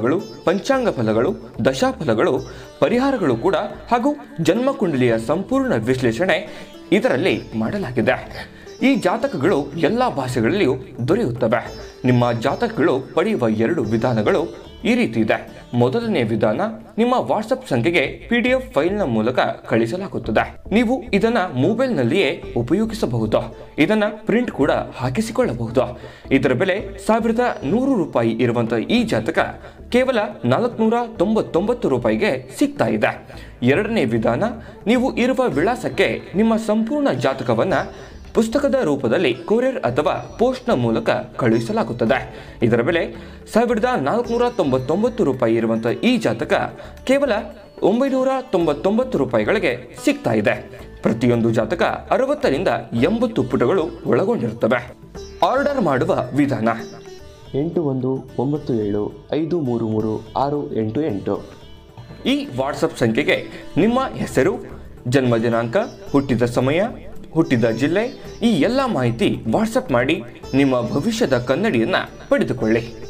ಫಲಗಳು ಪಂಚಾಂಗ ಫಲಗಳು ದಶಾಫಲಗಳು ಪರಿಹಾರಗಳು ಕೂಡ ಹಾಗೂ ಜನ್ಮಕುಂಡಲಿಯ ಸಂಪೂರ್ಣ ವಿಶ್ಲೇಷಣೆ ಇದರಲ್ಲಿ ಮಾಡಲಾಗಿದೆ ಈ ಜಾತಕಗಳು ಎಲ್ಲ ಭಾಷೆಗಳಲ್ಲಿಯೂ ದೊರೆಯುತ್ತವೆ ನಿಮ್ಮ ಜಾತಕಗಳು ಪಡೆಯುವ ಎರಡು ವಿಧಾನಗಳು ಈ ರೀತಿ ಇದೆ ಮೊದಲನೇ ವಿಧಾನ ನಿಮ್ಮ ವಾಟ್ಸಪ್ ಸಂಖ್ಯೆಗೆ ಪಿ ಡಿ ಎಫ್ ಫೈಲ್ನ ಮೂಲಕ ಕಳಿಸಲಾಗುತ್ತದೆ ನೀವು ಇದನ್ನ ಮೊಬೈಲ್ನಲ್ಲಿಯೇ ಉಪಯೋಗಿಸಬಹುದು ಇದನ್ನ ಪ್ರಿಂಟ್ ಕೂಡ ಹಾಕಿಸಿಕೊಳ್ಳಬಹುದು ಇದರ ಬೆಲೆ ಸಾವಿರದ ನೂರು ರೂಪಾಯಿ ಇರುವಂತಹ ಈ ಜಾತಕ ಕೇವಲ ನಾಲ್ಕುನೂರ ತೊಂಬತ್ತೊಂಬತ್ತು ರೂಪಾಯಿಗೆ ಸಿಗ್ತಾ ಇದೆ ಎರಡನೇ ವಿಧಾನ ನೀವು ಇರುವ ವಿಳಾಸಕ್ಕೆ ನಿಮ್ಮ ಸಂಪೂರ್ಣ ಜಾತಕವನ್ನು ಪುಸ್ತಕದ ರೂಪದಲ್ಲಿ ಕೊರಿಯರ್ ಅಥವಾ ಪೋಸ್ಟ್ನ ಮೂಲಕ ಕಳುಹಿಸಲಾಗುತ್ತದೆ ಇದರ ಬೆಲೆ ಸಾವಿರದ ನಾಲ್ಕುನೂರ ತೊಂಬತ್ತೊಂಬತ್ತು ರೂಪಾಯಿ ಇರುವಂಥ ಈ ಜಾತಕ ಕೇವಲ ಒಂಬೈನೂರ ತೊಂಬತ್ತೊಂಬತ್ತು ರೂಪಾಯಿಗಳಿಗೆ ಸಿಗ್ತಾ ಇದೆ ಪ್ರತಿಯೊಂದು ಜಾತಕ ಅರವತ್ತರಿಂದ ಎಂಬತ್ತು ಪುಟಗಳು ಒಳಗೊಂಡಿರುತ್ತವೆ ಆರ್ಡರ್ ಮಾಡುವ ವಿಧಾನ ಎಂಟು ಒಂದು ಒಂಬತ್ತು ಏಳು ಐದು ಮೂರು ಮೂರು ಆರು ಎಂಟು ಎಂಟು ಈ ವಾಟ್ಸಪ್ ಸಂಖ್ಯೆಗೆ ನಿಮ್ಮ ಹೆಸರು ಜನ್ಮ ದಿನಾಂಕ ಹುಟ್ಟಿದ ಸಮಯ ಹುಟ್ಟಿದ ಜಿಲ್ಲೆ ಈ ಎಲ್ಲ ಮಾಹಿತಿ ವಾಟ್ಸಪ್ ಮಾಡಿ ನಿಮ್ಮ ಭವಿಷ್ಯದ ಕನ್ನಡಿಯನ್ನು ಪಡೆದುಕೊಳ್ಳಿ